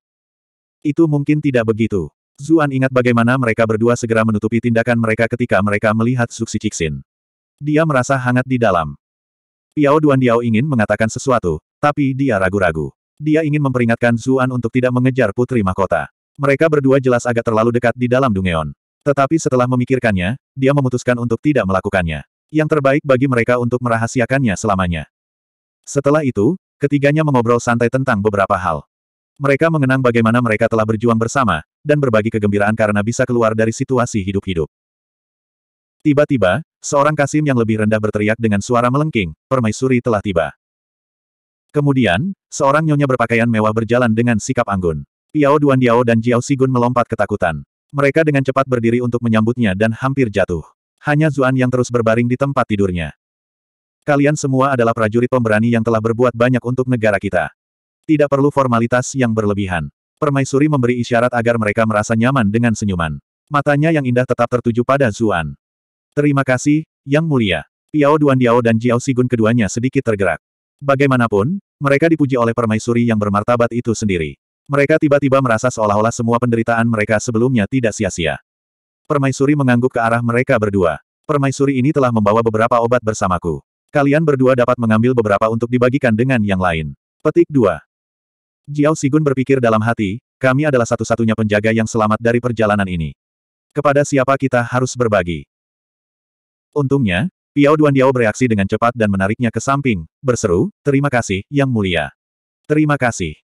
Itu mungkin tidak begitu. Zuan ingat bagaimana mereka berdua segera menutupi tindakan mereka ketika mereka melihat Suksi Cixin. Dia merasa hangat di dalam. Piao Duan Diao ingin mengatakan sesuatu, tapi dia ragu-ragu. Dia ingin memperingatkan Zuan untuk tidak mengejar Putri Mahkota. Mereka berdua jelas agak terlalu dekat di dalam Dungeon. Tetapi setelah memikirkannya, dia memutuskan untuk tidak melakukannya. Yang terbaik bagi mereka untuk merahasiakannya selamanya. Setelah itu, ketiganya mengobrol santai tentang beberapa hal. Mereka mengenang bagaimana mereka telah berjuang bersama, dan berbagi kegembiraan karena bisa keluar dari situasi hidup-hidup. Tiba-tiba, seorang Kasim yang lebih rendah berteriak dengan suara melengking, permaisuri telah tiba. Kemudian, seorang nyonya berpakaian mewah berjalan dengan sikap anggun. Piao Duan Diao dan Jiao Sigun melompat ketakutan. Mereka dengan cepat berdiri untuk menyambutnya dan hampir jatuh. Hanya Zuan yang terus berbaring di tempat tidurnya. Kalian semua adalah prajurit pemberani yang telah berbuat banyak untuk negara kita. Tidak perlu formalitas yang berlebihan. Permaisuri memberi isyarat agar mereka merasa nyaman dengan senyuman. Matanya yang indah tetap tertuju pada Zuan. Terima kasih, Yang Mulia. Piao Duan Diao dan Jiao Sigun keduanya sedikit tergerak. Bagaimanapun, mereka dipuji oleh permaisuri yang bermartabat itu sendiri. Mereka tiba-tiba merasa seolah-olah semua penderitaan mereka sebelumnya tidak sia-sia. Permaisuri mengangguk ke arah mereka berdua. Permaisuri ini telah membawa beberapa obat bersamaku. Kalian berdua dapat mengambil beberapa untuk dibagikan dengan yang lain. Petik 2. Jiao Sigun berpikir dalam hati, kami adalah satu-satunya penjaga yang selamat dari perjalanan ini. Kepada siapa kita harus berbagi? Untungnya, Piao Duan Diao bereaksi dengan cepat dan menariknya ke samping, berseru, terima kasih, yang mulia. Terima kasih.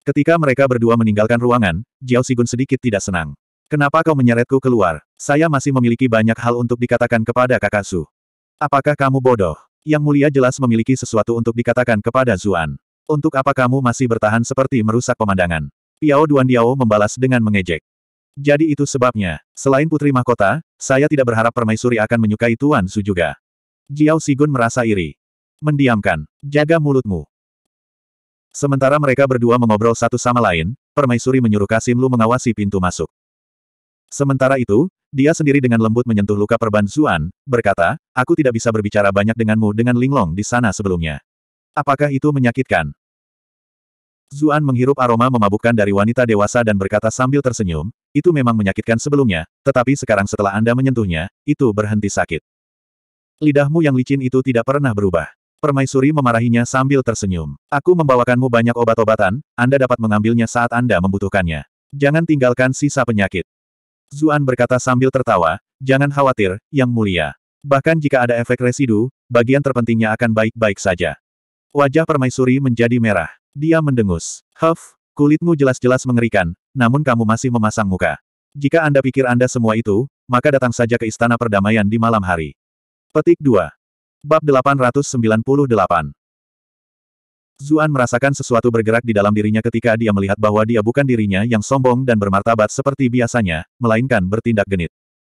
Ketika mereka berdua meninggalkan ruangan, Jiao Sigun sedikit tidak senang. Kenapa kau menyeretku keluar? Saya masih memiliki banyak hal untuk dikatakan kepada kakak Su. Apakah kamu bodoh? Yang mulia jelas memiliki sesuatu untuk dikatakan kepada Zuan. Untuk apa kamu masih bertahan seperti merusak pemandangan? Piao Duan Diao membalas dengan mengejek. Jadi itu sebabnya, selain putri mahkota, saya tidak berharap permaisuri akan menyukai Tuan Su juga. Jiao Sigun merasa iri. Mendiamkan, jaga mulutmu. Sementara mereka berdua mengobrol satu sama lain, permaisuri menyuruh Kasim Lu mengawasi pintu masuk. Sementara itu, dia sendiri dengan lembut menyentuh luka perban Zuan, berkata, aku tidak bisa berbicara banyak denganmu dengan linglong di sana sebelumnya. Apakah itu menyakitkan? Zuan menghirup aroma memabukkan dari wanita dewasa dan berkata sambil tersenyum, itu memang menyakitkan sebelumnya, tetapi sekarang setelah Anda menyentuhnya, itu berhenti sakit. Lidahmu yang licin itu tidak pernah berubah. Permaisuri memarahinya sambil tersenyum. Aku membawakanmu banyak obat-obatan, Anda dapat mengambilnya saat Anda membutuhkannya. Jangan tinggalkan sisa penyakit. Zuan berkata sambil tertawa, jangan khawatir, yang mulia. Bahkan jika ada efek residu, bagian terpentingnya akan baik-baik saja. Wajah permaisuri menjadi merah. Dia mendengus. Huff, kulitmu jelas-jelas mengerikan, namun kamu masih memasang muka. Jika Anda pikir Anda semua itu, maka datang saja ke Istana Perdamaian di malam hari. Petik 2. Bab 898 Zuan merasakan sesuatu bergerak di dalam dirinya ketika dia melihat bahwa dia bukan dirinya yang sombong dan bermartabat seperti biasanya, melainkan bertindak genit.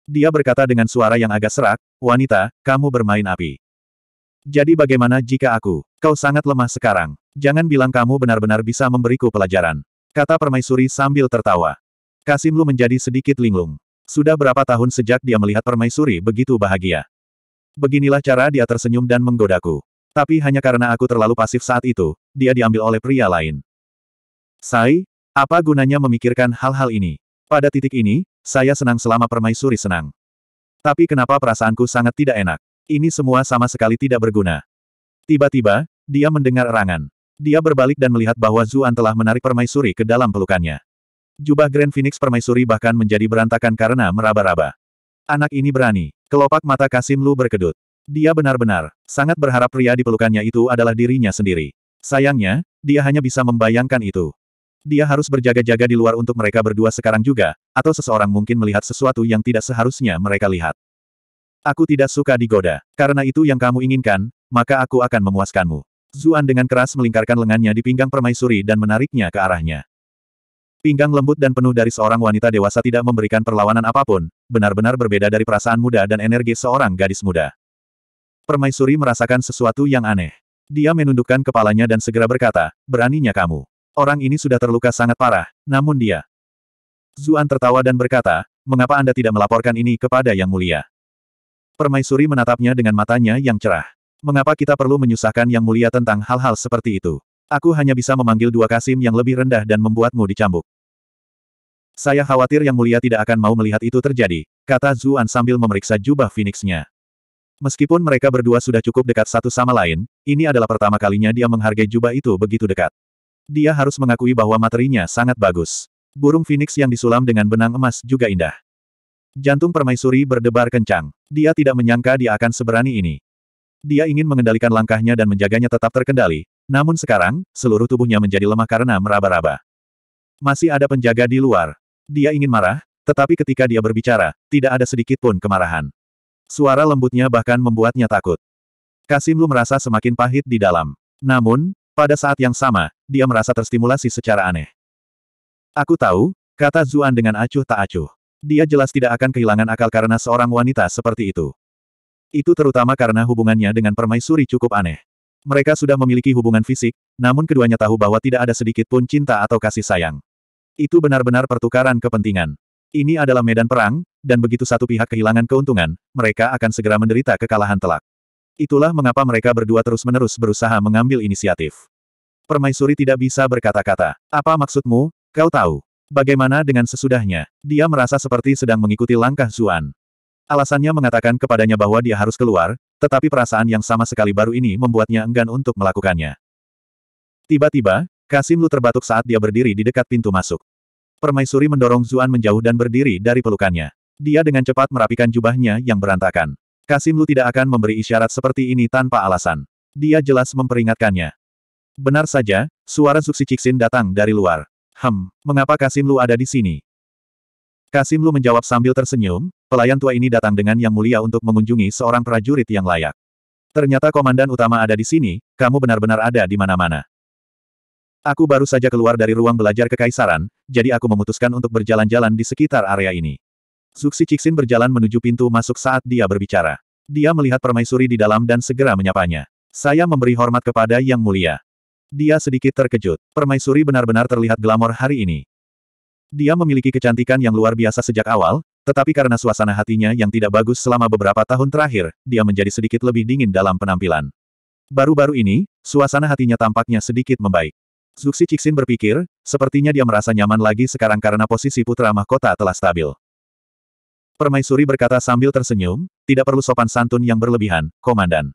Dia berkata dengan suara yang agak serak, wanita, kamu bermain api. Jadi bagaimana jika aku? Kau sangat lemah sekarang. Jangan bilang kamu benar-benar bisa memberiku pelajaran. Kata permaisuri sambil tertawa. Kasimlu menjadi sedikit linglung. Sudah berapa tahun sejak dia melihat permaisuri begitu bahagia. Beginilah cara dia tersenyum dan menggodaku. Tapi hanya karena aku terlalu pasif saat itu, dia diambil oleh pria lain. Sai, apa gunanya memikirkan hal-hal ini? Pada titik ini, saya senang selama permaisuri senang. Tapi kenapa perasaanku sangat tidak enak? Ini semua sama sekali tidak berguna. Tiba-tiba, dia mendengar erangan. Dia berbalik dan melihat bahwa Zuan telah menarik permaisuri ke dalam pelukannya. Jubah Grand Phoenix permaisuri bahkan menjadi berantakan karena meraba-raba. Anak ini berani. Kelopak mata Kasim Lu berkedut. Dia benar-benar sangat berharap pria di pelukannya itu adalah dirinya sendiri. Sayangnya, dia hanya bisa membayangkan itu. Dia harus berjaga-jaga di luar untuk mereka berdua sekarang juga, atau seseorang mungkin melihat sesuatu yang tidak seharusnya mereka lihat. Aku tidak suka digoda. Karena itu yang kamu inginkan, maka aku akan memuaskanmu. Zuan dengan keras melingkarkan lengannya di pinggang permaisuri dan menariknya ke arahnya. Pinggang lembut dan penuh dari seorang wanita dewasa tidak memberikan perlawanan apapun, benar-benar berbeda dari perasaan muda dan energi seorang gadis muda. Permaisuri merasakan sesuatu yang aneh. Dia menundukkan kepalanya dan segera berkata, beraninya kamu. Orang ini sudah terluka sangat parah, namun dia. Zuan tertawa dan berkata, mengapa Anda tidak melaporkan ini kepada Yang Mulia? Permaisuri menatapnya dengan matanya yang cerah. Mengapa kita perlu menyusahkan Yang Mulia tentang hal-hal seperti itu? Aku hanya bisa memanggil dua kasim yang lebih rendah dan membuatmu dicambuk. Saya khawatir Yang Mulia tidak akan mau melihat itu terjadi, kata Zuan sambil memeriksa jubah Phoenix-nya. Meskipun mereka berdua sudah cukup dekat satu sama lain, ini adalah pertama kalinya dia menghargai jubah itu begitu dekat. Dia harus mengakui bahwa materinya sangat bagus. Burung Phoenix yang disulam dengan benang emas juga indah. Jantung permaisuri berdebar kencang. Dia tidak menyangka dia akan seberani ini. Dia ingin mengendalikan langkahnya dan menjaganya tetap terkendali, namun sekarang, seluruh tubuhnya menjadi lemah karena meraba-raba. Masih ada penjaga di luar. Dia ingin marah, tetapi ketika dia berbicara, tidak ada sedikit pun kemarahan. Suara lembutnya bahkan membuatnya takut. Kasimlu merasa semakin pahit di dalam. Namun, pada saat yang sama, dia merasa terstimulasi secara aneh. Aku tahu, kata Zuan dengan acuh tak acuh. Dia jelas tidak akan kehilangan akal karena seorang wanita seperti itu. Itu terutama karena hubungannya dengan permaisuri cukup aneh. Mereka sudah memiliki hubungan fisik, namun keduanya tahu bahwa tidak ada sedikit pun cinta atau kasih sayang. Itu benar-benar pertukaran kepentingan. Ini adalah medan perang, dan begitu satu pihak kehilangan keuntungan, mereka akan segera menderita kekalahan telak. Itulah mengapa mereka berdua terus-menerus berusaha mengambil inisiatif. Permaisuri tidak bisa berkata-kata. Apa maksudmu? Kau tahu. Bagaimana dengan sesudahnya? Dia merasa seperti sedang mengikuti langkah Zuan. Alasannya mengatakan kepadanya bahwa dia harus keluar, tetapi perasaan yang sama sekali baru ini membuatnya enggan untuk melakukannya. Tiba-tiba, Kasim Lu terbatuk saat dia berdiri di dekat pintu masuk. Permaisuri mendorong Zuan menjauh dan berdiri dari pelukannya. Dia dengan cepat merapikan jubahnya yang berantakan. Kasim Lu tidak akan memberi isyarat seperti ini tanpa alasan. Dia jelas memperingatkannya. Benar saja, suara Zuxi Cixin datang dari luar. Hem, mengapa Kasim Lu ada di sini? Kasim Lu menjawab sambil tersenyum, Pelayan tua ini datang dengan yang mulia untuk mengunjungi seorang prajurit yang layak. Ternyata komandan utama ada di sini, kamu benar-benar ada di mana-mana. Aku baru saja keluar dari ruang belajar kekaisaran, jadi aku memutuskan untuk berjalan-jalan di sekitar area ini. Zuxi Cixin berjalan menuju pintu masuk saat dia berbicara. Dia melihat permaisuri di dalam dan segera menyapanya. Saya memberi hormat kepada Yang Mulia. Dia sedikit terkejut. Permaisuri benar-benar terlihat glamor hari ini. Dia memiliki kecantikan yang luar biasa sejak awal, tetapi karena suasana hatinya yang tidak bagus selama beberapa tahun terakhir, dia menjadi sedikit lebih dingin dalam penampilan. Baru-baru ini, suasana hatinya tampaknya sedikit membaik. Zuxi Cixin berpikir, sepertinya dia merasa nyaman lagi sekarang karena posisi putra mahkota telah stabil. Permaisuri berkata sambil tersenyum, tidak perlu sopan santun yang berlebihan, Komandan.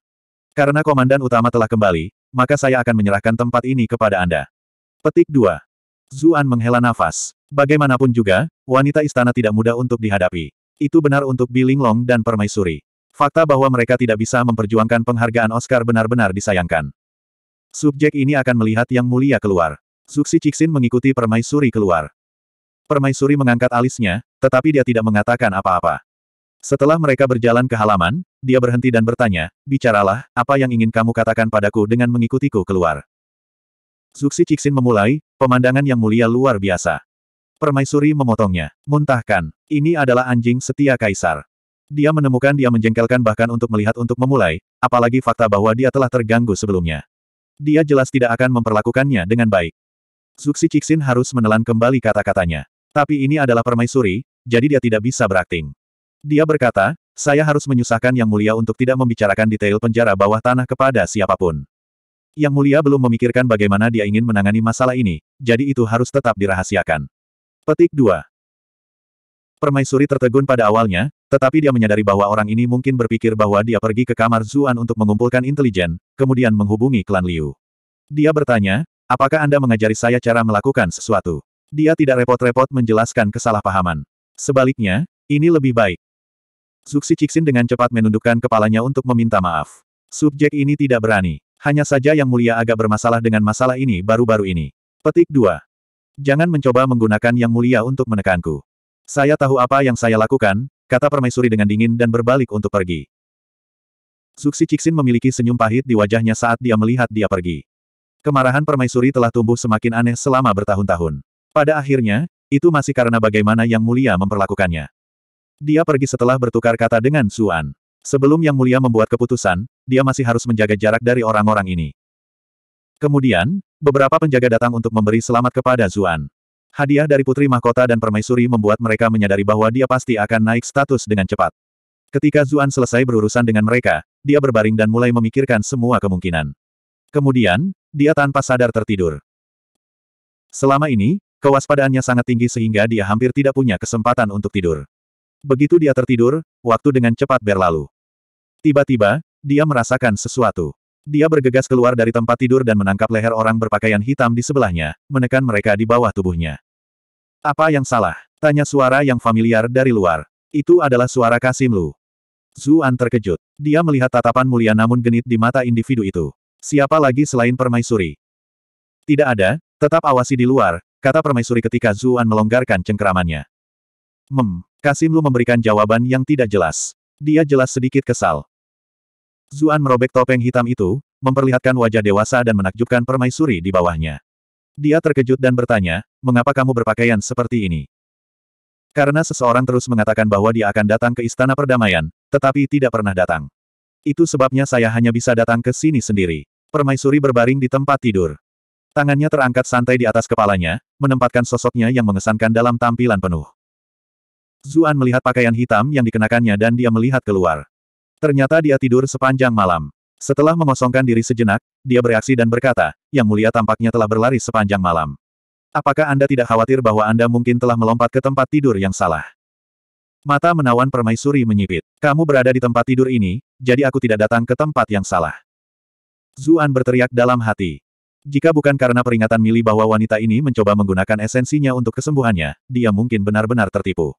Karena Komandan utama telah kembali, maka saya akan menyerahkan tempat ini kepada Anda. Petik 2. Zuan menghela nafas. Bagaimanapun juga, wanita istana tidak mudah untuk dihadapi. Itu benar untuk Billing Long dan Permaisuri. Fakta bahwa mereka tidak bisa memperjuangkan penghargaan Oscar benar-benar disayangkan. Subjek ini akan melihat yang mulia keluar. Suksi Cixin mengikuti Permaisuri keluar. Permaisuri mengangkat alisnya, tetapi dia tidak mengatakan apa-apa. Setelah mereka berjalan ke halaman, dia berhenti dan bertanya, bicaralah, apa yang ingin kamu katakan padaku dengan mengikutiku keluar. Suksi Cixin memulai, pemandangan yang mulia luar biasa. Permaisuri memotongnya. Muntahkan. Ini adalah anjing setia kaisar. Dia menemukan dia menjengkelkan bahkan untuk melihat untuk memulai, apalagi fakta bahwa dia telah terganggu sebelumnya. Dia jelas tidak akan memperlakukannya dengan baik. Zuxi Cixin harus menelan kembali kata-katanya. Tapi ini adalah permaisuri, jadi dia tidak bisa berakting. Dia berkata, saya harus menyusahkan Yang Mulia untuk tidak membicarakan detail penjara bawah tanah kepada siapapun. Yang Mulia belum memikirkan bagaimana dia ingin menangani masalah ini, jadi itu harus tetap dirahasiakan. Petik 2. Permaisuri tertegun pada awalnya, tetapi dia menyadari bahwa orang ini mungkin berpikir bahwa dia pergi ke kamar Zuan untuk mengumpulkan intelijen, kemudian menghubungi klan Liu. Dia bertanya, apakah Anda mengajari saya cara melakukan sesuatu? Dia tidak repot-repot menjelaskan kesalahpahaman. Sebaliknya, ini lebih baik. Zuxi Cixin dengan cepat menundukkan kepalanya untuk meminta maaf. Subjek ini tidak berani. Hanya saja Yang Mulia agak bermasalah dengan masalah ini baru-baru ini. Petik 2. Jangan mencoba menggunakan yang mulia untuk menekanku. Saya tahu apa yang saya lakukan, kata permaisuri dengan dingin dan berbalik untuk pergi. Suksi Cixin memiliki senyum pahit di wajahnya saat dia melihat dia pergi. Kemarahan permaisuri telah tumbuh semakin aneh selama bertahun-tahun. Pada akhirnya, itu masih karena bagaimana yang mulia memperlakukannya. Dia pergi setelah bertukar kata dengan Suan. Sebelum yang mulia membuat keputusan, dia masih harus menjaga jarak dari orang-orang ini. Kemudian, beberapa penjaga datang untuk memberi selamat kepada Zuan. Hadiah dari Putri Mahkota dan Permaisuri membuat mereka menyadari bahwa dia pasti akan naik status dengan cepat. Ketika Zuan selesai berurusan dengan mereka, dia berbaring dan mulai memikirkan semua kemungkinan. Kemudian, dia tanpa sadar tertidur. Selama ini, kewaspadaannya sangat tinggi sehingga dia hampir tidak punya kesempatan untuk tidur. Begitu dia tertidur, waktu dengan cepat berlalu. Tiba-tiba, dia merasakan sesuatu. Dia bergegas keluar dari tempat tidur dan menangkap leher orang berpakaian hitam di sebelahnya, menekan mereka di bawah tubuhnya. Apa yang salah? Tanya suara yang familiar dari luar. Itu adalah suara Kasim Lu. Zuan terkejut. Dia melihat tatapan mulia namun genit di mata individu itu. Siapa lagi selain permaisuri? Tidak ada, tetap awasi di luar, kata permaisuri ketika Zuan melonggarkan cengkeramannya. Mem, Kasim Lu memberikan jawaban yang tidak jelas. Dia jelas sedikit kesal. Zuan merobek topeng hitam itu, memperlihatkan wajah dewasa dan menakjubkan permaisuri di bawahnya. Dia terkejut dan bertanya, mengapa kamu berpakaian seperti ini? Karena seseorang terus mengatakan bahwa dia akan datang ke Istana Perdamaian, tetapi tidak pernah datang. Itu sebabnya saya hanya bisa datang ke sini sendiri. Permaisuri berbaring di tempat tidur. Tangannya terangkat santai di atas kepalanya, menempatkan sosoknya yang mengesankan dalam tampilan penuh. Zuan melihat pakaian hitam yang dikenakannya dan dia melihat keluar. Ternyata dia tidur sepanjang malam. Setelah mengosongkan diri sejenak, dia bereaksi dan berkata, Yang mulia tampaknya telah berlari sepanjang malam. Apakah Anda tidak khawatir bahwa Anda mungkin telah melompat ke tempat tidur yang salah? Mata menawan permaisuri menyipit. Kamu berada di tempat tidur ini, jadi aku tidak datang ke tempat yang salah. Zuan berteriak dalam hati. Jika bukan karena peringatan Mili bahwa wanita ini mencoba menggunakan esensinya untuk kesembuhannya, dia mungkin benar-benar tertipu.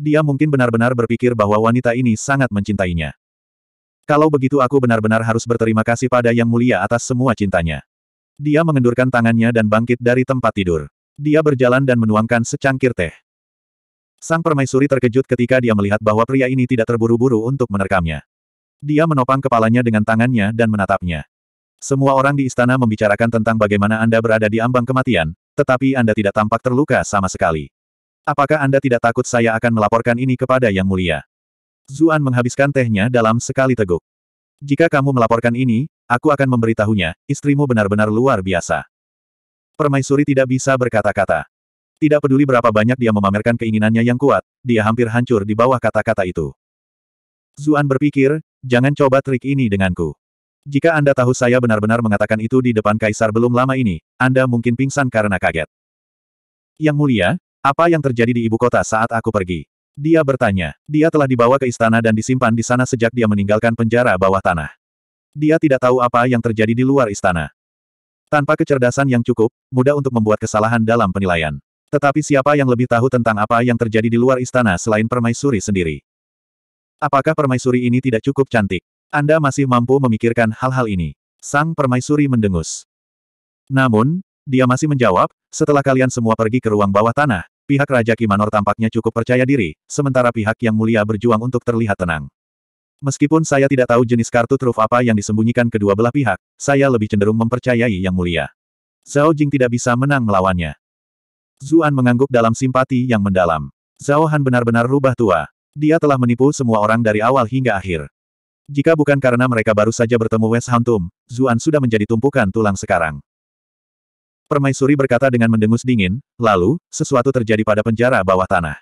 Dia mungkin benar-benar berpikir bahwa wanita ini sangat mencintainya. Kalau begitu aku benar-benar harus berterima kasih pada Yang Mulia atas semua cintanya. Dia mengendurkan tangannya dan bangkit dari tempat tidur. Dia berjalan dan menuangkan secangkir teh. Sang permaisuri terkejut ketika dia melihat bahwa pria ini tidak terburu-buru untuk menerkamnya. Dia menopang kepalanya dengan tangannya dan menatapnya. Semua orang di istana membicarakan tentang bagaimana Anda berada di ambang kematian, tetapi Anda tidak tampak terluka sama sekali. Apakah Anda tidak takut saya akan melaporkan ini kepada Yang Mulia? Zuan menghabiskan tehnya dalam sekali teguk. Jika kamu melaporkan ini, aku akan memberitahunya, istrimu benar-benar luar biasa. Permaisuri tidak bisa berkata-kata. Tidak peduli berapa banyak dia memamerkan keinginannya yang kuat, dia hampir hancur di bawah kata-kata itu. Zuan berpikir, jangan coba trik ini denganku. Jika Anda tahu saya benar-benar mengatakan itu di depan Kaisar belum lama ini, Anda mungkin pingsan karena kaget. Yang mulia, apa yang terjadi di ibu kota saat aku pergi? Dia bertanya. Dia telah dibawa ke istana dan disimpan di sana sejak dia meninggalkan penjara bawah tanah. Dia tidak tahu apa yang terjadi di luar istana. Tanpa kecerdasan yang cukup, mudah untuk membuat kesalahan dalam penilaian. Tetapi siapa yang lebih tahu tentang apa yang terjadi di luar istana selain permaisuri sendiri? Apakah permaisuri ini tidak cukup cantik? Anda masih mampu memikirkan hal-hal ini. Sang permaisuri mendengus. Namun, dia masih menjawab, setelah kalian semua pergi ke ruang bawah tanah, Pihak Raja Kimanor tampaknya cukup percaya diri, sementara pihak Yang Mulia berjuang untuk terlihat tenang. Meskipun saya tidak tahu jenis kartu truf apa yang disembunyikan kedua belah pihak, saya lebih cenderung mempercayai Yang Mulia. Zhao Jing tidak bisa menang melawannya. Zuan mengangguk dalam simpati yang mendalam. Zhao Han benar-benar rubah tua. Dia telah menipu semua orang dari awal hingga akhir. Jika bukan karena mereka baru saja bertemu West Hantum, Zuan sudah menjadi tumpukan tulang sekarang. Permaisuri berkata dengan mendengus dingin, lalu, sesuatu terjadi pada penjara bawah tanah.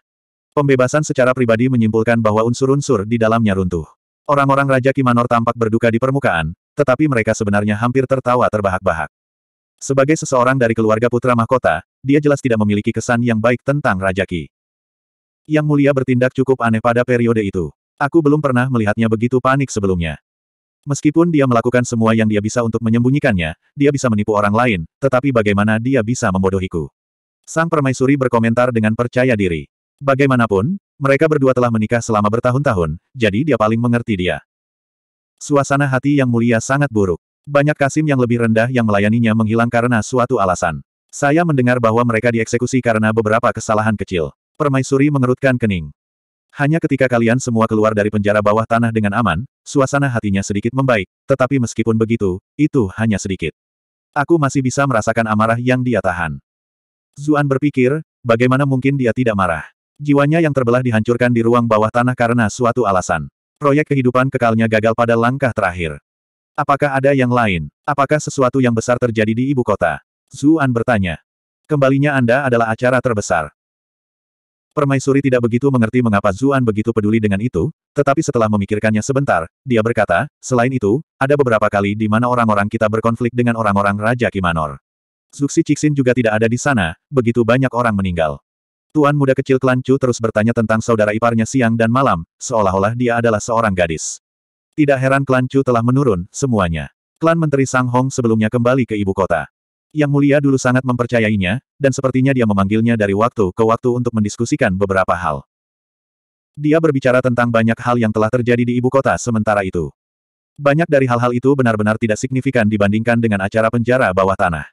Pembebasan secara pribadi menyimpulkan bahwa unsur-unsur di dalamnya runtuh. Orang-orang Raja Kimanor tampak berduka di permukaan, tetapi mereka sebenarnya hampir tertawa terbahak-bahak. Sebagai seseorang dari keluarga putra mahkota, dia jelas tidak memiliki kesan yang baik tentang Raja Ki. Yang mulia bertindak cukup aneh pada periode itu. Aku belum pernah melihatnya begitu panik sebelumnya. Meskipun dia melakukan semua yang dia bisa untuk menyembunyikannya, dia bisa menipu orang lain, tetapi bagaimana dia bisa membodohiku? Sang permaisuri berkomentar dengan percaya diri. Bagaimanapun, mereka berdua telah menikah selama bertahun-tahun, jadi dia paling mengerti dia. Suasana hati yang mulia sangat buruk. Banyak Kasim yang lebih rendah yang melayaninya menghilang karena suatu alasan. Saya mendengar bahwa mereka dieksekusi karena beberapa kesalahan kecil. Permaisuri mengerutkan kening. Hanya ketika kalian semua keluar dari penjara bawah tanah dengan aman, suasana hatinya sedikit membaik, tetapi meskipun begitu, itu hanya sedikit. Aku masih bisa merasakan amarah yang dia tahan. Zuan berpikir, bagaimana mungkin dia tidak marah? Jiwanya yang terbelah dihancurkan di ruang bawah tanah karena suatu alasan. Proyek kehidupan kekalnya gagal pada langkah terakhir. Apakah ada yang lain? Apakah sesuatu yang besar terjadi di ibu kota? Zuan bertanya. Kembalinya Anda adalah acara terbesar. Permaisuri tidak begitu mengerti mengapa Zuan begitu peduli dengan itu, tetapi setelah memikirkannya sebentar, dia berkata, selain itu, ada beberapa kali di mana orang-orang kita berkonflik dengan orang-orang Raja Kimanor. Zuxi Cixin juga tidak ada di sana, begitu banyak orang meninggal. Tuan muda kecil Kelancu terus bertanya tentang saudara iparnya siang dan malam, seolah-olah dia adalah seorang gadis. Tidak heran Kelancu telah menurun, semuanya. Klan Menteri Sang Hong sebelumnya kembali ke ibu kota. Yang mulia dulu sangat mempercayainya, dan sepertinya dia memanggilnya dari waktu ke waktu untuk mendiskusikan beberapa hal. Dia berbicara tentang banyak hal yang telah terjadi di ibu kota sementara itu. Banyak dari hal-hal itu benar-benar tidak signifikan dibandingkan dengan acara penjara bawah tanah.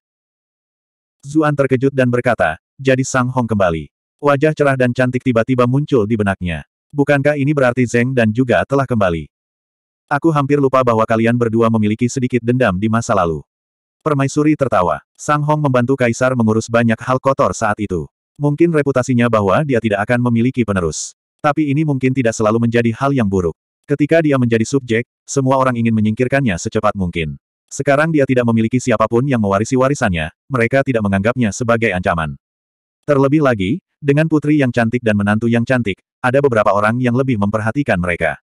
Zuan terkejut dan berkata, jadi Sang Hong kembali. Wajah cerah dan cantik tiba-tiba muncul di benaknya. Bukankah ini berarti Zeng dan juga telah kembali? Aku hampir lupa bahwa kalian berdua memiliki sedikit dendam di masa lalu. Permaisuri tertawa. Sang Hong membantu Kaisar mengurus banyak hal kotor saat itu. Mungkin reputasinya bahwa dia tidak akan memiliki penerus. Tapi ini mungkin tidak selalu menjadi hal yang buruk. Ketika dia menjadi subjek, semua orang ingin menyingkirkannya secepat mungkin. Sekarang dia tidak memiliki siapapun yang mewarisi warisannya, mereka tidak menganggapnya sebagai ancaman. Terlebih lagi, dengan putri yang cantik dan menantu yang cantik, ada beberapa orang yang lebih memperhatikan mereka.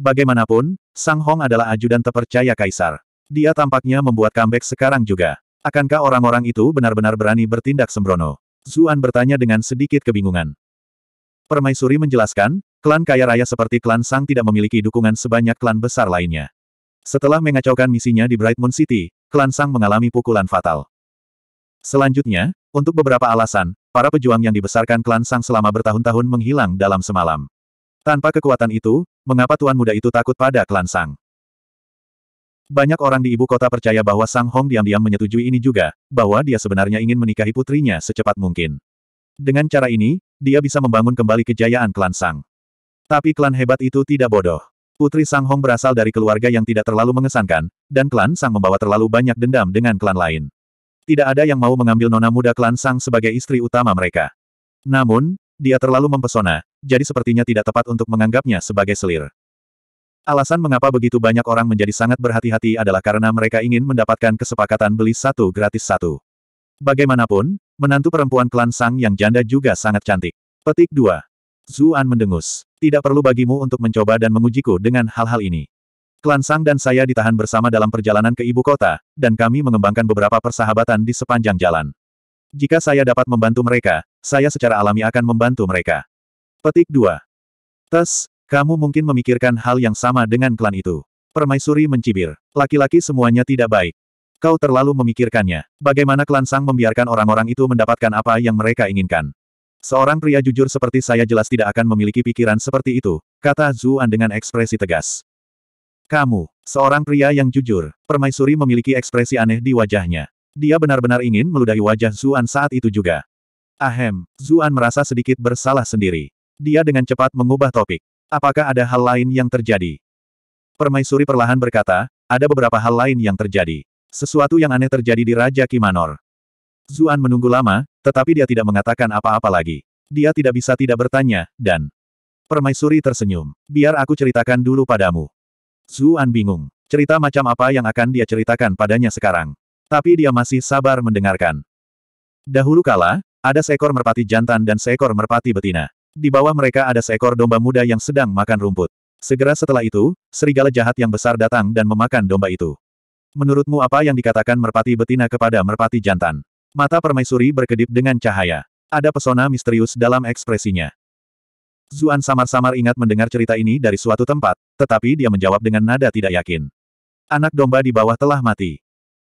Bagaimanapun, Sang Hong adalah ajudan terpercaya Kaisar. Dia tampaknya membuat comeback sekarang juga. Akankah orang-orang itu benar-benar berani bertindak sembrono? Zuan bertanya dengan sedikit kebingungan. Permaisuri menjelaskan, klan kaya raya seperti klan Sang tidak memiliki dukungan sebanyak klan besar lainnya. Setelah mengacaukan misinya di Bright Moon City, klan Sang mengalami pukulan fatal. Selanjutnya, untuk beberapa alasan, para pejuang yang dibesarkan klan Sang selama bertahun-tahun menghilang dalam semalam. Tanpa kekuatan itu, mengapa tuan muda itu takut pada klan Sang? Banyak orang di ibu kota percaya bahwa Sang Hong diam-diam menyetujui ini juga, bahwa dia sebenarnya ingin menikahi putrinya secepat mungkin. Dengan cara ini, dia bisa membangun kembali kejayaan klan Sang. Tapi klan hebat itu tidak bodoh. Putri Sang Hong berasal dari keluarga yang tidak terlalu mengesankan, dan klan Sang membawa terlalu banyak dendam dengan klan lain. Tidak ada yang mau mengambil nona muda klan Sang sebagai istri utama mereka. Namun, dia terlalu mempesona, jadi sepertinya tidak tepat untuk menganggapnya sebagai selir. Alasan mengapa begitu banyak orang menjadi sangat berhati-hati adalah karena mereka ingin mendapatkan kesepakatan beli satu gratis satu. Bagaimanapun, menantu perempuan klan Sang yang janda juga sangat cantik. Petik 2. Zuan mendengus. Tidak perlu bagimu untuk mencoba dan mengujiku dengan hal-hal ini. Klan Sang dan saya ditahan bersama dalam perjalanan ke ibu kota, dan kami mengembangkan beberapa persahabatan di sepanjang jalan. Jika saya dapat membantu mereka, saya secara alami akan membantu mereka. Petik 2. Tes, kamu mungkin memikirkan hal yang sama dengan klan itu. Permaisuri mencibir. Laki-laki semuanya tidak baik. Kau terlalu memikirkannya. Bagaimana klan Sang membiarkan orang-orang itu mendapatkan apa yang mereka inginkan? Seorang pria jujur seperti saya jelas tidak akan memiliki pikiran seperti itu, kata Zuan dengan ekspresi tegas. Kamu, seorang pria yang jujur, permaisuri memiliki ekspresi aneh di wajahnya. Dia benar-benar ingin meludahi wajah Zuan saat itu juga. Ahem, Zuan merasa sedikit bersalah sendiri. Dia dengan cepat mengubah topik. Apakah ada hal lain yang terjadi? Permaisuri perlahan berkata, ada beberapa hal lain yang terjadi. Sesuatu yang aneh terjadi di Raja Kimanor. Zuan menunggu lama, tetapi dia tidak mengatakan apa-apa lagi. Dia tidak bisa tidak bertanya, dan... Permaisuri tersenyum. Biar aku ceritakan dulu padamu. Zuan bingung. Cerita macam apa yang akan dia ceritakan padanya sekarang. Tapi dia masih sabar mendengarkan. Dahulu kala, ada seekor merpati jantan dan seekor merpati betina. Di bawah mereka ada seekor domba muda yang sedang makan rumput. Segera setelah itu, serigala jahat yang besar datang dan memakan domba itu. Menurutmu apa yang dikatakan merpati betina kepada merpati jantan? Mata permaisuri berkedip dengan cahaya. Ada pesona misterius dalam ekspresinya. Zuan samar-samar ingat mendengar cerita ini dari suatu tempat, tetapi dia menjawab dengan nada tidak yakin. Anak domba di bawah telah mati.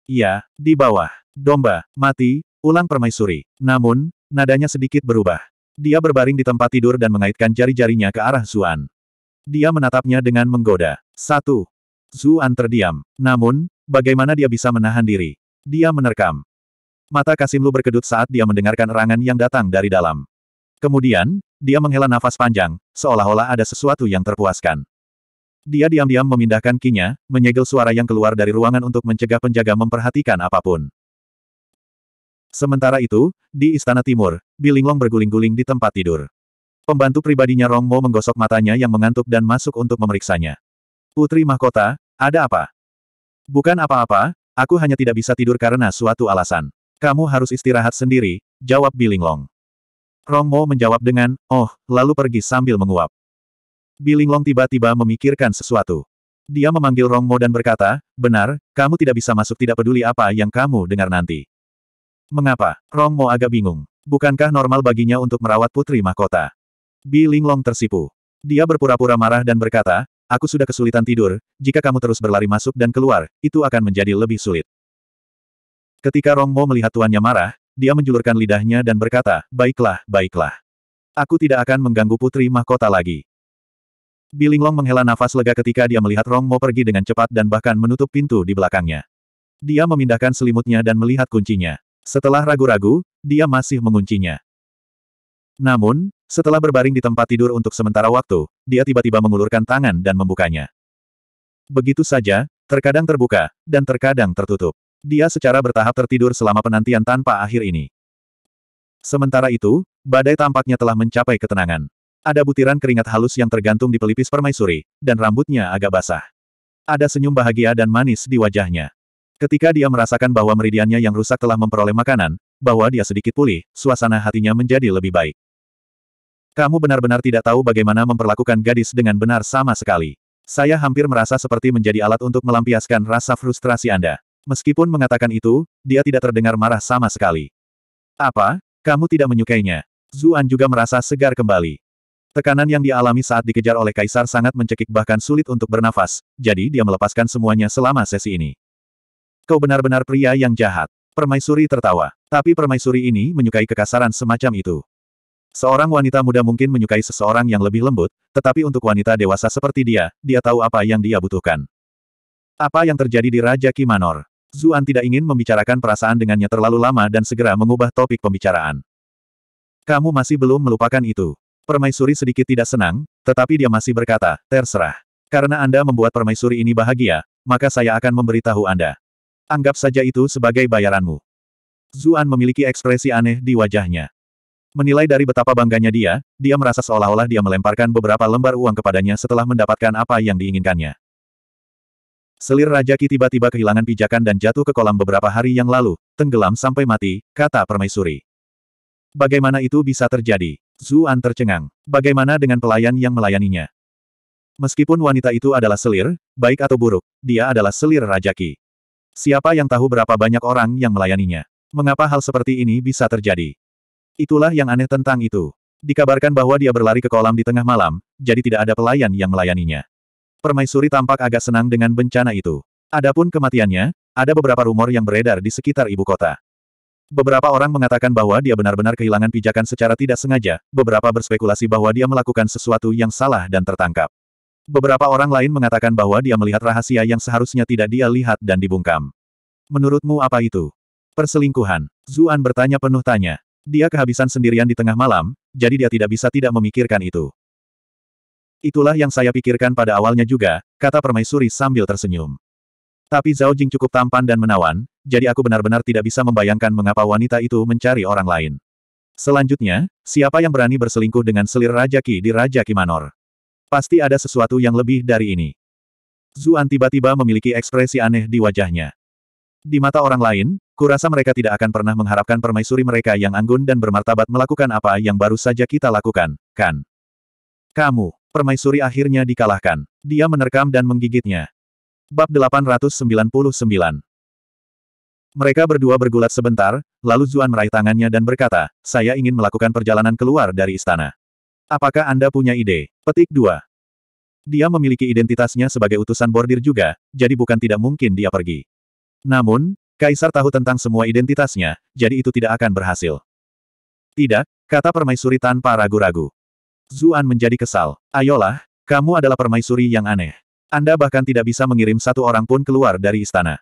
Iya, di bawah. Domba, mati, ulang permaisuri. Namun, nadanya sedikit berubah. Dia berbaring di tempat tidur dan mengaitkan jari-jarinya ke arah Zuan. Dia menatapnya dengan menggoda. Satu. Zuan terdiam. Namun, bagaimana dia bisa menahan diri? Dia menerkam. Mata Kasimlu berkedut saat dia mendengarkan erangan yang datang dari dalam. Kemudian, dia menghela nafas panjang, seolah-olah ada sesuatu yang terpuaskan. Dia diam-diam memindahkan kinya, menyegel suara yang keluar dari ruangan untuk mencegah penjaga memperhatikan apapun. Sementara itu, di Istana Timur, Bilinglong berguling-guling di tempat tidur. Pembantu pribadinya Rongmo menggosok matanya yang mengantuk dan masuk untuk memeriksanya. Putri Mahkota, ada apa? Bukan apa-apa, aku hanya tidak bisa tidur karena suatu alasan. Kamu harus istirahat sendiri, jawab Bilinglong. Rongmo menjawab dengan, oh, lalu pergi sambil menguap. Bilinglong tiba-tiba memikirkan sesuatu. Dia memanggil Rongmo dan berkata, benar, kamu tidak bisa masuk tidak peduli apa yang kamu dengar nanti. Mengapa? Rongmo agak bingung. Bukankah normal baginya untuk merawat putri mahkota? Bi Linglong tersipu. Dia berpura-pura marah dan berkata, aku sudah kesulitan tidur, jika kamu terus berlari masuk dan keluar, itu akan menjadi lebih sulit. Ketika Rongmo melihat tuannya marah, dia menjulurkan lidahnya dan berkata, baiklah, baiklah. Aku tidak akan mengganggu putri mahkota lagi. Bilinglong menghela nafas lega ketika dia melihat Rongmo pergi dengan cepat dan bahkan menutup pintu di belakangnya. Dia memindahkan selimutnya dan melihat kuncinya. Setelah ragu-ragu, dia masih menguncinya. Namun, setelah berbaring di tempat tidur untuk sementara waktu, dia tiba-tiba mengulurkan tangan dan membukanya. Begitu saja, terkadang terbuka, dan terkadang tertutup. Dia secara bertahap tertidur selama penantian tanpa akhir ini. Sementara itu, badai tampaknya telah mencapai ketenangan. Ada butiran keringat halus yang tergantung di pelipis permaisuri, dan rambutnya agak basah. Ada senyum bahagia dan manis di wajahnya. Ketika dia merasakan bahwa meridiannya yang rusak telah memperoleh makanan, bahwa dia sedikit pulih, suasana hatinya menjadi lebih baik. Kamu benar-benar tidak tahu bagaimana memperlakukan gadis dengan benar sama sekali. Saya hampir merasa seperti menjadi alat untuk melampiaskan rasa frustrasi Anda. Meskipun mengatakan itu, dia tidak terdengar marah sama sekali. Apa? Kamu tidak menyukainya? Zuan juga merasa segar kembali. Tekanan yang dialami saat dikejar oleh Kaisar sangat mencekik bahkan sulit untuk bernafas, jadi dia melepaskan semuanya selama sesi ini. Kau benar-benar pria yang jahat. Permaisuri tertawa. Tapi permaisuri ini menyukai kekasaran semacam itu. Seorang wanita muda mungkin menyukai seseorang yang lebih lembut, tetapi untuk wanita dewasa seperti dia, dia tahu apa yang dia butuhkan. Apa yang terjadi di Raja Kimanor? Zuan tidak ingin membicarakan perasaan dengannya terlalu lama dan segera mengubah topik pembicaraan. Kamu masih belum melupakan itu. Permaisuri sedikit tidak senang, tetapi dia masih berkata, terserah. Karena Anda membuat permaisuri ini bahagia, maka saya akan memberitahu Anda. Anggap saja itu sebagai bayaranmu. Zuan memiliki ekspresi aneh di wajahnya. Menilai dari betapa bangganya dia, dia merasa seolah-olah dia melemparkan beberapa lembar uang kepadanya setelah mendapatkan apa yang diinginkannya. Selir Raja Ki tiba-tiba kehilangan pijakan dan jatuh ke kolam beberapa hari yang lalu, tenggelam sampai mati, kata permaisuri. Bagaimana itu bisa terjadi? Zuan tercengang. Bagaimana dengan pelayan yang melayaninya? Meskipun wanita itu adalah selir, baik atau buruk, dia adalah selir Raja Ki. Siapa yang tahu berapa banyak orang yang melayaninya? Mengapa hal seperti ini bisa terjadi? Itulah yang aneh tentang itu. Dikabarkan bahwa dia berlari ke kolam di tengah malam, jadi tidak ada pelayan yang melayaninya. Permaisuri tampak agak senang dengan bencana itu. Adapun kematiannya, ada beberapa rumor yang beredar di sekitar ibu kota. Beberapa orang mengatakan bahwa dia benar-benar kehilangan pijakan secara tidak sengaja, beberapa berspekulasi bahwa dia melakukan sesuatu yang salah dan tertangkap. Beberapa orang lain mengatakan bahwa dia melihat rahasia yang seharusnya tidak dia lihat dan dibungkam. Menurutmu apa itu? Perselingkuhan. Zuan bertanya penuh tanya. Dia kehabisan sendirian di tengah malam, jadi dia tidak bisa tidak memikirkan itu. Itulah yang saya pikirkan pada awalnya juga, kata permaisuri sambil tersenyum. Tapi Zhao Jing cukup tampan dan menawan, jadi aku benar-benar tidak bisa membayangkan mengapa wanita itu mencari orang lain. Selanjutnya, siapa yang berani berselingkuh dengan selir Raja Ki di Raja Ki Manor? Pasti ada sesuatu yang lebih dari ini. Zuan tiba-tiba memiliki ekspresi aneh di wajahnya. Di mata orang lain, kurasa mereka tidak akan pernah mengharapkan permaisuri mereka yang anggun dan bermartabat melakukan apa yang baru saja kita lakukan, kan? Kamu, permaisuri akhirnya dikalahkan. Dia menerkam dan menggigitnya. Bab 899 Mereka berdua bergulat sebentar, lalu Zuan meraih tangannya dan berkata, saya ingin melakukan perjalanan keluar dari istana. Apakah Anda punya ide? Petik 2. Dia memiliki identitasnya sebagai utusan bordir juga, jadi bukan tidak mungkin dia pergi. Namun, Kaisar tahu tentang semua identitasnya, jadi itu tidak akan berhasil. Tidak, kata permaisuri tanpa ragu-ragu. Zuan menjadi kesal. Ayolah, kamu adalah permaisuri yang aneh. Anda bahkan tidak bisa mengirim satu orang pun keluar dari istana.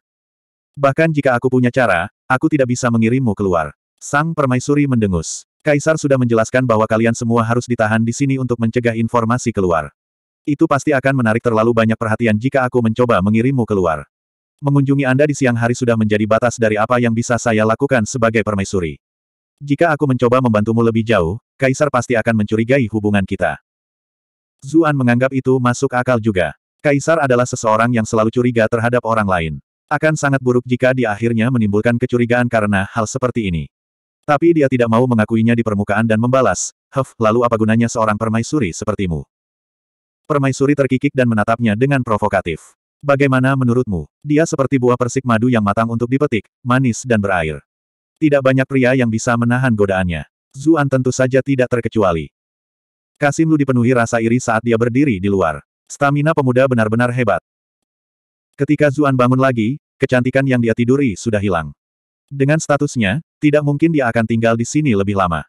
Bahkan jika aku punya cara, aku tidak bisa mengirimmu keluar. Sang permaisuri mendengus. Kaisar sudah menjelaskan bahwa kalian semua harus ditahan di sini untuk mencegah informasi keluar. Itu pasti akan menarik terlalu banyak perhatian jika aku mencoba mengirimmu keluar. Mengunjungi Anda di siang hari sudah menjadi batas dari apa yang bisa saya lakukan sebagai permaisuri. Jika aku mencoba membantumu lebih jauh, Kaisar pasti akan mencurigai hubungan kita. Zuan menganggap itu masuk akal juga. Kaisar adalah seseorang yang selalu curiga terhadap orang lain. Akan sangat buruk jika di akhirnya menimbulkan kecurigaan karena hal seperti ini. Tapi dia tidak mau mengakuinya di permukaan dan membalas, Huff, lalu apa gunanya seorang permaisuri sepertimu? Permaisuri terkikik dan menatapnya dengan provokatif. Bagaimana menurutmu? Dia seperti buah persik madu yang matang untuk dipetik, manis dan berair. Tidak banyak pria yang bisa menahan godaannya. Zuan tentu saja tidak terkecuali. Kasim Lu dipenuhi rasa iri saat dia berdiri di luar. Stamina pemuda benar-benar hebat. Ketika Zuan bangun lagi, kecantikan yang dia tiduri sudah hilang. Dengan statusnya, tidak mungkin dia akan tinggal di sini lebih lama.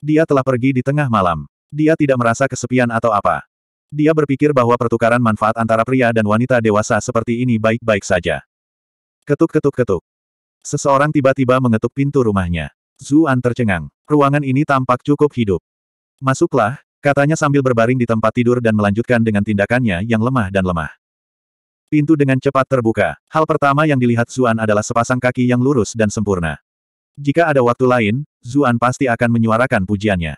Dia telah pergi di tengah malam. Dia tidak merasa kesepian atau apa. Dia berpikir bahwa pertukaran manfaat antara pria dan wanita dewasa seperti ini baik-baik saja. Ketuk-ketuk-ketuk. Seseorang tiba-tiba mengetuk pintu rumahnya. Zuan tercengang. Ruangan ini tampak cukup hidup. Masuklah, katanya sambil berbaring di tempat tidur dan melanjutkan dengan tindakannya yang lemah dan lemah. Pintu dengan cepat terbuka. Hal pertama yang dilihat Zuan adalah sepasang kaki yang lurus dan sempurna. Jika ada waktu lain, Zuan pasti akan menyuarakan pujiannya.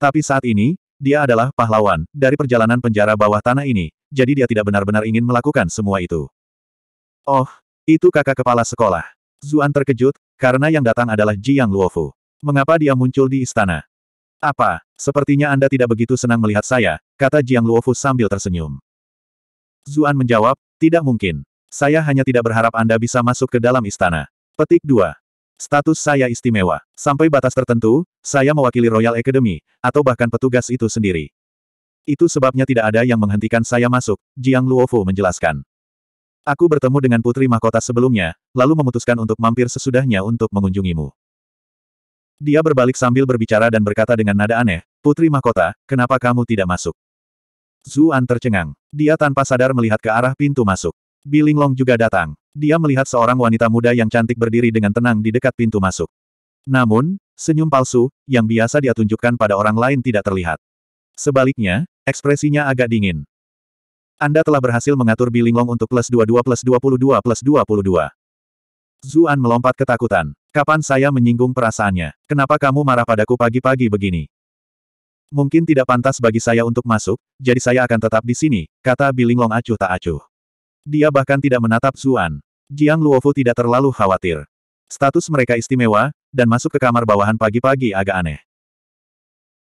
Tapi saat ini, dia adalah pahlawan dari perjalanan penjara bawah tanah ini, jadi dia tidak benar-benar ingin melakukan semua itu. Oh, itu kakak kepala sekolah. Zuan terkejut, karena yang datang adalah Jiang Luofu. Mengapa dia muncul di istana? Apa, sepertinya Anda tidak begitu senang melihat saya, kata Jiang Luofu sambil tersenyum. Zuan menjawab, tidak mungkin. Saya hanya tidak berharap Anda bisa masuk ke dalam istana. Petik 2. Status saya istimewa. Sampai batas tertentu, saya mewakili Royal Academy, atau bahkan petugas itu sendiri. Itu sebabnya tidak ada yang menghentikan saya masuk, Jiang Luofu menjelaskan. Aku bertemu dengan Putri Mahkota sebelumnya, lalu memutuskan untuk mampir sesudahnya untuk mengunjungimu. Dia berbalik sambil berbicara dan berkata dengan nada aneh, Putri Mahkota, kenapa kamu tidak masuk? Zuan tercengang. Dia tanpa sadar melihat ke arah pintu masuk. Bilinglong juga datang. Dia melihat seorang wanita muda yang cantik berdiri dengan tenang di dekat pintu masuk. Namun, senyum palsu, yang biasa dia tunjukkan pada orang lain tidak terlihat. Sebaliknya, ekspresinya agak dingin. Anda telah berhasil mengatur Bilinglong untuk plus 22 plus 22 plus 22. Zuan melompat ketakutan. Kapan saya menyinggung perasaannya? Kenapa kamu marah padaku pagi-pagi begini? Mungkin tidak pantas bagi saya untuk masuk, jadi saya akan tetap di sini, kata Bilinglong acuh tak acuh. Dia bahkan tidak menatap Zuan. Jiang Luofu tidak terlalu khawatir. Status mereka istimewa, dan masuk ke kamar bawahan pagi-pagi agak aneh.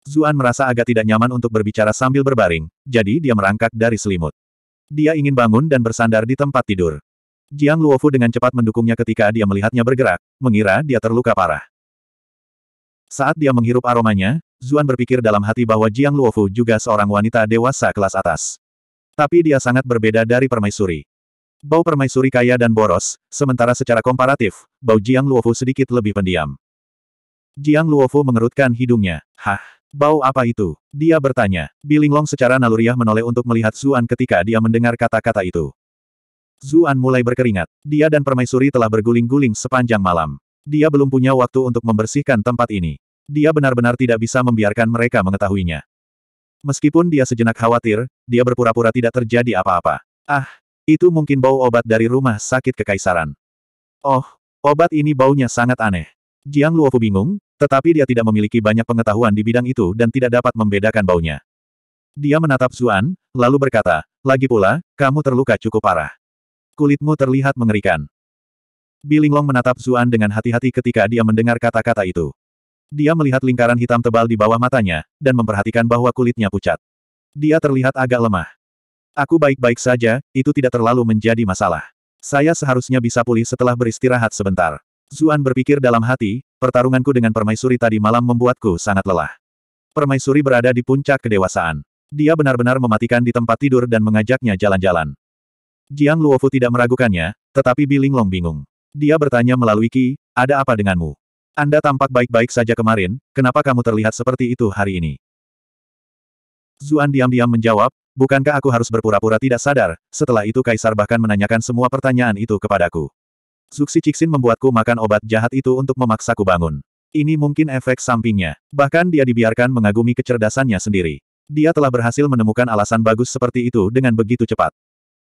Zuan merasa agak tidak nyaman untuk berbicara sambil berbaring, jadi dia merangkak dari selimut. Dia ingin bangun dan bersandar di tempat tidur. Jiang Luofu dengan cepat mendukungnya ketika dia melihatnya bergerak, mengira dia terluka parah. Saat dia menghirup aromanya, Zuan berpikir dalam hati bahwa Jiang Luofu juga seorang wanita dewasa kelas atas. Tapi dia sangat berbeda dari permaisuri. Bau permaisuri kaya dan boros, sementara secara komparatif, bau Jiang Luofu sedikit lebih pendiam. Jiang Luofu mengerutkan hidungnya. Hah, bau apa itu? Dia bertanya. Bilinglong secara naluriah menoleh untuk melihat Zuan ketika dia mendengar kata-kata itu. Zuan mulai berkeringat. Dia dan permaisuri telah berguling-guling sepanjang malam. Dia belum punya waktu untuk membersihkan tempat ini. Dia benar-benar tidak bisa membiarkan mereka mengetahuinya. Meskipun dia sejenak khawatir, dia berpura-pura tidak terjadi apa-apa. Ah, itu mungkin bau obat dari rumah sakit kekaisaran. Oh, obat ini baunya sangat aneh. Jiang Luofu bingung, tetapi dia tidak memiliki banyak pengetahuan di bidang itu dan tidak dapat membedakan baunya. Dia menatap Zuan, lalu berkata, lagi pula, kamu terluka cukup parah. Kulitmu terlihat mengerikan. Bilinglong menatap Zuan dengan hati-hati ketika dia mendengar kata-kata itu. Dia melihat lingkaran hitam tebal di bawah matanya, dan memperhatikan bahwa kulitnya pucat. Dia terlihat agak lemah. Aku baik-baik saja, itu tidak terlalu menjadi masalah. Saya seharusnya bisa pulih setelah beristirahat sebentar. Zuan berpikir dalam hati, pertarunganku dengan permaisuri tadi malam membuatku sangat lelah. Permaisuri berada di puncak kedewasaan. Dia benar-benar mematikan di tempat tidur dan mengajaknya jalan-jalan. Jiang Luofu tidak meragukannya, tetapi Biling Long bingung. Dia bertanya melalui Ki, ada apa denganmu? Anda tampak baik-baik saja kemarin, kenapa kamu terlihat seperti itu hari ini? Zuan diam-diam menjawab, Bukankah aku harus berpura-pura tidak sadar? Setelah itu Kaisar bahkan menanyakan semua pertanyaan itu kepadaku. Zuxi Cixin membuatku makan obat jahat itu untuk memaksaku bangun. Ini mungkin efek sampingnya. Bahkan dia dibiarkan mengagumi kecerdasannya sendiri. Dia telah berhasil menemukan alasan bagus seperti itu dengan begitu cepat.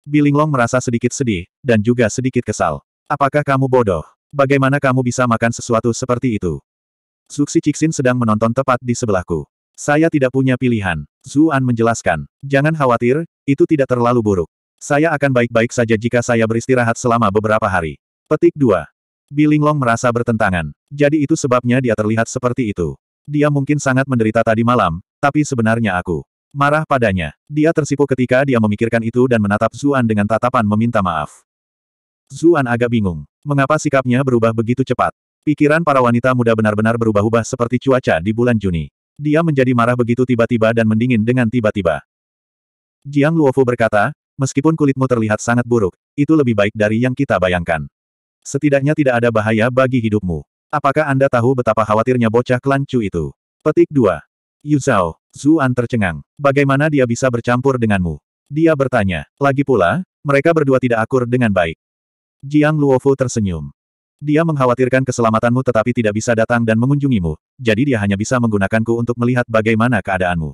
Bilinglong merasa sedikit sedih, dan juga sedikit kesal. Apakah kamu bodoh? Bagaimana kamu bisa makan sesuatu seperti itu? Zuxi Cixin sedang menonton tepat di sebelahku. Saya tidak punya pilihan. Zuan menjelaskan. Jangan khawatir, itu tidak terlalu buruk. Saya akan baik-baik saja jika saya beristirahat selama beberapa hari. Petik 2. Bilinglong merasa bertentangan. Jadi itu sebabnya dia terlihat seperti itu. Dia mungkin sangat menderita tadi malam, tapi sebenarnya aku marah padanya. Dia tersipu ketika dia memikirkan itu dan menatap Zuan dengan tatapan meminta maaf. Zuan agak bingung. Mengapa sikapnya berubah begitu cepat? Pikiran para wanita muda benar-benar berubah-ubah seperti cuaca di bulan Juni. Dia menjadi marah begitu tiba-tiba dan mendingin dengan tiba-tiba. Jiang Luofu berkata, meskipun kulitmu terlihat sangat buruk, itu lebih baik dari yang kita bayangkan. Setidaknya tidak ada bahaya bagi hidupmu. Apakah Anda tahu betapa khawatirnya bocah kelancu itu? Petik 2. Yu Zhao, Zuan tercengang. Bagaimana dia bisa bercampur denganmu? Dia bertanya. Lagi pula, mereka berdua tidak akur dengan baik. Jiang Luofu tersenyum. Dia mengkhawatirkan keselamatanmu tetapi tidak bisa datang dan mengunjungimu, jadi dia hanya bisa menggunakanku untuk melihat bagaimana keadaanmu.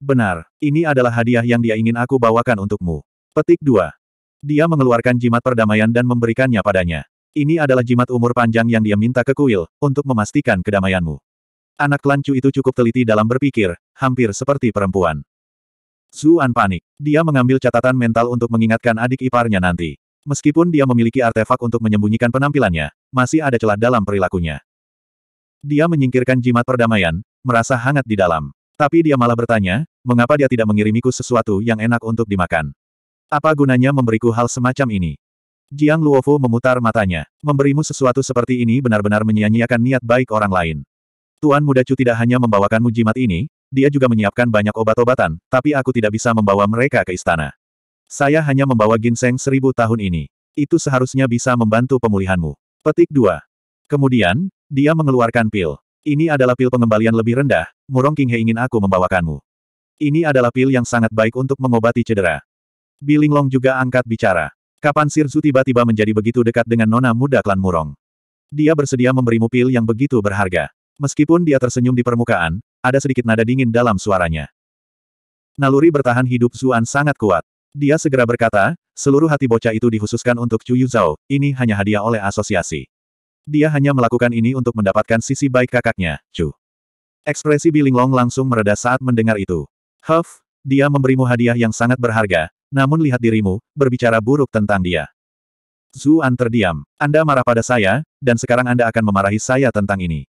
Benar, ini adalah hadiah yang dia ingin aku bawakan untukmu. Petik 2. Dia mengeluarkan jimat perdamaian dan memberikannya padanya. Ini adalah jimat umur panjang yang dia minta ke kuil, untuk memastikan kedamaianmu. Anak lancu itu cukup teliti dalam berpikir, hampir seperti perempuan. Zuan panik. Dia mengambil catatan mental untuk mengingatkan adik iparnya nanti. Meskipun dia memiliki artefak untuk menyembunyikan penampilannya, masih ada celah dalam perilakunya. Dia menyingkirkan jimat perdamaian, merasa hangat di dalam. Tapi dia malah bertanya, mengapa dia tidak mengirimiku sesuatu yang enak untuk dimakan? Apa gunanya memberiku hal semacam ini? Jiang Luofu memutar matanya. Memberimu sesuatu seperti ini benar-benar menyia-nyiakan niat baik orang lain. Tuan Muda Chu tidak hanya membawakanmu jimat ini, dia juga menyiapkan banyak obat-obatan, tapi aku tidak bisa membawa mereka ke istana. Saya hanya membawa ginseng seribu tahun ini. Itu seharusnya bisa membantu pemulihanmu. Petik 2. Kemudian, dia mengeluarkan pil. Ini adalah pil pengembalian lebih rendah, Murong Kinghe ingin aku membawakanmu. Ini adalah pil yang sangat baik untuk mengobati cedera. Bilinglong juga angkat bicara. Kapan Sirzu tiba-tiba menjadi begitu dekat dengan nona muda klan Murong? Dia bersedia memberimu pil yang begitu berharga. Meskipun dia tersenyum di permukaan, ada sedikit nada dingin dalam suaranya. Naluri bertahan hidup Zuan sangat kuat. Dia segera berkata, seluruh hati bocah itu dikhususkan untuk Chu Yuzhao, ini hanya hadiah oleh asosiasi. Dia hanya melakukan ini untuk mendapatkan sisi baik kakaknya, Chu. Ekspresi Bilinglong langsung mereda saat mendengar itu. Huff, dia memberimu hadiah yang sangat berharga, namun lihat dirimu, berbicara buruk tentang dia. Zuan terdiam. Anda marah pada saya, dan sekarang Anda akan memarahi saya tentang ini.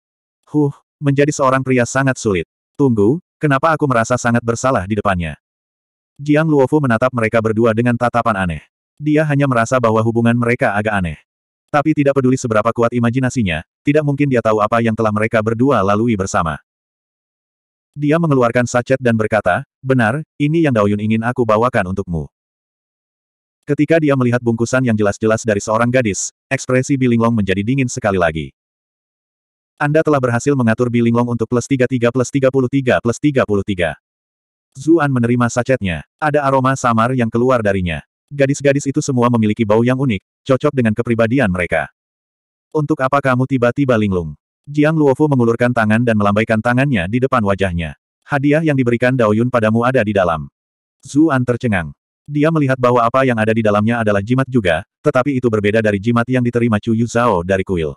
Huh, menjadi seorang pria sangat sulit. Tunggu, kenapa aku merasa sangat bersalah di depannya? Jiang Luofu menatap mereka berdua dengan tatapan aneh. Dia hanya merasa bahwa hubungan mereka agak aneh. Tapi tidak peduli seberapa kuat imajinasinya, tidak mungkin dia tahu apa yang telah mereka berdua lalui bersama. Dia mengeluarkan sachet dan berkata, benar, ini yang Daoyun ingin aku bawakan untukmu. Ketika dia melihat bungkusan yang jelas-jelas dari seorang gadis, ekspresi Bilinglong menjadi dingin sekali lagi. Anda telah berhasil mengatur Bilinglong untuk plus 33 plus 33 plus 33. Zuan menerima sachetnya. Ada aroma samar yang keluar darinya. Gadis-gadis itu semua memiliki bau yang unik, cocok dengan kepribadian mereka. Untuk apa kamu tiba-tiba linglung? Jiang Luofu mengulurkan tangan dan melambaikan tangannya di depan wajahnya. Hadiah yang diberikan Dao Yun padamu ada di dalam. Zuan tercengang. Dia melihat bahwa apa yang ada di dalamnya adalah jimat juga, tetapi itu berbeda dari jimat yang diterima Chu Yuzhao dari kuil.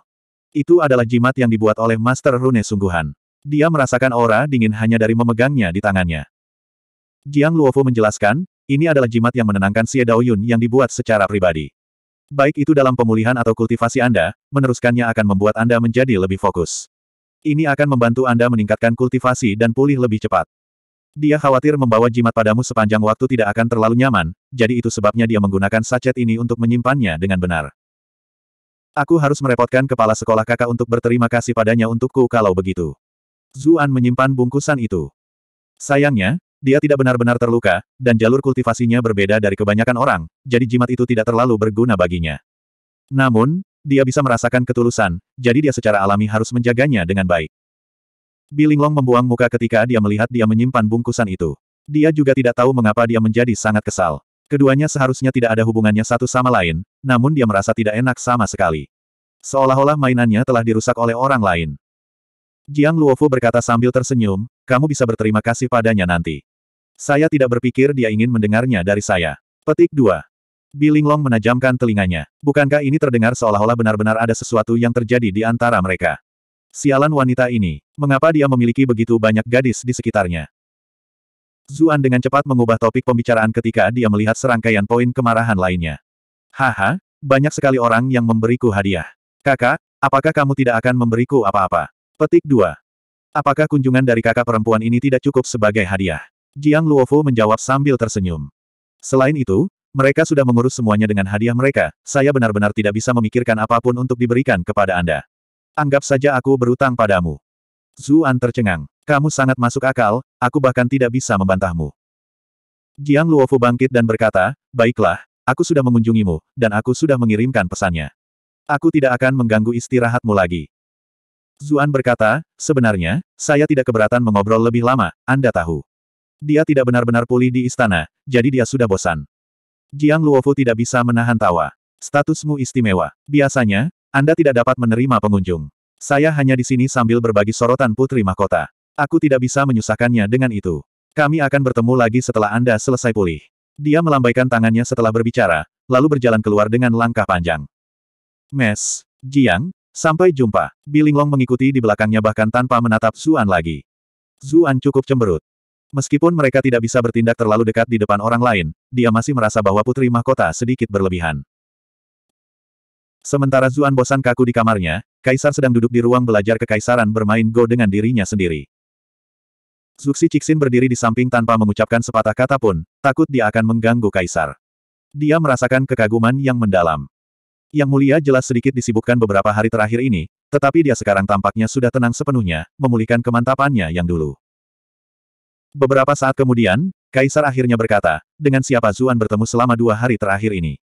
Itu adalah jimat yang dibuat oleh Master Rune sungguhan. Dia merasakan aura dingin hanya dari memegangnya di tangannya. Jiang Luofu menjelaskan, ini adalah jimat yang menenangkan Xie Daoyun yang dibuat secara pribadi. Baik itu dalam pemulihan atau kultivasi Anda, meneruskannya akan membuat Anda menjadi lebih fokus. Ini akan membantu Anda meningkatkan kultivasi dan pulih lebih cepat. Dia khawatir membawa jimat padamu sepanjang waktu tidak akan terlalu nyaman, jadi itu sebabnya dia menggunakan sachet ini untuk menyimpannya dengan benar. Aku harus merepotkan kepala sekolah kakak untuk berterima kasih padanya untukku kalau begitu. Zuan menyimpan bungkusan itu. Sayangnya, dia tidak benar-benar terluka, dan jalur kultivasinya berbeda dari kebanyakan orang, jadi jimat itu tidak terlalu berguna baginya. Namun, dia bisa merasakan ketulusan, jadi dia secara alami harus menjaganya dengan baik. Bilinglong membuang muka ketika dia melihat dia menyimpan bungkusan itu. Dia juga tidak tahu mengapa dia menjadi sangat kesal. Keduanya seharusnya tidak ada hubungannya satu sama lain, namun dia merasa tidak enak sama sekali. Seolah-olah mainannya telah dirusak oleh orang lain. Jiang Luofu berkata sambil tersenyum, kamu bisa berterima kasih padanya nanti. Saya tidak berpikir dia ingin mendengarnya dari saya. Petik 2. Bilinglong menajamkan telinganya. Bukankah ini terdengar seolah-olah benar-benar ada sesuatu yang terjadi di antara mereka? Sialan wanita ini, mengapa dia memiliki begitu banyak gadis di sekitarnya? Zuan dengan cepat mengubah topik pembicaraan ketika dia melihat serangkaian poin kemarahan lainnya. Haha, banyak sekali orang yang memberiku hadiah. Kakak, apakah kamu tidak akan memberiku apa-apa? Petik 2. Apakah kunjungan dari kakak perempuan ini tidak cukup sebagai hadiah? Jiang Luofu menjawab sambil tersenyum. Selain itu, mereka sudah mengurus semuanya dengan hadiah mereka, saya benar-benar tidak bisa memikirkan apapun untuk diberikan kepada Anda. Anggap saja aku berutang padamu. Zuan tercengang. Kamu sangat masuk akal, aku bahkan tidak bisa membantahmu. Jiang Luofu bangkit dan berkata, baiklah, aku sudah mengunjungimu, dan aku sudah mengirimkan pesannya. Aku tidak akan mengganggu istirahatmu lagi. Zuan berkata, sebenarnya, saya tidak keberatan mengobrol lebih lama, Anda tahu. Dia tidak benar-benar pulih di istana, jadi dia sudah bosan. Jiang Luofu tidak bisa menahan tawa. Statusmu istimewa. Biasanya, Anda tidak dapat menerima pengunjung. Saya hanya di sini sambil berbagi sorotan putri mahkota. Aku tidak bisa menyusahkannya dengan itu. Kami akan bertemu lagi setelah Anda selesai pulih. Dia melambaikan tangannya setelah berbicara, lalu berjalan keluar dengan langkah panjang. Mes, Jiang, sampai jumpa. Bilinglong mengikuti di belakangnya bahkan tanpa menatap Zuan lagi. Zuan cukup cemberut. Meskipun mereka tidak bisa bertindak terlalu dekat di depan orang lain, dia masih merasa bahwa putri mahkota sedikit berlebihan. Sementara Zuan bosan kaku di kamarnya, Kaisar sedang duduk di ruang belajar kekaisaran bermain Go dengan dirinya sendiri. Zuxi Cixin berdiri di samping tanpa mengucapkan sepatah kata pun, takut dia akan mengganggu Kaisar. Dia merasakan kekaguman yang mendalam. Yang mulia jelas sedikit disibukkan beberapa hari terakhir ini, tetapi dia sekarang tampaknya sudah tenang sepenuhnya, memulihkan kemantapannya yang dulu. Beberapa saat kemudian, Kaisar akhirnya berkata, dengan siapa Zuan bertemu selama dua hari terakhir ini.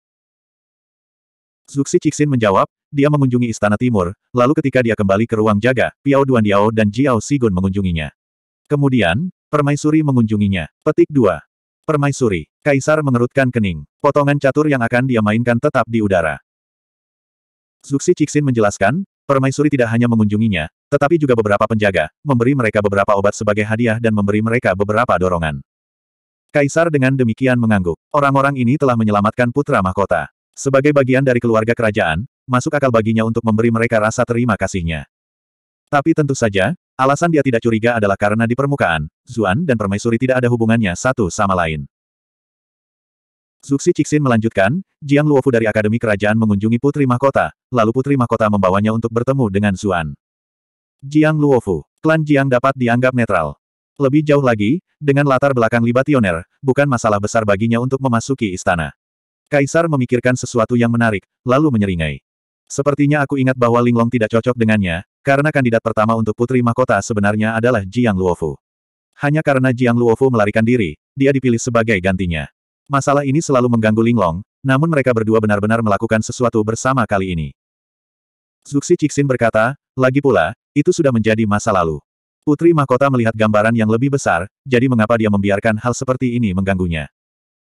Zuxi Cixin menjawab, dia mengunjungi Istana Timur, lalu ketika dia kembali ke ruang jaga, Piao Duan Diao dan Jiao Sigun mengunjunginya. Kemudian, Permaisuri mengunjunginya. Petik 2. Permaisuri, Kaisar mengerutkan kening. Potongan catur yang akan dia mainkan tetap di udara. Zuxi Cixin menjelaskan, Permaisuri tidak hanya mengunjunginya, tetapi juga beberapa penjaga, memberi mereka beberapa obat sebagai hadiah dan memberi mereka beberapa dorongan. Kaisar dengan demikian mengangguk. Orang-orang ini telah menyelamatkan putra mahkota. Sebagai bagian dari keluarga kerajaan, masuk akal baginya untuk memberi mereka rasa terima kasihnya. Tapi tentu saja, alasan dia tidak curiga adalah karena di permukaan, Zuan dan permaisuri tidak ada hubungannya satu sama lain. Zuxi Cixin melanjutkan, Jiang Luofu dari Akademi Kerajaan mengunjungi Putri Mahkota, lalu Putri Mahkota membawanya untuk bertemu dengan Zuan. Jiang Luofu, klan Jiang dapat dianggap netral. Lebih jauh lagi, dengan latar belakang libationer, bukan masalah besar baginya untuk memasuki istana. Kaisar memikirkan sesuatu yang menarik, lalu menyeringai. Sepertinya aku ingat bahwa Linglong tidak cocok dengannya, karena kandidat pertama untuk Putri Mahkota sebenarnya adalah Jiang Luofu. Hanya karena Jiang Luofu melarikan diri, dia dipilih sebagai gantinya. Masalah ini selalu mengganggu Linglong, namun mereka berdua benar-benar melakukan sesuatu bersama kali ini. Zuxi Cixin berkata, lagi pula, itu sudah menjadi masa lalu. Putri Mahkota melihat gambaran yang lebih besar, jadi mengapa dia membiarkan hal seperti ini mengganggunya.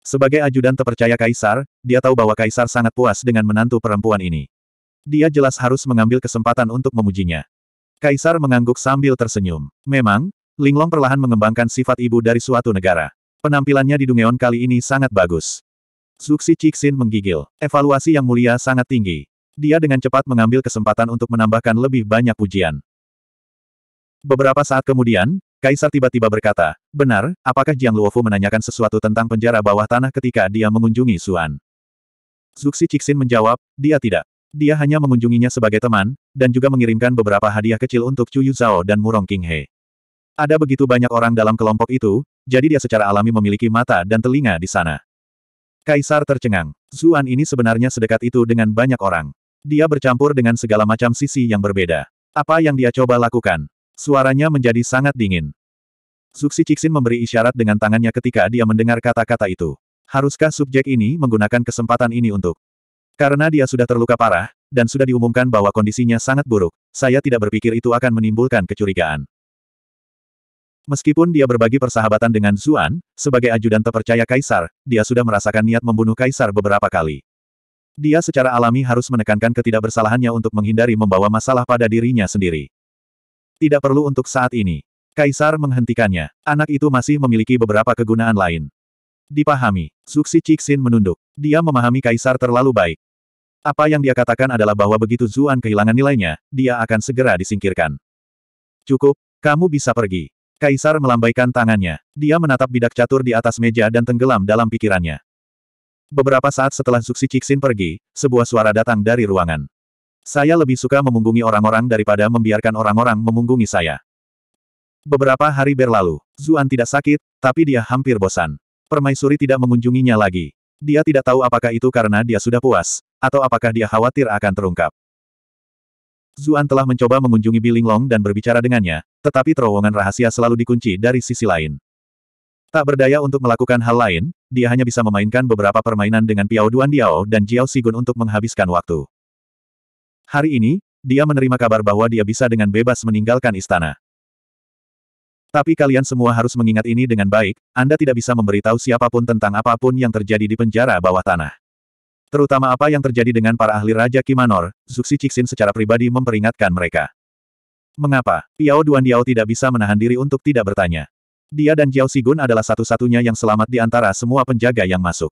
Sebagai ajudan terpercaya Kaisar, dia tahu bahwa Kaisar sangat puas dengan menantu perempuan ini. Dia jelas harus mengambil kesempatan untuk memujinya. Kaisar mengangguk sambil tersenyum. Memang, Linglong perlahan mengembangkan sifat ibu dari suatu negara. Penampilannya di Dungeon kali ini sangat bagus. Zuxi Cixin menggigil. Evaluasi yang mulia sangat tinggi. Dia dengan cepat mengambil kesempatan untuk menambahkan lebih banyak pujian. Beberapa saat kemudian, Kaisar tiba-tiba berkata, Benar, apakah Jiang Luofu menanyakan sesuatu tentang penjara bawah tanah ketika dia mengunjungi Suan? Zuxi Cixin menjawab, dia tidak. Dia hanya mengunjunginya sebagai teman, dan juga mengirimkan beberapa hadiah kecil untuk Chu Yuzhao dan Murong Qinghe. Ada begitu banyak orang dalam kelompok itu, jadi dia secara alami memiliki mata dan telinga di sana. Kaisar tercengang. Zuan ini sebenarnya sedekat itu dengan banyak orang. Dia bercampur dengan segala macam sisi yang berbeda. Apa yang dia coba lakukan? Suaranya menjadi sangat dingin. Suksi Cixin memberi isyarat dengan tangannya ketika dia mendengar kata-kata itu. Haruskah subjek ini menggunakan kesempatan ini untuk? Karena dia sudah terluka parah, dan sudah diumumkan bahwa kondisinya sangat buruk, saya tidak berpikir itu akan menimbulkan kecurigaan. Meskipun dia berbagi persahabatan dengan Zuan, sebagai ajudan terpercaya Kaisar, dia sudah merasakan niat membunuh Kaisar beberapa kali. Dia secara alami harus menekankan ketidakbersalahannya untuk menghindari membawa masalah pada dirinya sendiri. Tidak perlu untuk saat ini. Kaisar menghentikannya. Anak itu masih memiliki beberapa kegunaan lain. Dipahami. Zuxi Cixin menunduk. Dia memahami Kaisar terlalu baik. Apa yang dia katakan adalah bahwa begitu Zuan kehilangan nilainya, dia akan segera disingkirkan. Cukup, kamu bisa pergi. Kaisar melambaikan tangannya. Dia menatap bidak catur di atas meja dan tenggelam dalam pikirannya. Beberapa saat setelah Suksi Cixin pergi, sebuah suara datang dari ruangan. Saya lebih suka memunggungi orang-orang daripada membiarkan orang-orang memunggungi saya. Beberapa hari berlalu, Zuan tidak sakit, tapi dia hampir bosan. Permaisuri tidak mengunjunginya lagi. Dia tidak tahu apakah itu karena dia sudah puas, atau apakah dia khawatir akan terungkap. Zuan telah mencoba mengunjungi Biling Long dan berbicara dengannya, tetapi terowongan rahasia selalu dikunci dari sisi lain. Tak berdaya untuk melakukan hal lain, dia hanya bisa memainkan beberapa permainan dengan Piao Duan Diao dan Jiao Sigun untuk menghabiskan waktu. Hari ini, dia menerima kabar bahwa dia bisa dengan bebas meninggalkan istana. Tapi kalian semua harus mengingat ini dengan baik, Anda tidak bisa memberitahu siapapun tentang apapun yang terjadi di penjara bawah tanah. Terutama apa yang terjadi dengan para ahli Raja Kimanor, Zuxi Cixin secara pribadi memperingatkan mereka. Mengapa? Piao Duan Diao tidak bisa menahan diri untuk tidak bertanya. Dia dan Jiao Sigun adalah satu-satunya yang selamat di antara semua penjaga yang masuk.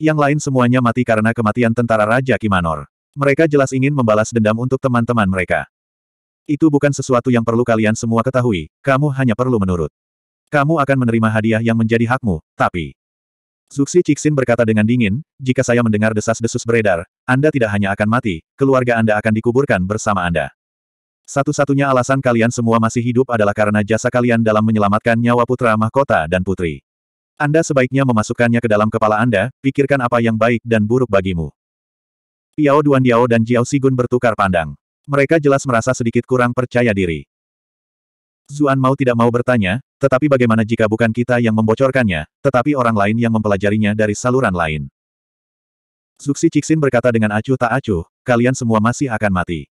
Yang lain semuanya mati karena kematian tentara Raja Kimanor. Mereka jelas ingin membalas dendam untuk teman-teman mereka. Itu bukan sesuatu yang perlu kalian semua ketahui, kamu hanya perlu menurut. Kamu akan menerima hadiah yang menjadi hakmu, tapi... Zuxi Cixin berkata dengan dingin, jika saya mendengar desas-desus beredar, Anda tidak hanya akan mati, keluarga Anda akan dikuburkan bersama Anda. Satu-satunya alasan kalian semua masih hidup adalah karena jasa kalian dalam menyelamatkan nyawa putra mahkota dan putri. Anda sebaiknya memasukkannya ke dalam kepala Anda, pikirkan apa yang baik dan buruk bagimu. Piao Diao dan Jiao Sigun bertukar pandang. Mereka jelas merasa sedikit kurang percaya diri. Zuan mau tidak mau bertanya, tetapi bagaimana jika bukan kita yang membocorkannya, tetapi orang lain yang mempelajarinya dari saluran lain? Zuxi Cixin berkata dengan acuh tak acuh, kalian semua masih akan mati.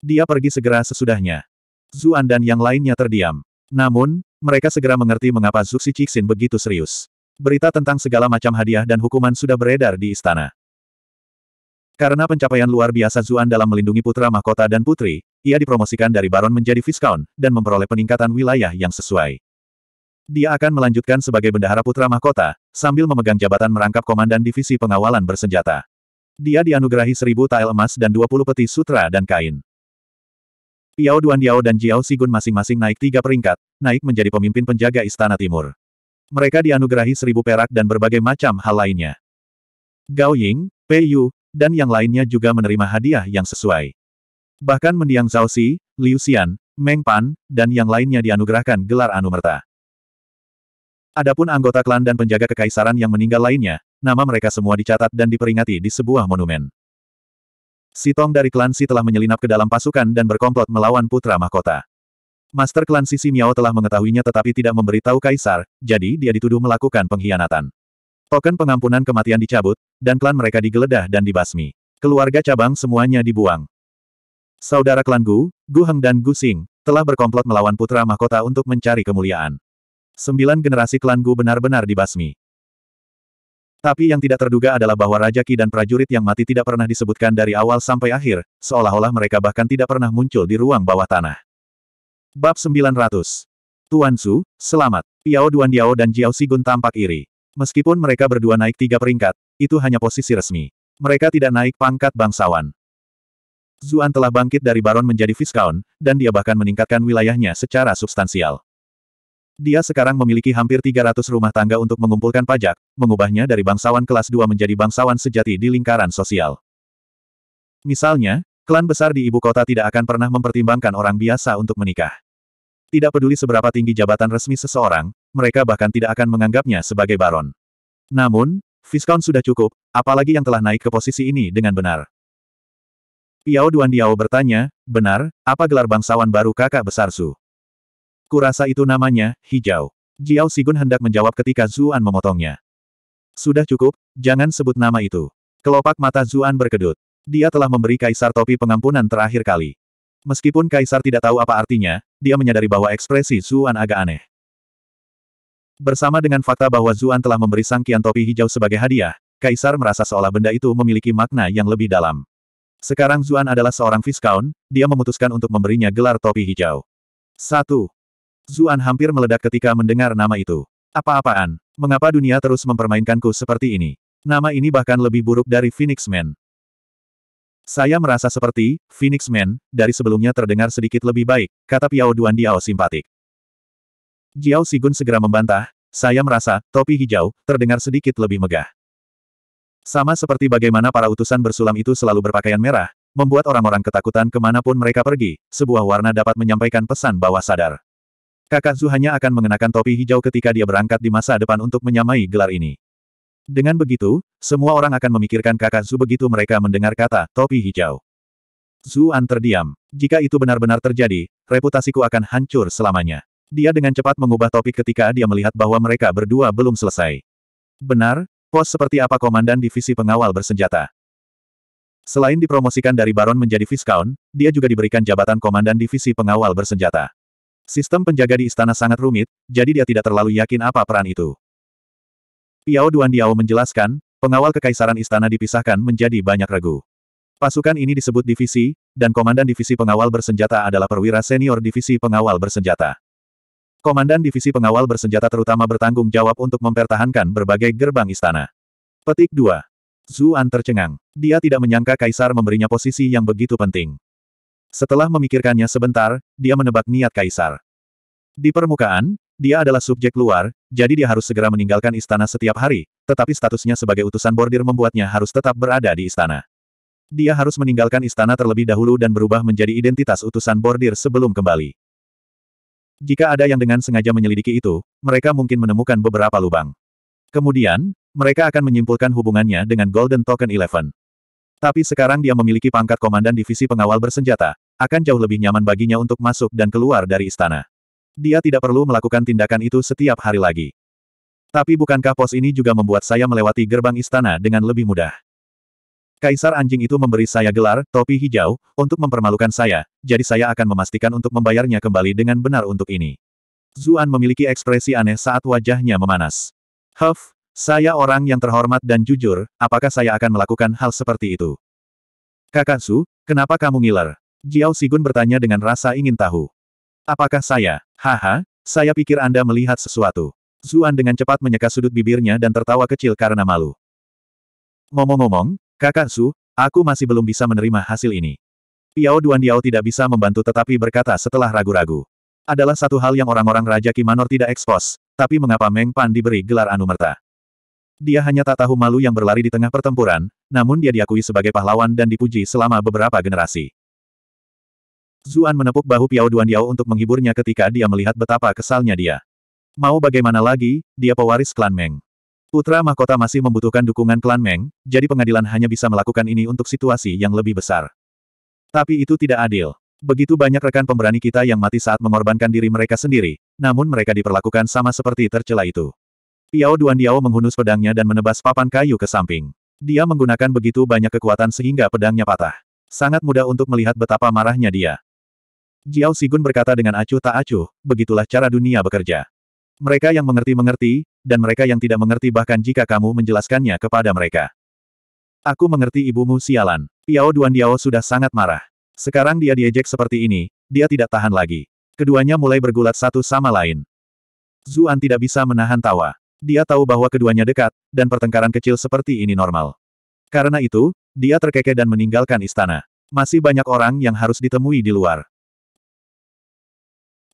Dia pergi segera sesudahnya. Zuan dan yang lainnya terdiam. Namun, mereka segera mengerti mengapa Zuxi Cixin begitu serius. Berita tentang segala macam hadiah dan hukuman sudah beredar di istana. Karena pencapaian luar biasa Zuan dalam melindungi putra mahkota dan putri, ia dipromosikan dari baron menjadi viscount dan memperoleh peningkatan wilayah yang sesuai. Dia akan melanjutkan sebagai bendahara putra mahkota, sambil memegang jabatan merangkap komandan divisi pengawalan bersenjata. Dia dianugerahi seribu tael emas dan dua puluh peti sutra dan kain. Piao Duandiao dan Jiao Sigun masing-masing naik tiga peringkat, naik menjadi pemimpin penjaga Istana Timur. Mereka dianugerahi seribu perak dan berbagai macam hal lainnya. Gao Ying, Pei Yu, dan yang lainnya juga menerima hadiah yang sesuai. Bahkan mendiang Zhao Si, Liu Xian, Meng Pan, dan yang lainnya dianugerahkan gelar anumerta. Adapun anggota klan dan penjaga kekaisaran yang meninggal lainnya, nama mereka semua dicatat dan diperingati di sebuah monumen. Sitong dari klan Si telah menyelinap ke dalam pasukan dan berkomplot melawan putra mahkota. Master klan Si Miao telah mengetahuinya tetapi tidak memberitahu kaisar, jadi dia dituduh melakukan pengkhianatan. Token pengampunan kematian dicabut, dan klan mereka digeledah dan dibasmi. Keluarga cabang semuanya dibuang. Saudara klan Gu, Gu Heng dan Gu Xing, telah berkomplot melawan putra mahkota untuk mencari kemuliaan. Sembilan generasi klan Gu benar-benar dibasmi. Tapi yang tidak terduga adalah bahwa Raja Ki dan prajurit yang mati tidak pernah disebutkan dari awal sampai akhir, seolah-olah mereka bahkan tidak pernah muncul di ruang bawah tanah. Bab 900 Tuan Su, selamat. Piao Duan Diao dan Jiao Sigun tampak iri. Meskipun mereka berdua naik tiga peringkat, itu hanya posisi resmi. Mereka tidak naik pangkat bangsawan. Zuan telah bangkit dari baron menjadi Viscount, dan dia bahkan meningkatkan wilayahnya secara substansial. Dia sekarang memiliki hampir 300 rumah tangga untuk mengumpulkan pajak, mengubahnya dari bangsawan kelas 2 menjadi bangsawan sejati di lingkaran sosial. Misalnya, klan besar di ibu kota tidak akan pernah mempertimbangkan orang biasa untuk menikah. Tidak peduli seberapa tinggi jabatan resmi seseorang, mereka bahkan tidak akan menganggapnya sebagai baron. Namun, Viscount sudah cukup, apalagi yang telah naik ke posisi ini dengan benar. Piao Duan Diao bertanya, benar, apa gelar bangsawan baru kakak besar Su? Kurasa itu namanya, hijau. Jiao Sigun hendak menjawab ketika Zuan memotongnya. Sudah cukup, jangan sebut nama itu. Kelopak mata Zuan berkedut. Dia telah memberi Kaisar topi pengampunan terakhir kali. Meskipun Kaisar tidak tahu apa artinya, dia menyadari bahwa ekspresi Zuan agak aneh. Bersama dengan fakta bahwa Zuan telah memberi sangkian topi hijau sebagai hadiah, Kaisar merasa seolah benda itu memiliki makna yang lebih dalam. Sekarang Zuan adalah seorang Viscount, dia memutuskan untuk memberinya gelar topi hijau. 1. Zuan hampir meledak ketika mendengar nama itu. Apa-apaan? Mengapa dunia terus mempermainkanku seperti ini? Nama ini bahkan lebih buruk dari Phoenix Man. Saya merasa seperti, Phoenix Man, dari sebelumnya terdengar sedikit lebih baik, kata Piao Duan Diao simpatik. Jiao Sigun segera membantah, saya merasa, topi hijau, terdengar sedikit lebih megah. Sama seperti bagaimana para utusan bersulam itu selalu berpakaian merah, membuat orang-orang ketakutan kemanapun mereka pergi, sebuah warna dapat menyampaikan pesan bawah sadar. Kakak Zu hanya akan mengenakan topi hijau ketika dia berangkat di masa depan untuk menyamai gelar ini. Dengan begitu, semua orang akan memikirkan kakak Zu begitu mereka mendengar kata topi hijau. An terdiam. Jika itu benar-benar terjadi, reputasiku akan hancur selamanya. Dia dengan cepat mengubah topik ketika dia melihat bahwa mereka berdua belum selesai. Benar, pos seperti apa komandan divisi pengawal bersenjata? Selain dipromosikan dari baron menjadi Viscount, dia juga diberikan jabatan komandan divisi pengawal bersenjata. Sistem penjaga di istana sangat rumit, jadi dia tidak terlalu yakin apa peran itu. Piao Duan Diao menjelaskan, pengawal kekaisaran istana dipisahkan menjadi banyak regu. Pasukan ini disebut divisi, dan komandan divisi pengawal bersenjata adalah perwira senior divisi pengawal bersenjata. Komandan divisi pengawal bersenjata terutama bertanggung jawab untuk mempertahankan berbagai gerbang istana. Petik 2. Zuan tercengang. Dia tidak menyangka kaisar memberinya posisi yang begitu penting. Setelah memikirkannya sebentar, dia menebak niat kaisar. Di permukaan, dia adalah subjek luar, jadi dia harus segera meninggalkan istana setiap hari, tetapi statusnya sebagai utusan bordir membuatnya harus tetap berada di istana. Dia harus meninggalkan istana terlebih dahulu dan berubah menjadi identitas utusan bordir sebelum kembali. Jika ada yang dengan sengaja menyelidiki itu, mereka mungkin menemukan beberapa lubang. Kemudian, mereka akan menyimpulkan hubungannya dengan Golden Token Eleven. Tapi sekarang dia memiliki pangkat Komandan Divisi Pengawal Bersenjata, akan jauh lebih nyaman baginya untuk masuk dan keluar dari istana. Dia tidak perlu melakukan tindakan itu setiap hari lagi. Tapi bukankah pos ini juga membuat saya melewati gerbang istana dengan lebih mudah? Kaisar anjing itu memberi saya gelar, topi hijau, untuk mempermalukan saya, jadi saya akan memastikan untuk membayarnya kembali dengan benar untuk ini. Zuan memiliki ekspresi aneh saat wajahnya memanas. Huff, saya orang yang terhormat dan jujur, apakah saya akan melakukan hal seperti itu? Kakak Su, kenapa kamu ngiler? Jiao Sigun bertanya dengan rasa ingin tahu. Apakah saya? Haha, saya pikir Anda melihat sesuatu. Zuan dengan cepat menyeka sudut bibirnya dan tertawa kecil karena malu. Ngomong-ngomong, kakak Su, aku masih belum bisa menerima hasil ini. Piao Duan Diao tidak bisa membantu tetapi berkata setelah ragu-ragu. Adalah satu hal yang orang-orang Raja Kimanor tidak ekspos, tapi mengapa Meng Pan diberi gelar Anumerta? Dia hanya tak tahu malu yang berlari di tengah pertempuran, namun dia diakui sebagai pahlawan dan dipuji selama beberapa generasi. Zuan menepuk bahu Piao Yao untuk menghiburnya ketika dia melihat betapa kesalnya dia. Mau bagaimana lagi, dia pewaris klan Meng. Putra mahkota masih membutuhkan dukungan klan Meng, jadi pengadilan hanya bisa melakukan ini untuk situasi yang lebih besar. Tapi itu tidak adil. Begitu banyak rekan pemberani kita yang mati saat mengorbankan diri mereka sendiri, namun mereka diperlakukan sama seperti tercela itu. Piao Diao menghunus pedangnya dan menebas papan kayu ke samping. Dia menggunakan begitu banyak kekuatan sehingga pedangnya patah. Sangat mudah untuk melihat betapa marahnya dia. Jiao Sigun berkata dengan acuh tak acuh, begitulah cara dunia bekerja. Mereka yang mengerti mengerti, dan mereka yang tidak mengerti bahkan jika kamu menjelaskannya kepada mereka. Aku mengerti ibumu sialan. Piao Duan Diao sudah sangat marah. Sekarang dia diejek seperti ini, dia tidak tahan lagi. Keduanya mulai bergulat satu sama lain. Zuan tidak bisa menahan tawa. Dia tahu bahwa keduanya dekat, dan pertengkaran kecil seperti ini normal. Karena itu, dia terkekeh dan meninggalkan istana. Masih banyak orang yang harus ditemui di luar.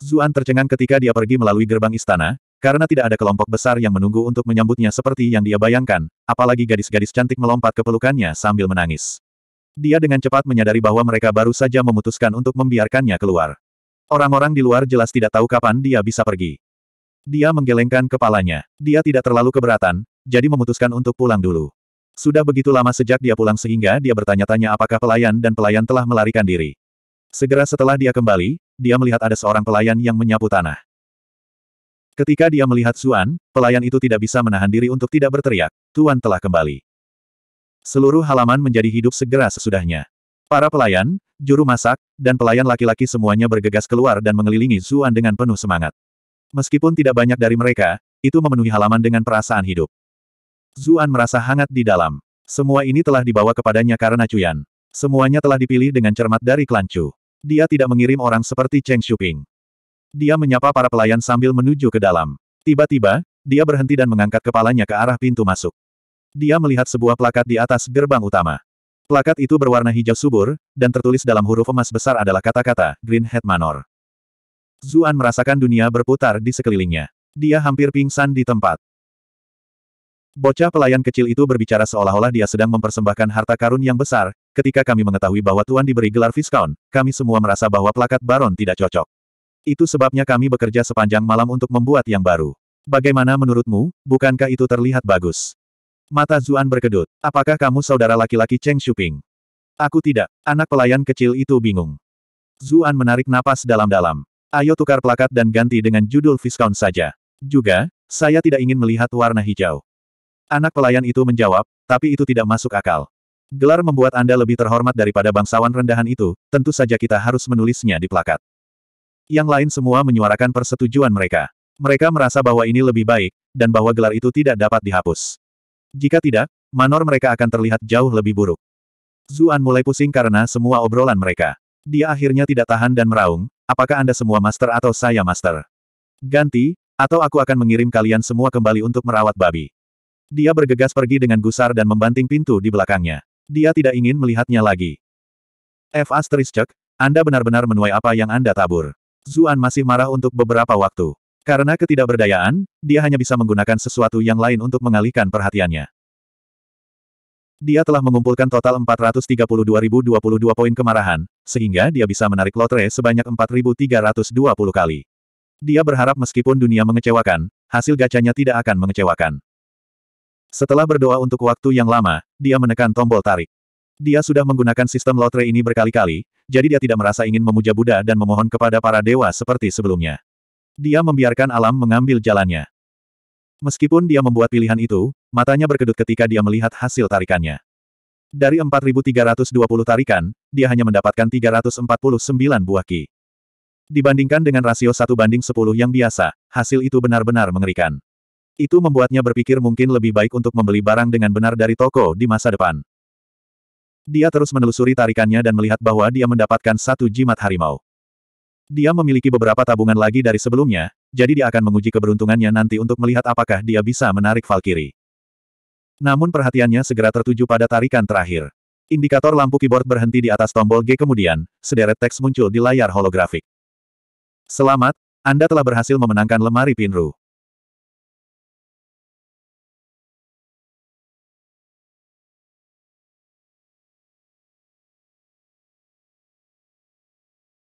Zuan tercengang ketika dia pergi melalui gerbang istana, karena tidak ada kelompok besar yang menunggu untuk menyambutnya seperti yang dia bayangkan, apalagi gadis-gadis cantik melompat ke pelukannya sambil menangis. Dia dengan cepat menyadari bahwa mereka baru saja memutuskan untuk membiarkannya keluar. Orang-orang di luar jelas tidak tahu kapan dia bisa pergi. Dia menggelengkan kepalanya. Dia tidak terlalu keberatan, jadi memutuskan untuk pulang dulu. Sudah begitu lama sejak dia pulang sehingga dia bertanya-tanya apakah pelayan dan pelayan telah melarikan diri. Segera setelah dia kembali, dia melihat ada seorang pelayan yang menyapu tanah. Ketika dia melihat Zuan, pelayan itu tidak bisa menahan diri untuk tidak berteriak, Tuan telah kembali. Seluruh halaman menjadi hidup segera sesudahnya. Para pelayan, juru masak, dan pelayan laki-laki semuanya bergegas keluar dan mengelilingi Zuan dengan penuh semangat. Meskipun tidak banyak dari mereka, itu memenuhi halaman dengan perasaan hidup. Zuan merasa hangat di dalam. Semua ini telah dibawa kepadanya karena Cuyan. Semuanya telah dipilih dengan cermat dari klan dia tidak mengirim orang seperti Cheng Shuping. Dia menyapa para pelayan sambil menuju ke dalam. Tiba-tiba, dia berhenti dan mengangkat kepalanya ke arah pintu masuk. Dia melihat sebuah plakat di atas gerbang utama. Plakat itu berwarna hijau subur, dan tertulis dalam huruf emas besar adalah kata-kata, Green Head Manor. Zuan merasakan dunia berputar di sekelilingnya. Dia hampir pingsan di tempat. Bocah pelayan kecil itu berbicara seolah-olah dia sedang mempersembahkan harta karun yang besar, ketika kami mengetahui bahwa Tuan diberi gelar Viscount, kami semua merasa bahwa plakat Baron tidak cocok. Itu sebabnya kami bekerja sepanjang malam untuk membuat yang baru. Bagaimana menurutmu, bukankah itu terlihat bagus? Mata Zuan berkedut. Apakah kamu saudara laki-laki Cheng Shuping? Aku tidak. Anak pelayan kecil itu bingung. Zuan menarik napas dalam-dalam. Ayo tukar plakat dan ganti dengan judul Viscount saja. Juga, saya tidak ingin melihat warna hijau. Anak pelayan itu menjawab, tapi itu tidak masuk akal. Gelar membuat Anda lebih terhormat daripada bangsawan rendahan itu, tentu saja kita harus menulisnya di plakat. Yang lain semua menyuarakan persetujuan mereka. Mereka merasa bahwa ini lebih baik, dan bahwa gelar itu tidak dapat dihapus. Jika tidak, manor mereka akan terlihat jauh lebih buruk. Zuan mulai pusing karena semua obrolan mereka. Dia akhirnya tidak tahan dan meraung, apakah Anda semua master atau saya master? Ganti, atau aku akan mengirim kalian semua kembali untuk merawat babi. Dia bergegas pergi dengan gusar dan membanting pintu di belakangnya. Dia tidak ingin melihatnya lagi. F. Asterisk, Anda benar-benar menuai apa yang Anda tabur. Zuan masih marah untuk beberapa waktu. Karena ketidakberdayaan, dia hanya bisa menggunakan sesuatu yang lain untuk mengalihkan perhatiannya. Dia telah mengumpulkan total 432.022 poin kemarahan, sehingga dia bisa menarik lotre sebanyak 4.320 kali. Dia berharap meskipun dunia mengecewakan, hasil gacanya tidak akan mengecewakan. Setelah berdoa untuk waktu yang lama, dia menekan tombol tarik. Dia sudah menggunakan sistem lotre ini berkali-kali, jadi dia tidak merasa ingin memuja Buddha dan memohon kepada para dewa seperti sebelumnya. Dia membiarkan alam mengambil jalannya. Meskipun dia membuat pilihan itu, matanya berkedut ketika dia melihat hasil tarikannya. Dari 4.320 tarikan, dia hanya mendapatkan 349 buah ki. Dibandingkan dengan rasio satu banding 10 yang biasa, hasil itu benar-benar mengerikan. Itu membuatnya berpikir mungkin lebih baik untuk membeli barang dengan benar dari toko di masa depan. Dia terus menelusuri tarikannya dan melihat bahwa dia mendapatkan satu jimat harimau. Dia memiliki beberapa tabungan lagi dari sebelumnya, jadi dia akan menguji keberuntungannya nanti untuk melihat apakah dia bisa menarik Valkyrie. Namun perhatiannya segera tertuju pada tarikan terakhir. Indikator lampu keyboard berhenti di atas tombol G kemudian, sederet teks muncul di layar holografik. Selamat, Anda telah berhasil memenangkan lemari pinru.